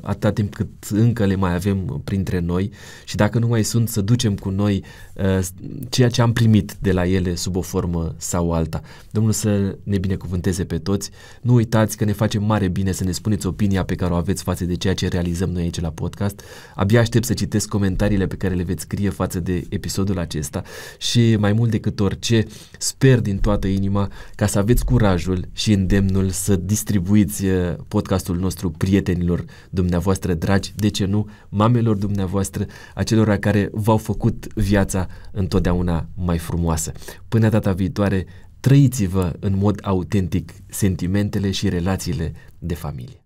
atâta timp cât încă le mai avem printre noi și dacă nu mai sunt, să ducem cu noi uh, ceea ce am primit de la ele sub o formă sau alta. Domnul să ne binecuvânteze pe toți. Nu uitați că ne face mare bine să ne spuneți opinia pe care o aveți față de ceea ce realizăm noi aici la podcast. Abia aștept să citesc comentariile pe care le veți scrie față de episodul acesta și mai mult decât orice, sper din toată inima ca să aveți curajul și îndemnul să distribuiți uh, podcastul nostru vostru, prietenilor dumneavoastră dragi, de ce nu, mamelor dumneavoastră, acelora care v-au făcut viața întotdeauna mai frumoasă. Până data viitoare, trăiți-vă în mod autentic sentimentele și relațiile de familie.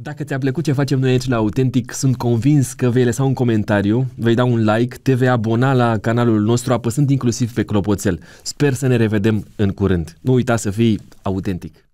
Dacă ți-a plăcut ce facem noi aici la Autentic, sunt convins că vei lăsa un comentariu, vei da un like, te vei abona la canalul nostru apăsând inclusiv pe clopoțel. Sper să ne revedem în curând. Nu uita să fii autentic!